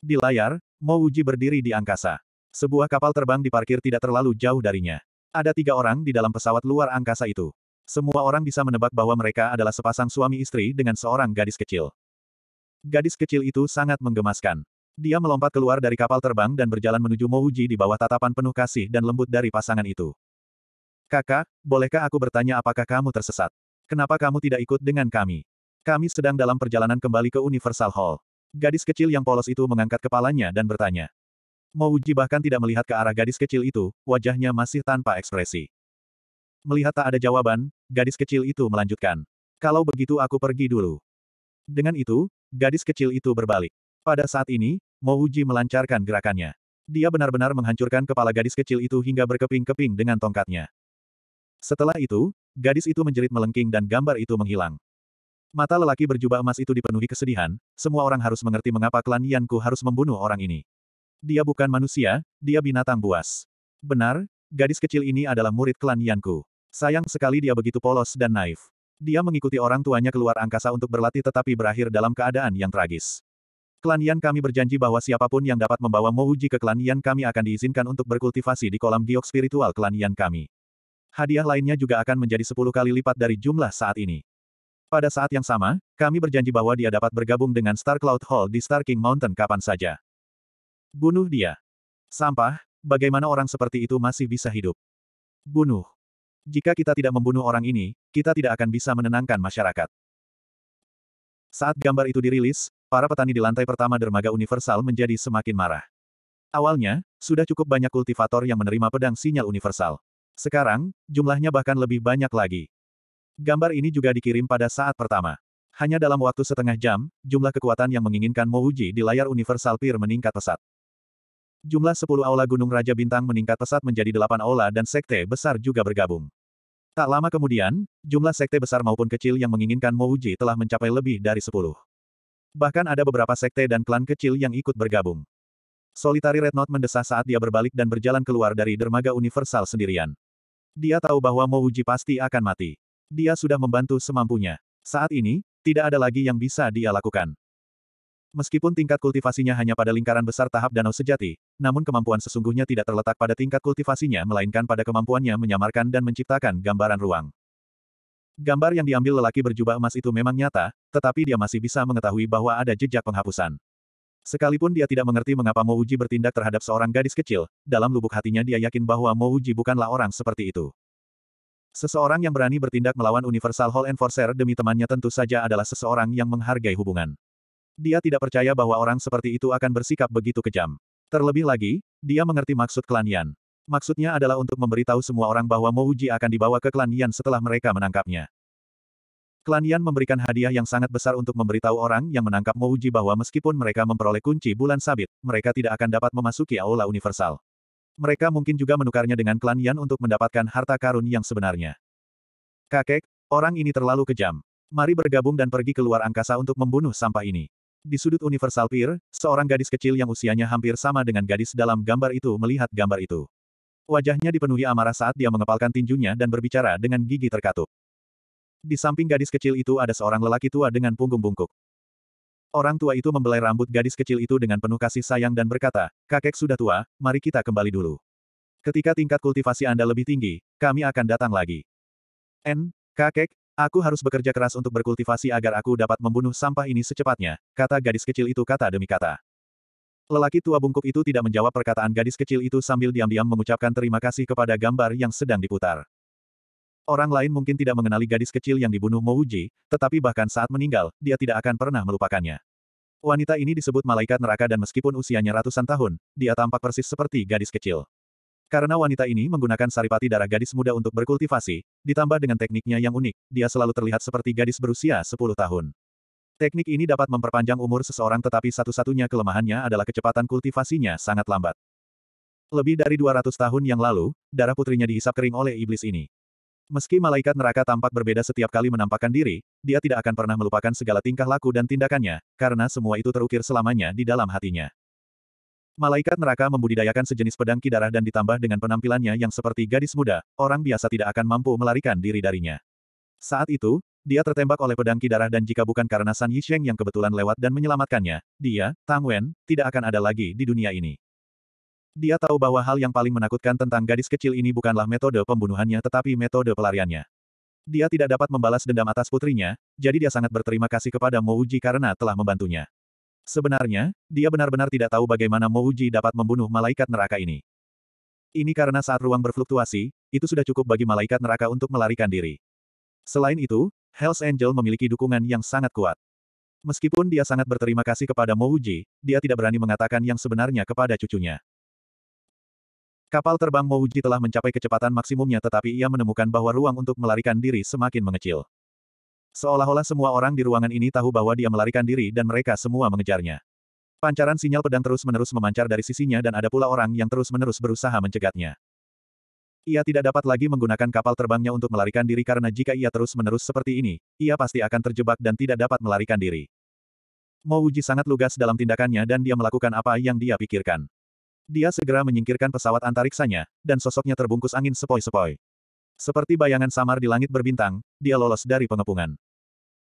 Di layar, Mo Uji berdiri di angkasa. Sebuah kapal terbang diparkir tidak terlalu jauh darinya. Ada tiga orang di dalam pesawat luar angkasa itu. Semua orang bisa menebak bahwa mereka adalah sepasang suami istri dengan seorang gadis kecil. Gadis kecil itu sangat menggemaskan. Dia melompat keluar dari kapal terbang dan berjalan menuju Mo Wuji di bawah tatapan penuh kasih dan lembut dari pasangan itu. Kakak, bolehkah aku bertanya apakah kamu tersesat? Kenapa kamu tidak ikut dengan kami? Kami sedang dalam perjalanan kembali ke Universal Hall. Gadis kecil yang polos itu mengangkat kepalanya dan bertanya. Mouji bahkan tidak melihat ke arah gadis kecil itu, wajahnya masih tanpa ekspresi. Melihat tak ada jawaban, gadis kecil itu melanjutkan. Kalau begitu aku pergi dulu. Dengan itu, gadis kecil itu berbalik. Pada saat ini, Mouji melancarkan gerakannya. Dia benar-benar menghancurkan kepala gadis kecil itu hingga berkeping-keping dengan tongkatnya. Setelah itu, gadis itu menjerit melengking dan gambar itu menghilang. Mata lelaki berjubah emas itu dipenuhi kesedihan, semua orang harus mengerti mengapa klan Yanku harus membunuh orang ini. Dia bukan manusia, dia binatang buas. Benar, gadis kecil ini adalah murid klan Yanku. Sayang sekali dia begitu polos dan naif. Dia mengikuti orang tuanya keluar angkasa untuk berlatih tetapi berakhir dalam keadaan yang tragis. Klan Yan kami berjanji bahwa siapapun yang dapat membawa Mouji ke klan Yan kami akan diizinkan untuk berkultivasi di kolam giok spiritual klan Yan kami hadiah lainnya juga akan menjadi 10 kali lipat dari jumlah saat ini. Pada saat yang sama, kami berjanji bahwa dia dapat bergabung dengan Star Cloud Hall di Star King Mountain kapan saja. Bunuh dia. Sampah, bagaimana orang seperti itu masih bisa hidup? Bunuh. Jika kita tidak membunuh orang ini, kita tidak akan bisa menenangkan masyarakat. Saat gambar itu dirilis, para petani di lantai pertama dermaga universal menjadi semakin marah. Awalnya, sudah cukup banyak kultivator yang menerima pedang sinyal universal. Sekarang, jumlahnya bahkan lebih banyak lagi. Gambar ini juga dikirim pada saat pertama. Hanya dalam waktu setengah jam, jumlah kekuatan yang menginginkan Mouji di layar Universal Peer meningkat pesat. Jumlah 10 aula Gunung Raja Bintang meningkat pesat menjadi 8 aula dan sekte besar juga bergabung. Tak lama kemudian, jumlah sekte besar maupun kecil yang menginginkan Mouji telah mencapai lebih dari 10. Bahkan ada beberapa sekte dan klan kecil yang ikut bergabung. Solitari Red Note mendesah saat dia berbalik dan berjalan keluar dari dermaga universal sendirian. Dia tahu bahwa Mo Uji pasti akan mati. Dia sudah membantu semampunya. Saat ini, tidak ada lagi yang bisa dia lakukan. Meskipun tingkat kultivasinya hanya pada lingkaran besar tahap danau sejati, namun kemampuan sesungguhnya tidak terletak pada tingkat kultivasinya melainkan pada kemampuannya menyamarkan dan menciptakan gambaran ruang. Gambar yang diambil lelaki berjubah emas itu memang nyata, tetapi dia masih bisa mengetahui bahwa ada jejak penghapusan. Sekalipun dia tidak mengerti mengapa Mouji bertindak terhadap seorang gadis kecil, dalam lubuk hatinya dia yakin bahwa Mouji bukanlah orang seperti itu. Seseorang yang berani bertindak melawan Universal Hall Enforcer demi temannya tentu saja adalah seseorang yang menghargai hubungan. Dia tidak percaya bahwa orang seperti itu akan bersikap begitu kejam. Terlebih lagi, dia mengerti maksud klan Yan. Maksudnya adalah untuk memberitahu semua orang bahwa Mouji akan dibawa ke klan Yan setelah mereka menangkapnya. Klan Yan memberikan hadiah yang sangat besar untuk memberitahu orang yang menangkap Mouji bahwa meskipun mereka memperoleh kunci bulan sabit, mereka tidak akan dapat memasuki Aula Universal. Mereka mungkin juga menukarnya dengan klan Yan untuk mendapatkan harta karun yang sebenarnya. Kakek, orang ini terlalu kejam. Mari bergabung dan pergi ke luar angkasa untuk membunuh sampah ini. Di sudut Universal Pier, seorang gadis kecil yang usianya hampir sama dengan gadis dalam gambar itu melihat gambar itu. Wajahnya dipenuhi amarah saat dia mengepalkan tinjunya dan berbicara dengan gigi terkatup. Di samping gadis kecil itu ada seorang lelaki tua dengan punggung bungkuk. Orang tua itu membelai rambut gadis kecil itu dengan penuh kasih sayang dan berkata, kakek sudah tua, mari kita kembali dulu. Ketika tingkat kultivasi Anda lebih tinggi, kami akan datang lagi. N, kakek, aku harus bekerja keras untuk berkultivasi agar aku dapat membunuh sampah ini secepatnya, kata gadis kecil itu kata demi kata. Lelaki tua bungkuk itu tidak menjawab perkataan gadis kecil itu sambil diam-diam mengucapkan terima kasih kepada gambar yang sedang diputar. Orang lain mungkin tidak mengenali gadis kecil yang dibunuh Mouji, tetapi bahkan saat meninggal, dia tidak akan pernah melupakannya. Wanita ini disebut malaikat neraka dan meskipun usianya ratusan tahun, dia tampak persis seperti gadis kecil. Karena wanita ini menggunakan saripati darah gadis muda untuk berkultivasi, ditambah dengan tekniknya yang unik, dia selalu terlihat seperti gadis berusia 10 tahun. Teknik ini dapat memperpanjang umur seseorang tetapi satu-satunya kelemahannya adalah kecepatan kultivasinya sangat lambat. Lebih dari 200 tahun yang lalu, darah putrinya dihisap kering oleh iblis ini. Meski malaikat neraka tampak berbeda setiap kali menampakkan diri, dia tidak akan pernah melupakan segala tingkah laku dan tindakannya, karena semua itu terukir selamanya di dalam hatinya. Malaikat neraka membudidayakan sejenis pedang kidarah dan ditambah dengan penampilannya yang seperti gadis muda, orang biasa tidak akan mampu melarikan diri darinya. Saat itu, dia tertembak oleh pedang kidarah dan jika bukan karena San Yisheng yang kebetulan lewat dan menyelamatkannya, dia, Tang Wen, tidak akan ada lagi di dunia ini. Dia tahu bahwa hal yang paling menakutkan tentang gadis kecil ini bukanlah metode pembunuhannya tetapi metode pelariannya. Dia tidak dapat membalas dendam atas putrinya, jadi dia sangat berterima kasih kepada Mouji karena telah membantunya. Sebenarnya, dia benar-benar tidak tahu bagaimana Mouji dapat membunuh malaikat neraka ini. Ini karena saat ruang berfluktuasi, itu sudah cukup bagi malaikat neraka untuk melarikan diri. Selain itu, Hells Angel memiliki dukungan yang sangat kuat. Meskipun dia sangat berterima kasih kepada Mouji, dia tidak berani mengatakan yang sebenarnya kepada cucunya. Kapal terbang Mouji telah mencapai kecepatan maksimumnya tetapi ia menemukan bahwa ruang untuk melarikan diri semakin mengecil. Seolah-olah semua orang di ruangan ini tahu bahwa dia melarikan diri dan mereka semua mengejarnya. Pancaran sinyal pedang terus-menerus memancar dari sisinya dan ada pula orang yang terus-menerus berusaha mencegatnya. Ia tidak dapat lagi menggunakan kapal terbangnya untuk melarikan diri karena jika ia terus-menerus seperti ini, ia pasti akan terjebak dan tidak dapat melarikan diri. Mouji sangat lugas dalam tindakannya dan dia melakukan apa yang dia pikirkan. Dia segera menyingkirkan pesawat antariksanya, dan sosoknya terbungkus angin sepoi-sepoi. Seperti bayangan samar di langit berbintang, dia lolos dari pengepungan.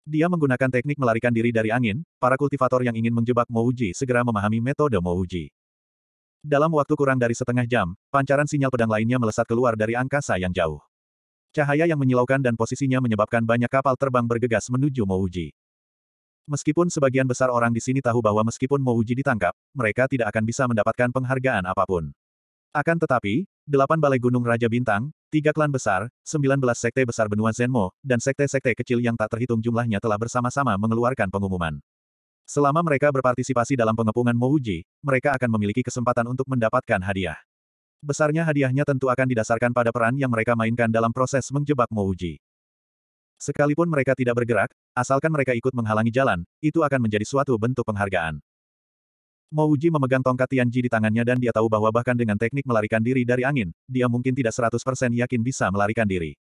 Dia menggunakan teknik melarikan diri dari angin, para kultivator yang ingin menjebak Mouji segera memahami metode Mouji. Dalam waktu kurang dari setengah jam, pancaran sinyal pedang lainnya melesat keluar dari angkasa yang jauh. Cahaya yang menyilaukan dan posisinya menyebabkan banyak kapal terbang bergegas menuju Mouji. Meskipun sebagian besar orang di sini tahu bahwa meskipun Mo Uji ditangkap, mereka tidak akan bisa mendapatkan penghargaan apapun. Akan tetapi, delapan balai gunung Raja Bintang, tiga klan besar, 19 sekte besar benua Zenmo, dan sekte-sekte kecil yang tak terhitung jumlahnya telah bersama-sama mengeluarkan pengumuman. Selama mereka berpartisipasi dalam pengepungan Mo Uji, mereka akan memiliki kesempatan untuk mendapatkan hadiah. Besarnya hadiahnya tentu akan didasarkan pada peran yang mereka mainkan dalam proses menjebak Mouji. Sekalipun mereka tidak bergerak, asalkan mereka ikut menghalangi jalan, itu akan menjadi suatu bentuk penghargaan. Mouji memegang tongkat Tianji di tangannya dan dia tahu bahwa bahkan dengan teknik melarikan diri dari angin, dia mungkin tidak 100% yakin bisa melarikan diri.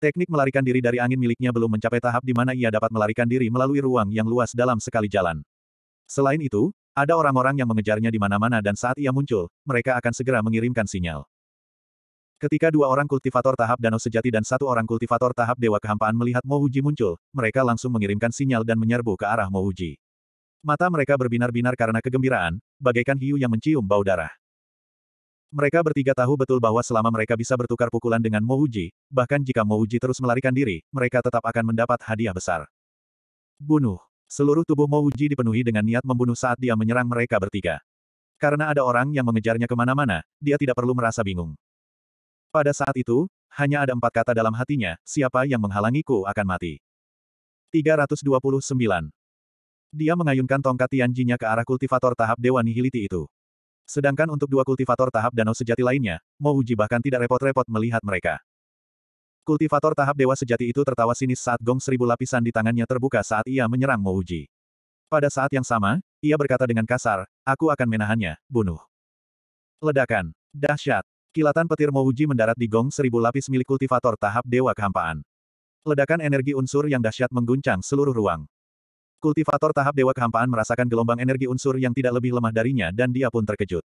Teknik melarikan diri dari angin miliknya belum mencapai tahap di mana ia dapat melarikan diri melalui ruang yang luas dalam sekali jalan. Selain itu, ada orang-orang yang mengejarnya di mana-mana dan saat ia muncul, mereka akan segera mengirimkan sinyal. Ketika dua orang kultivator tahap danau sejati dan satu orang kultivator tahap dewa kehampaan melihat Mouji muncul, mereka langsung mengirimkan sinyal dan menyerbu ke arah Mouji. Mata mereka berbinar-binar karena kegembiraan, bagaikan hiu yang mencium bau darah. Mereka bertiga tahu betul bahwa selama mereka bisa bertukar pukulan dengan Mouji, bahkan jika Mouji terus melarikan diri, mereka tetap akan mendapat hadiah besar. Bunuh. Seluruh tubuh Mouji dipenuhi dengan niat membunuh saat dia menyerang mereka bertiga. Karena ada orang yang mengejarnya kemana-mana, dia tidak perlu merasa bingung. Pada saat itu, hanya ada empat kata dalam hatinya, siapa yang menghalangiku akan mati. 329. Dia mengayunkan tongkat Tianjinya ke arah kultivator tahap Dewa Nihiliti itu. Sedangkan untuk dua kultivator tahap danau sejati lainnya, Uji bahkan tidak repot-repot melihat mereka. Kultivator tahap dewa sejati itu tertawa sinis saat gong seribu lapisan di tangannya terbuka saat ia menyerang Uji. Pada saat yang sama, ia berkata dengan kasar, aku akan menahannya, bunuh. Ledakan. Dahsyat. Kilatan petir Mouji mendarat di gong seribu lapis milik kultivator tahap Dewa Kehampaan. Ledakan energi unsur yang dahsyat mengguncang seluruh ruang. Kultivator tahap Dewa Kehampaan merasakan gelombang energi unsur yang tidak lebih lemah darinya dan dia pun terkejut.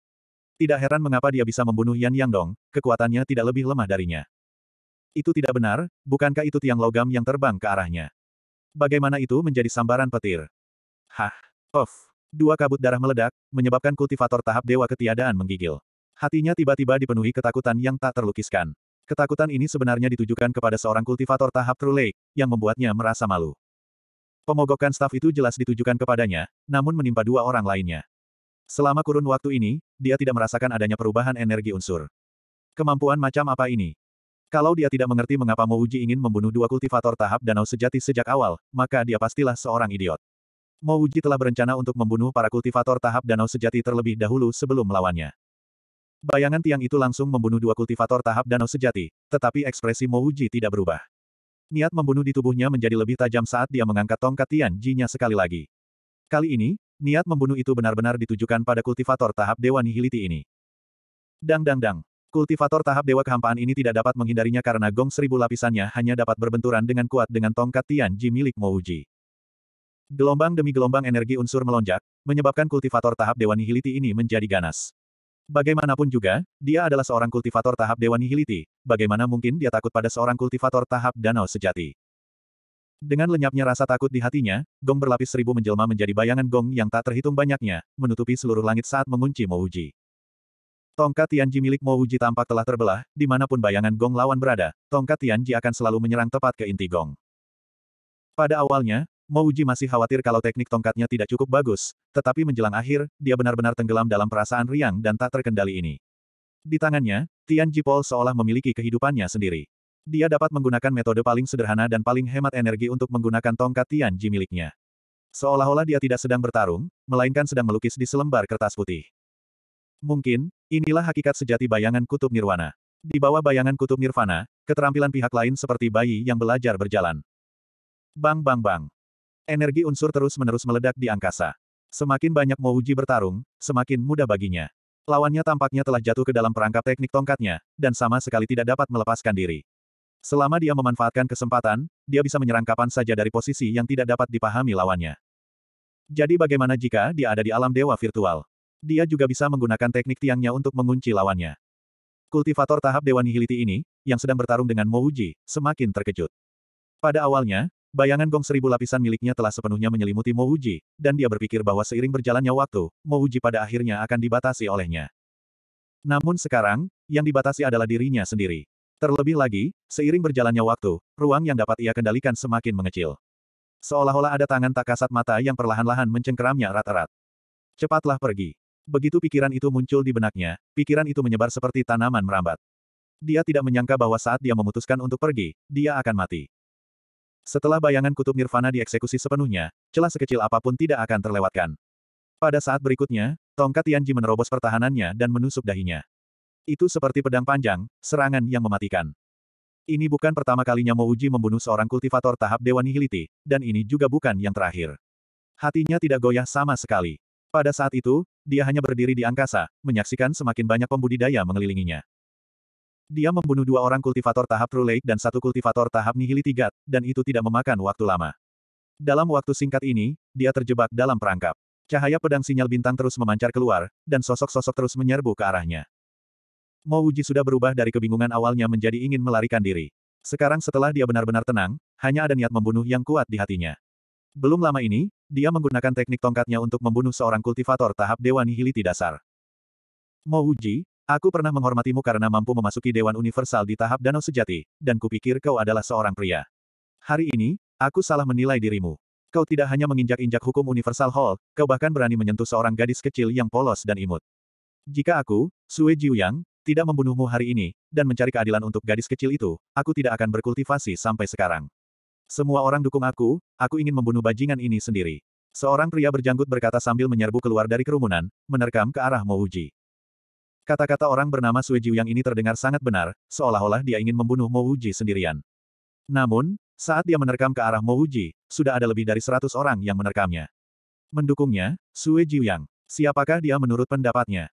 Tidak heran mengapa dia bisa membunuh Yan Yang Dong, kekuatannya tidak lebih lemah darinya. Itu tidak benar, bukankah itu tiang logam yang terbang ke arahnya? Bagaimana itu menjadi sambaran petir? Hah, of, Dua kabut darah meledak, menyebabkan kultivator tahap dewa ketiadaan menggigil. Hatinya tiba-tiba dipenuhi ketakutan yang tak terlukiskan. Ketakutan ini sebenarnya ditujukan kepada seorang kultivator tahap True Lake, yang membuatnya merasa malu. Pemogokan staf itu jelas ditujukan kepadanya, namun menimpa dua orang lainnya. Selama kurun waktu ini, dia tidak merasakan adanya perubahan energi unsur. Kemampuan macam apa ini? Kalau dia tidak mengerti mengapa Mo Uji ingin membunuh dua kultivator tahap danau sejati sejak awal, maka dia pastilah seorang idiot. Mo Uji telah berencana untuk membunuh para kultivator tahap danau sejati terlebih dahulu sebelum melawannya. Bayangan tiang itu langsung membunuh dua kultivator tahap danau sejati, tetapi ekspresi Mo tidak berubah. Niat membunuh di tubuhnya menjadi lebih tajam saat dia mengangkat tongkat Tian Jinya nya sekali lagi. Kali ini, niat membunuh itu benar-benar ditujukan pada kultivator tahap Dewa Nihiliti ini. Dang dang dang. Kultivator tahap Dewa Kehampaan ini tidak dapat menghindarinya karena gong seribu lapisannya hanya dapat berbenturan dengan kuat dengan tongkat Tian Ji milik Mouji. Gelombang demi gelombang energi unsur melonjak, menyebabkan kultivator tahap Dewa Nihiliti ini menjadi ganas. Bagaimanapun juga, dia adalah seorang kultivator tahap Dewa Nihiliti, bagaimana mungkin dia takut pada seorang kultivator tahap danau sejati. Dengan lenyapnya rasa takut di hatinya, gong berlapis seribu menjelma menjadi bayangan gong yang tak terhitung banyaknya, menutupi seluruh langit saat mengunci Mouji. Tongkat Tianji milik Mouji tampak telah terbelah, dimanapun bayangan gong lawan berada, tongkat Tianji akan selalu menyerang tepat ke inti gong. Pada awalnya, Mouji masih khawatir kalau teknik tongkatnya tidak cukup bagus, tetapi menjelang akhir, dia benar-benar tenggelam dalam perasaan riang dan tak terkendali ini. Di tangannya, Tian Jipol seolah memiliki kehidupannya sendiri. Dia dapat menggunakan metode paling sederhana dan paling hemat energi untuk menggunakan tongkat Tian Ji miliknya. Seolah-olah dia tidak sedang bertarung, melainkan sedang melukis di selembar kertas putih. Mungkin, inilah hakikat sejati bayangan kutub nirwana. Di bawah bayangan kutub nirvana, keterampilan pihak lain seperti bayi yang belajar berjalan. Bang bang bang. Energi unsur terus-menerus meledak di angkasa. Semakin banyak Mouji bertarung, semakin mudah baginya. Lawannya tampaknya telah jatuh ke dalam perangkap teknik tongkatnya, dan sama sekali tidak dapat melepaskan diri. Selama dia memanfaatkan kesempatan, dia bisa menyerang kapan saja dari posisi yang tidak dapat dipahami lawannya. Jadi bagaimana jika dia ada di alam dewa virtual? Dia juga bisa menggunakan teknik tiangnya untuk mengunci lawannya. Kultivator tahap Dewa Nihiliti ini, yang sedang bertarung dengan Mouji, semakin terkejut. Pada awalnya, Bayangan gong seribu lapisan miliknya telah sepenuhnya menyelimuti Mo Mouji, dan dia berpikir bahwa seiring berjalannya waktu, Mo Mouji pada akhirnya akan dibatasi olehnya. Namun sekarang, yang dibatasi adalah dirinya sendiri. Terlebih lagi, seiring berjalannya waktu, ruang yang dapat ia kendalikan semakin mengecil. Seolah-olah ada tangan tak kasat mata yang perlahan-lahan mencengkeramnya erat-erat. Cepatlah pergi. Begitu pikiran itu muncul di benaknya, pikiran itu menyebar seperti tanaman merambat. Dia tidak menyangka bahwa saat dia memutuskan untuk pergi, dia akan mati. Setelah bayangan kutub nirvana dieksekusi sepenuhnya, celah sekecil apapun tidak akan terlewatkan. Pada saat berikutnya, tongkat Tianji menerobos pertahanannya dan menusuk dahinya. Itu seperti pedang panjang, serangan yang mematikan. Ini bukan pertama kalinya Mo Uji membunuh seorang kultivator tahap Dewa Nihiliti, dan ini juga bukan yang terakhir. Hatinya tidak goyah sama sekali. Pada saat itu, dia hanya berdiri di angkasa, menyaksikan semakin banyak pembudidaya mengelilinginya. Dia membunuh dua orang kultivator tahap True dan satu kultivator tahap Nihility dan itu tidak memakan waktu lama. Dalam waktu singkat ini, dia terjebak dalam perangkap. Cahaya pedang sinyal bintang terus memancar keluar, dan sosok-sosok terus menyerbu ke arahnya. Mo Wuji sudah berubah dari kebingungan awalnya menjadi ingin melarikan diri. Sekarang setelah dia benar-benar tenang, hanya ada niat membunuh yang kuat di hatinya. Belum lama ini, dia menggunakan teknik tongkatnya untuk membunuh seorang kultivator tahap Dewa Nihiliti dasar. Mo Wuji. Aku pernah menghormatimu karena mampu memasuki Dewan Universal di tahap danau sejati, dan kupikir kau adalah seorang pria. Hari ini, aku salah menilai dirimu. Kau tidak hanya menginjak-injak hukum Universal Hall, kau bahkan berani menyentuh seorang gadis kecil yang polos dan imut. Jika aku, Sue Jiuyang, tidak membunuhmu hari ini, dan mencari keadilan untuk gadis kecil itu, aku tidak akan berkultivasi sampai sekarang. Semua orang dukung aku, aku ingin membunuh bajingan ini sendiri. Seorang pria berjanggut berkata sambil menyerbu keluar dari kerumunan, menerkam ke arah Mouji. Kata-kata orang bernama Sui Yang ini terdengar sangat benar, seolah-olah dia ingin membunuh Mo Wuji sendirian. Namun, saat dia menerkam ke arah Mo Wuji, sudah ada lebih dari seratus orang yang menerkamnya. Mendukungnya, Sui Yang, Siapakah dia menurut pendapatnya?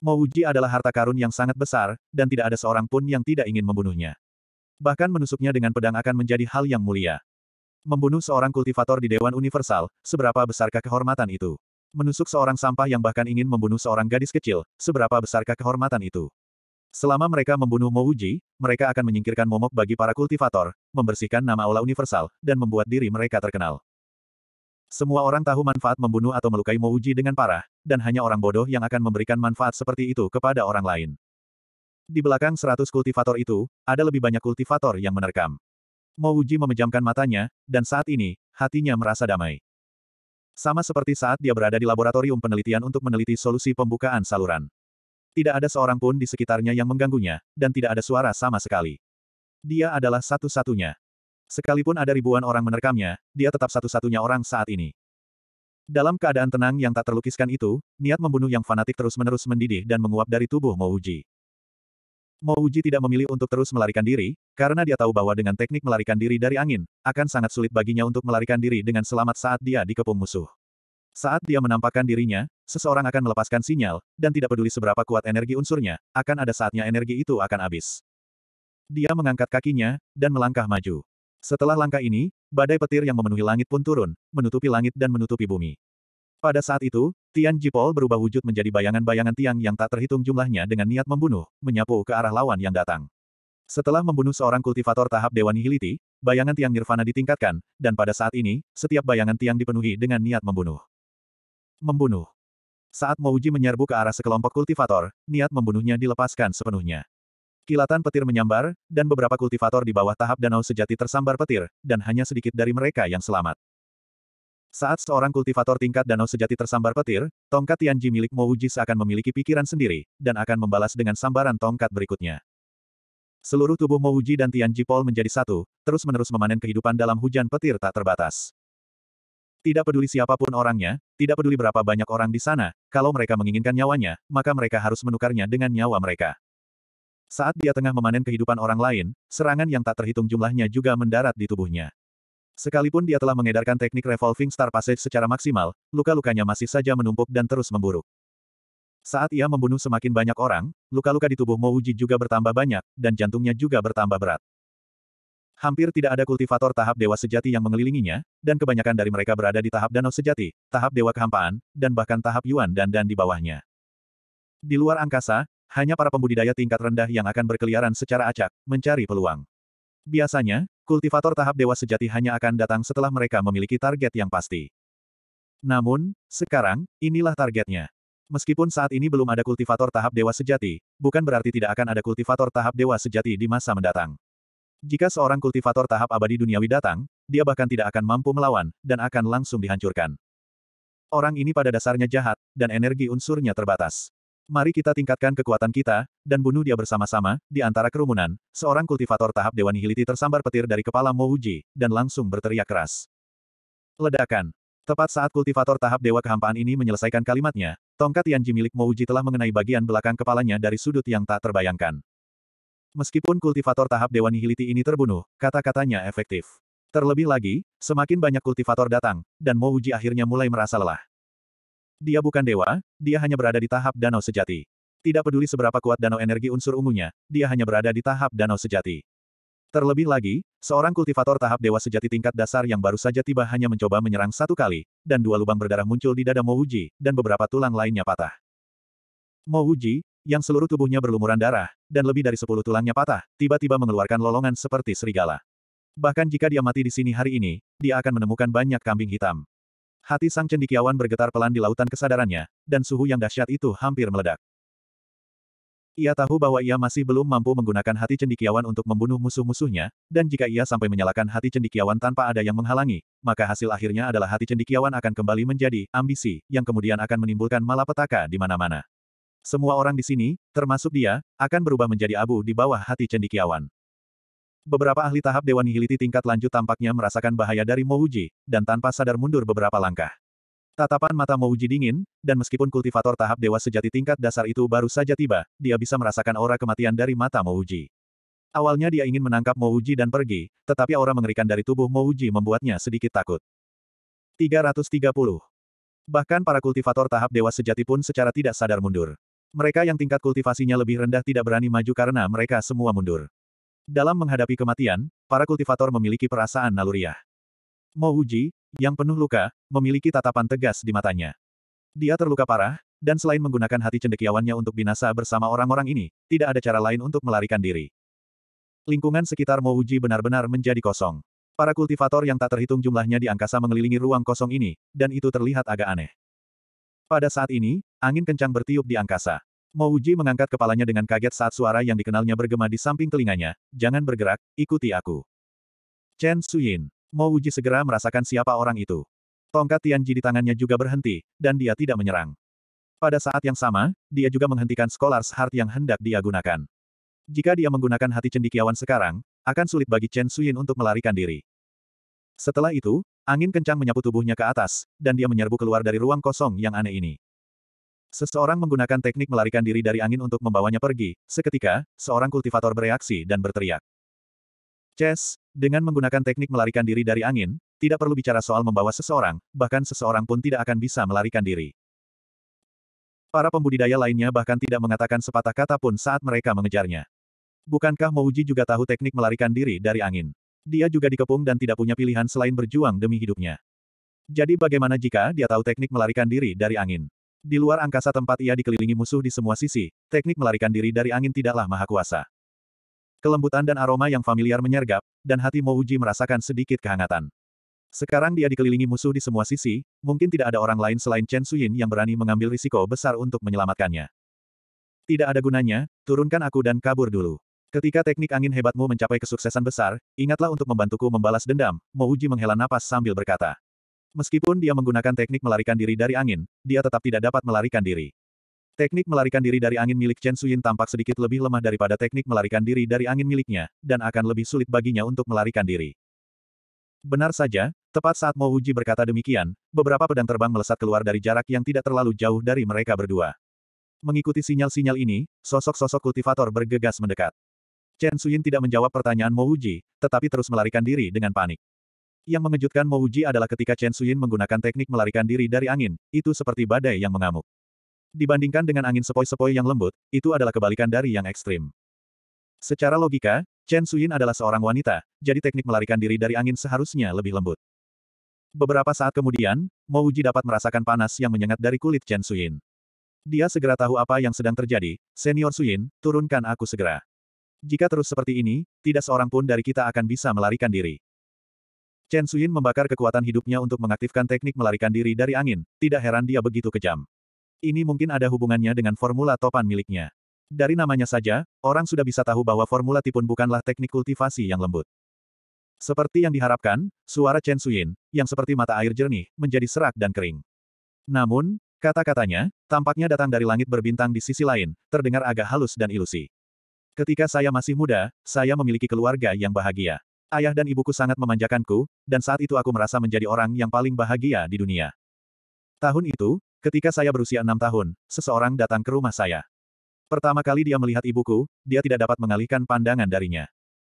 Mo Wuji adalah harta karun yang sangat besar, dan tidak ada seorang pun yang tidak ingin membunuhnya. Bahkan menusuknya dengan pedang akan menjadi hal yang mulia. Membunuh seorang kultivator di Dewan Universal, seberapa besarkah kehormatan itu? Menusuk seorang sampah yang bahkan ingin membunuh seorang gadis kecil, seberapa besarkah kehormatan itu? Selama mereka membunuh Mouji, mereka akan menyingkirkan momok bagi para kultivator, membersihkan nama aula universal, dan membuat diri mereka terkenal. Semua orang tahu manfaat membunuh atau melukai Mouji dengan parah, dan hanya orang bodoh yang akan memberikan manfaat seperti itu kepada orang lain. Di belakang seratus kultivator itu, ada lebih banyak kultivator yang menerkam. Mouji memejamkan matanya, dan saat ini, hatinya merasa damai. Sama seperti saat dia berada di laboratorium penelitian untuk meneliti solusi pembukaan saluran. Tidak ada seorang pun di sekitarnya yang mengganggunya, dan tidak ada suara sama sekali. Dia adalah satu-satunya. Sekalipun ada ribuan orang menerkamnya, dia tetap satu-satunya orang saat ini. Dalam keadaan tenang yang tak terlukiskan itu, niat membunuh yang fanatik terus-menerus mendidih dan menguap dari tubuh Mouji. Mo Uji tidak memilih untuk terus melarikan diri, karena dia tahu bahwa dengan teknik melarikan diri dari angin, akan sangat sulit baginya untuk melarikan diri dengan selamat saat dia dikepung musuh. Saat dia menampakkan dirinya, seseorang akan melepaskan sinyal, dan tidak peduli seberapa kuat energi unsurnya, akan ada saatnya energi itu akan habis. Dia mengangkat kakinya, dan melangkah maju. Setelah langkah ini, badai petir yang memenuhi langit pun turun, menutupi langit dan menutupi bumi. Pada saat itu, Tian Jipol berubah wujud menjadi bayangan-bayangan tiang yang tak terhitung jumlahnya dengan niat membunuh, menyapu ke arah lawan yang datang. Setelah membunuh seorang kultivator tahap Dewa Nihiliti, bayangan tiang nirvana ditingkatkan, dan pada saat ini, setiap bayangan tiang dipenuhi dengan niat membunuh. Membunuh. Saat Mouji menyerbu ke arah sekelompok kultivator, niat membunuhnya dilepaskan sepenuhnya. Kilatan petir menyambar, dan beberapa kultivator di bawah tahap danau sejati tersambar petir, dan hanya sedikit dari mereka yang selamat. Saat seorang kultivator tingkat danau sejati tersambar petir, tongkat Tianji milik Mo Uji seakan memiliki pikiran sendiri, dan akan membalas dengan sambaran tongkat berikutnya. Seluruh tubuh Mo Uji dan Tianji Paul menjadi satu, terus-menerus memanen kehidupan dalam hujan petir tak terbatas. Tidak peduli siapapun orangnya, tidak peduli berapa banyak orang di sana, kalau mereka menginginkan nyawanya, maka mereka harus menukarnya dengan nyawa mereka. Saat dia tengah memanen kehidupan orang lain, serangan yang tak terhitung jumlahnya juga mendarat di tubuhnya. Sekalipun dia telah mengedarkan teknik Revolving Star Passage secara maksimal, luka-lukanya masih saja menumpuk dan terus memburuk. Saat ia membunuh semakin banyak orang, luka-luka di tubuh Mouji juga bertambah banyak, dan jantungnya juga bertambah berat. Hampir tidak ada kultivator tahap dewa sejati yang mengelilinginya, dan kebanyakan dari mereka berada di tahap danau sejati, tahap dewa kehampaan, dan bahkan tahap yuan dan dan di bawahnya. Di luar angkasa, hanya para pembudidaya tingkat rendah yang akan berkeliaran secara acak, mencari peluang. Biasanya, Kultivator tahap dewa sejati hanya akan datang setelah mereka memiliki target yang pasti. Namun, sekarang, inilah targetnya. Meskipun saat ini belum ada kultivator tahap dewa sejati, bukan berarti tidak akan ada kultivator tahap dewa sejati di masa mendatang. Jika seorang kultivator tahap abadi duniawi datang, dia bahkan tidak akan mampu melawan, dan akan langsung dihancurkan. Orang ini pada dasarnya jahat, dan energi unsurnya terbatas. Mari kita tingkatkan kekuatan kita, dan bunuh dia bersama-sama, di antara kerumunan, seorang kultivator tahap Dewa Nihiliti tersambar petir dari kepala Mo Uji, dan langsung berteriak keras. Ledakan. Tepat saat kultivator tahap Dewa Kehampaan ini menyelesaikan kalimatnya, tongkat Tianji milik Mo Uji telah mengenai bagian belakang kepalanya dari sudut yang tak terbayangkan. Meskipun kultivator tahap Dewa Nihiliti ini terbunuh, kata-katanya efektif. Terlebih lagi, semakin banyak kultivator datang, dan Mo Uji akhirnya mulai merasa lelah. Dia bukan dewa, dia hanya berada di tahap danau sejati. Tidak peduli seberapa kuat danau energi unsur ungunya, dia hanya berada di tahap danau sejati. Terlebih lagi, seorang kultivator tahap dewa sejati tingkat dasar yang baru saja tiba hanya mencoba menyerang satu kali, dan dua lubang berdarah muncul di dada Mouji, dan beberapa tulang lainnya patah. Mouji, yang seluruh tubuhnya berlumuran darah, dan lebih dari sepuluh tulangnya patah, tiba-tiba mengeluarkan lolongan seperti serigala. Bahkan jika dia mati di sini hari ini, dia akan menemukan banyak kambing hitam. Hati sang cendikiawan bergetar pelan di lautan kesadarannya, dan suhu yang dahsyat itu hampir meledak. Ia tahu bahwa ia masih belum mampu menggunakan hati cendikiawan untuk membunuh musuh-musuhnya, dan jika ia sampai menyalakan hati cendikiawan tanpa ada yang menghalangi, maka hasil akhirnya adalah hati cendikiawan akan kembali menjadi ambisi, yang kemudian akan menimbulkan malapetaka di mana-mana. Semua orang di sini, termasuk dia, akan berubah menjadi abu di bawah hati cendikiawan. Beberapa ahli tahap Dewan Nihiliti tingkat lanjut tampaknya merasakan bahaya dari Mouji, dan tanpa sadar mundur beberapa langkah. Tatapan mata Mouji dingin, dan meskipun kultivator tahap dewa sejati tingkat dasar itu baru saja tiba, dia bisa merasakan aura kematian dari mata Mouji. Awalnya dia ingin menangkap Mouji dan pergi, tetapi aura mengerikan dari tubuh Mouji membuatnya sedikit takut. 330. Bahkan para kultivator tahap dewa sejati pun secara tidak sadar mundur. Mereka yang tingkat kultivasinya lebih rendah tidak berani maju karena mereka semua mundur. Dalam menghadapi kematian, para kultivator memiliki perasaan naluriah. Mo yang penuh luka, memiliki tatapan tegas di matanya. Dia terluka parah, dan selain menggunakan hati cendekiawannya untuk binasa bersama orang-orang ini, tidak ada cara lain untuk melarikan diri. Lingkungan sekitar Mo benar-benar menjadi kosong. Para kultivator yang tak terhitung jumlahnya di angkasa mengelilingi ruang kosong ini, dan itu terlihat agak aneh. Pada saat ini, angin kencang bertiup di angkasa. Mouji mengangkat kepalanya dengan kaget saat suara yang dikenalnya bergema di samping telinganya. Jangan bergerak, ikuti aku. Chen Suyin. Mouji Uji segera merasakan siapa orang itu. Tongkat Tianji di tangannya juga berhenti, dan dia tidak menyerang. Pada saat yang sama, dia juga menghentikan Scholar's Heart yang hendak dia gunakan. Jika dia menggunakan hati cendikiawan sekarang, akan sulit bagi Chen Suyin untuk melarikan diri. Setelah itu, angin kencang menyapu tubuhnya ke atas, dan dia menyerbu keluar dari ruang kosong yang aneh ini. Seseorang menggunakan teknik melarikan diri dari angin untuk membawanya pergi. Seketika, seorang kultivator bereaksi dan berteriak. Chess, dengan menggunakan teknik melarikan diri dari angin, tidak perlu bicara soal membawa seseorang, bahkan seseorang pun tidak akan bisa melarikan diri. Para pembudidaya lainnya bahkan tidak mengatakan sepatah kata pun saat mereka mengejarnya. Bukankah Mouji juga tahu teknik melarikan diri dari angin? Dia juga dikepung dan tidak punya pilihan selain berjuang demi hidupnya. Jadi bagaimana jika dia tahu teknik melarikan diri dari angin? Di luar angkasa tempat ia dikelilingi musuh di semua sisi, teknik melarikan diri dari angin tidaklah maha kuasa. Kelembutan dan aroma yang familiar menyergap, dan hati Mouji merasakan sedikit kehangatan. Sekarang dia dikelilingi musuh di semua sisi, mungkin tidak ada orang lain selain Chen Suyin yang berani mengambil risiko besar untuk menyelamatkannya. Tidak ada gunanya, turunkan aku dan kabur dulu. Ketika teknik angin hebatmu mencapai kesuksesan besar, ingatlah untuk membantuku membalas dendam, Mouji menghela napas sambil berkata. Meskipun dia menggunakan teknik melarikan diri dari angin, dia tetap tidak dapat melarikan diri. Teknik melarikan diri dari angin milik Chen Suyin tampak sedikit lebih lemah daripada teknik melarikan diri dari angin miliknya, dan akan lebih sulit baginya untuk melarikan diri. Benar saja, tepat saat Mo Uji berkata demikian, beberapa pedang terbang melesat keluar dari jarak yang tidak terlalu jauh dari mereka berdua. Mengikuti sinyal-sinyal ini, sosok-sosok kultivator bergegas mendekat. Chen Suyin tidak menjawab pertanyaan Mo Uji, tetapi terus melarikan diri dengan panik. Yang mengejutkan Mouji adalah ketika Chen Suyin menggunakan teknik melarikan diri dari angin, itu seperti badai yang mengamuk. Dibandingkan dengan angin sepoi-sepoi yang lembut, itu adalah kebalikan dari yang ekstrim. Secara logika, Chen Suyin adalah seorang wanita, jadi teknik melarikan diri dari angin seharusnya lebih lembut. Beberapa saat kemudian, Mouji dapat merasakan panas yang menyengat dari kulit Chen Suyin. Dia segera tahu apa yang sedang terjadi, Senior Suyin, turunkan aku segera. Jika terus seperti ini, tidak seorang pun dari kita akan bisa melarikan diri. Chen Suyin membakar kekuatan hidupnya untuk mengaktifkan teknik melarikan diri dari angin, tidak heran dia begitu kejam. Ini mungkin ada hubungannya dengan formula topan miliknya. Dari namanya saja, orang sudah bisa tahu bahwa formula tipun bukanlah teknik kultivasi yang lembut. Seperti yang diharapkan, suara Chen Suyin, yang seperti mata air jernih, menjadi serak dan kering. Namun, kata-katanya, tampaknya datang dari langit berbintang di sisi lain, terdengar agak halus dan ilusi. Ketika saya masih muda, saya memiliki keluarga yang bahagia. Ayah dan ibuku sangat memanjakanku, dan saat itu aku merasa menjadi orang yang paling bahagia di dunia. Tahun itu, ketika saya berusia enam tahun, seseorang datang ke rumah saya. Pertama kali dia melihat ibuku, dia tidak dapat mengalihkan pandangan darinya.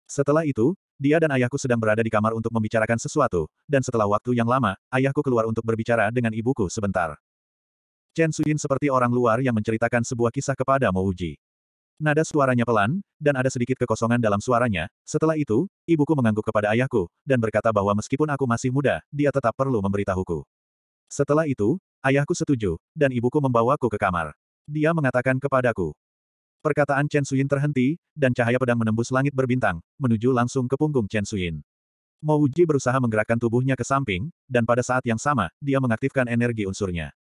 Setelah itu, dia dan ayahku sedang berada di kamar untuk membicarakan sesuatu, dan setelah waktu yang lama, ayahku keluar untuk berbicara dengan ibuku sebentar. Chen Suyin seperti orang luar yang menceritakan sebuah kisah kepada Mouji. Nada suaranya pelan, dan ada sedikit kekosongan dalam suaranya. Setelah itu, ibuku mengangguk kepada ayahku, dan berkata bahwa meskipun aku masih muda, dia tetap perlu memberitahuku. Setelah itu, ayahku setuju, dan ibuku membawaku ke kamar. Dia mengatakan kepadaku. Perkataan Chen Suyin terhenti, dan cahaya pedang menembus langit berbintang, menuju langsung ke punggung Chen Suyin. Mo Uji berusaha menggerakkan tubuhnya ke samping, dan pada saat yang sama, dia mengaktifkan energi unsurnya.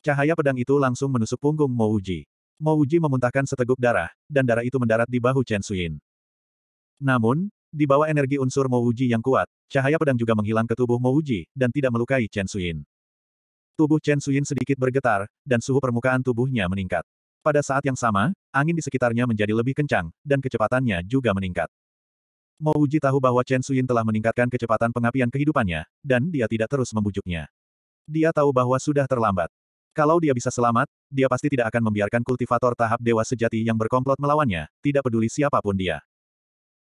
Cahaya pedang itu langsung menusuk punggung Mo Uji. Mo Uji memuntahkan seteguk darah, dan darah itu mendarat di bahu Chen Suyin. Namun, di bawah energi unsur Mo Uji yang kuat, cahaya pedang juga menghilang ke tubuh Mo Uji, dan tidak melukai Chen Suyin. Tubuh Chen Suyin sedikit bergetar, dan suhu permukaan tubuhnya meningkat. Pada saat yang sama, angin di sekitarnya menjadi lebih kencang, dan kecepatannya juga meningkat. Mo Uji tahu bahwa Chen Suyin telah meningkatkan kecepatan pengapian kehidupannya, dan dia tidak terus membujuknya. Dia tahu bahwa sudah terlambat. Kalau dia bisa selamat, dia pasti tidak akan membiarkan kultivator tahap dewa sejati yang berkomplot melawannya, tidak peduli siapapun dia.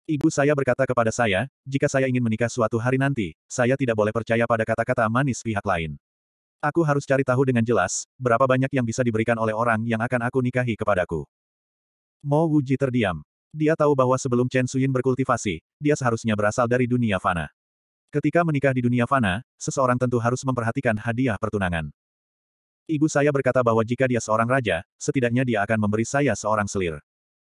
Ibu saya berkata kepada saya, jika saya ingin menikah suatu hari nanti, saya tidak boleh percaya pada kata-kata manis pihak lain. Aku harus cari tahu dengan jelas, berapa banyak yang bisa diberikan oleh orang yang akan aku nikahi kepadaku. Mo Wuji terdiam. Dia tahu bahwa sebelum Chen Suyin berkultivasi, dia seharusnya berasal dari dunia fana. Ketika menikah di dunia fana, seseorang tentu harus memperhatikan hadiah pertunangan. Ibu saya berkata bahwa jika dia seorang raja, setidaknya dia akan memberi saya seorang selir.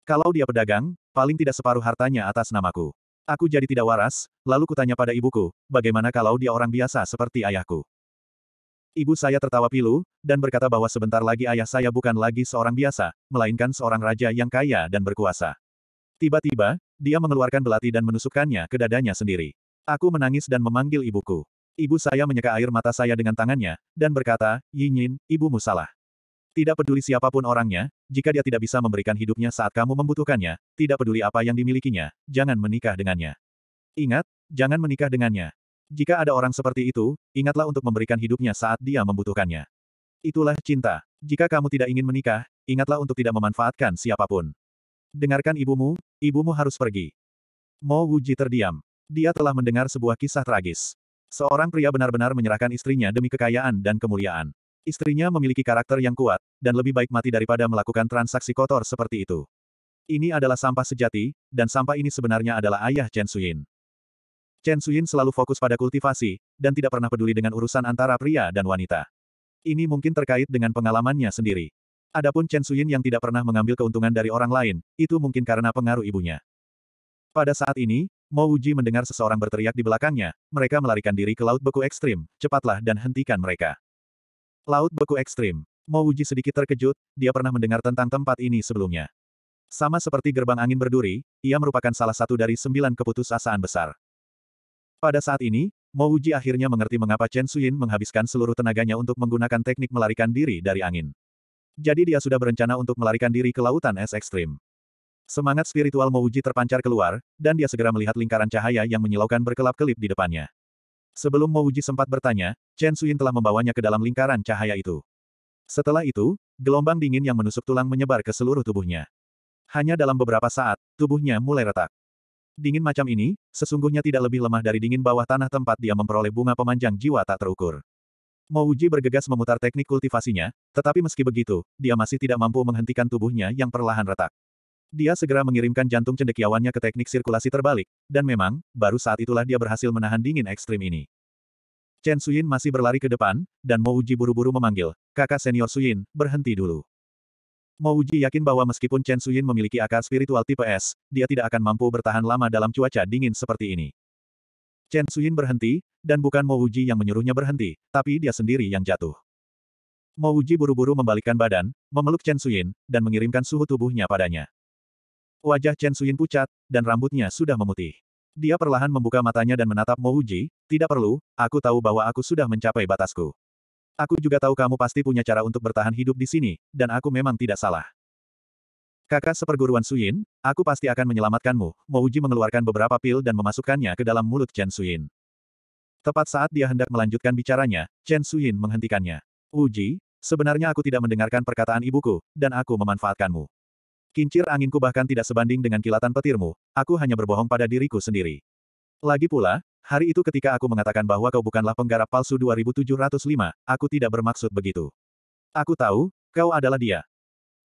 Kalau dia pedagang, paling tidak separuh hartanya atas namaku. Aku jadi tidak waras, lalu kutanya pada ibuku, bagaimana kalau dia orang biasa seperti ayahku? Ibu saya tertawa pilu, dan berkata bahwa sebentar lagi ayah saya bukan lagi seorang biasa, melainkan seorang raja yang kaya dan berkuasa. Tiba-tiba, dia mengeluarkan belati dan menusukkannya ke dadanya sendiri. Aku menangis dan memanggil ibuku. Ibu saya menyeka air mata saya dengan tangannya, dan berkata, Yin Yin, ibumu salah. Tidak peduli siapapun orangnya, jika dia tidak bisa memberikan hidupnya saat kamu membutuhkannya, tidak peduli apa yang dimilikinya, jangan menikah dengannya. Ingat, jangan menikah dengannya. Jika ada orang seperti itu, ingatlah untuk memberikan hidupnya saat dia membutuhkannya. Itulah cinta. Jika kamu tidak ingin menikah, ingatlah untuk tidak memanfaatkan siapapun. Dengarkan ibumu, ibumu harus pergi. Mo Wuji terdiam. Dia telah mendengar sebuah kisah tragis. Seorang pria benar-benar menyerahkan istrinya demi kekayaan dan kemuliaan. Istrinya memiliki karakter yang kuat, dan lebih baik mati daripada melakukan transaksi kotor seperti itu. Ini adalah sampah sejati, dan sampah ini sebenarnya adalah ayah Chen Suyin. Chen Suyin selalu fokus pada kultivasi, dan tidak pernah peduli dengan urusan antara pria dan wanita. Ini mungkin terkait dengan pengalamannya sendiri. Adapun Chen Suyin yang tidak pernah mengambil keuntungan dari orang lain, itu mungkin karena pengaruh ibunya. Pada saat ini, Mo Uji mendengar seseorang berteriak di belakangnya, mereka melarikan diri ke laut beku ekstrim, cepatlah dan hentikan mereka. Laut beku ekstrim. Mo Uji sedikit terkejut, dia pernah mendengar tentang tempat ini sebelumnya. Sama seperti gerbang angin berduri, ia merupakan salah satu dari sembilan keputusasaan besar. Pada saat ini, Mo Uji akhirnya mengerti mengapa Chen Suyin menghabiskan seluruh tenaganya untuk menggunakan teknik melarikan diri dari angin. Jadi dia sudah berencana untuk melarikan diri ke lautan es ekstrim. Semangat spiritual Mouji terpancar keluar, dan dia segera melihat lingkaran cahaya yang menyilaukan berkelap-kelip di depannya. Sebelum Mouji sempat bertanya, Chen Suyin telah membawanya ke dalam lingkaran cahaya itu. Setelah itu, gelombang dingin yang menusuk tulang menyebar ke seluruh tubuhnya. Hanya dalam beberapa saat, tubuhnya mulai retak. Dingin macam ini, sesungguhnya tidak lebih lemah dari dingin bawah tanah tempat dia memperoleh bunga pemanjang jiwa tak terukur. Mouji bergegas memutar teknik kultivasinya, tetapi meski begitu, dia masih tidak mampu menghentikan tubuhnya yang perlahan retak. Dia segera mengirimkan jantung cendekiawannya ke teknik sirkulasi terbalik, dan memang, baru saat itulah dia berhasil menahan dingin ekstrim ini. Chen Suyin masih berlari ke depan, dan Mo Uji buru-buru memanggil, kakak senior Suyin, berhenti dulu. Mo Uji yakin bahwa meskipun Chen Suyin memiliki akar spiritual tipe S, dia tidak akan mampu bertahan lama dalam cuaca dingin seperti ini. Chen Suyin berhenti, dan bukan Mo Uji yang menyuruhnya berhenti, tapi dia sendiri yang jatuh. Mo Uji buru-buru membalikkan badan, memeluk Chen Suyin, dan mengirimkan suhu tubuhnya padanya. Wajah Chen Suyin pucat, dan rambutnya sudah memutih. Dia perlahan membuka matanya dan menatap Mo Uji, tidak perlu, aku tahu bahwa aku sudah mencapai batasku. Aku juga tahu kamu pasti punya cara untuk bertahan hidup di sini, dan aku memang tidak salah. Kakak seperguruan Suyin, aku pasti akan menyelamatkanmu. Mo Uji mengeluarkan beberapa pil dan memasukkannya ke dalam mulut Chen Suyin. Tepat saat dia hendak melanjutkan bicaranya, Chen Suyin menghentikannya. Uji, sebenarnya aku tidak mendengarkan perkataan ibuku, dan aku memanfaatkanmu. Kincir anginku bahkan tidak sebanding dengan kilatan petirmu, aku hanya berbohong pada diriku sendiri. Lagi pula, hari itu ketika aku mengatakan bahwa kau bukanlah penggarap palsu 2705, aku tidak bermaksud begitu. Aku tahu, kau adalah dia.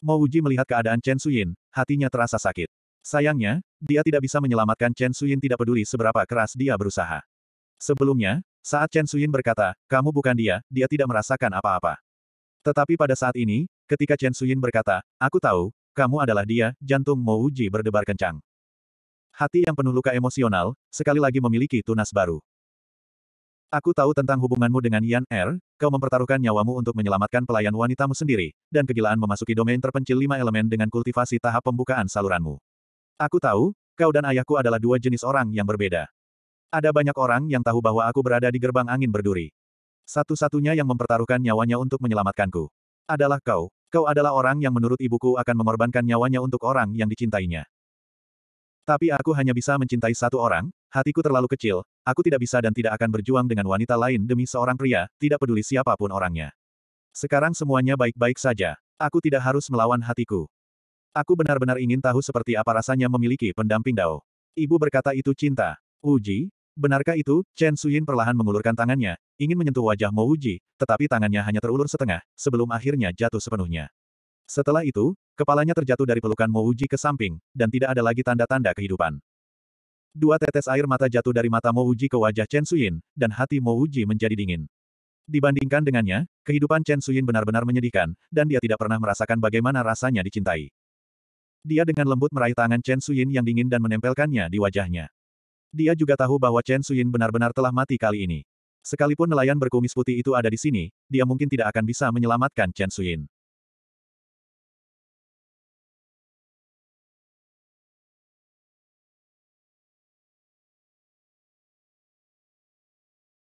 Mo Uji melihat keadaan Chen Suyin, hatinya terasa sakit. Sayangnya, dia tidak bisa menyelamatkan Chen Suyin tidak peduli seberapa keras dia berusaha. Sebelumnya, saat Chen Suyin berkata, kamu bukan dia, dia tidak merasakan apa-apa. Tetapi pada saat ini, ketika Chen Suyin berkata, aku tahu, kamu adalah dia, jantung Uji berdebar kencang. Hati yang penuh luka emosional, sekali lagi memiliki tunas baru. Aku tahu tentang hubunganmu dengan Yan Er, kau mempertaruhkan nyawamu untuk menyelamatkan pelayan wanitamu sendiri, dan kegilaan memasuki domain terpencil lima elemen dengan kultivasi tahap pembukaan saluranmu. Aku tahu, kau dan ayahku adalah dua jenis orang yang berbeda. Ada banyak orang yang tahu bahwa aku berada di gerbang angin berduri. Satu-satunya yang mempertaruhkan nyawanya untuk menyelamatkanku adalah kau, kau adalah orang yang menurut ibuku akan mengorbankan nyawanya untuk orang yang dicintainya. Tapi aku hanya bisa mencintai satu orang, hatiku terlalu kecil, aku tidak bisa dan tidak akan berjuang dengan wanita lain demi seorang pria, tidak peduli siapapun orangnya. Sekarang semuanya baik-baik saja. Aku tidak harus melawan hatiku. Aku benar-benar ingin tahu seperti apa rasanya memiliki pendamping Dao. Ibu berkata itu cinta. Uji, Benarkah itu? Chen Suyin perlahan mengulurkan tangannya, ingin menyentuh wajah Mo Wuji, tetapi tangannya hanya terulur setengah, sebelum akhirnya jatuh sepenuhnya. Setelah itu, kepalanya terjatuh dari pelukan Mo Wuji ke samping, dan tidak ada lagi tanda-tanda kehidupan. Dua tetes air mata jatuh dari mata Mo Wuji ke wajah Chen Suyin, dan hati Mo Wuji menjadi dingin. Dibandingkan dengannya, kehidupan Chen Suyin benar-benar menyedihkan, dan dia tidak pernah merasakan bagaimana rasanya dicintai. Dia dengan lembut meraih tangan Chen Suyin yang dingin dan menempelkannya di wajahnya. Dia juga tahu bahwa Chen Suyin benar-benar telah mati kali ini. Sekalipun nelayan berkumis putih itu ada di sini, dia mungkin tidak akan bisa menyelamatkan Chen Suyin.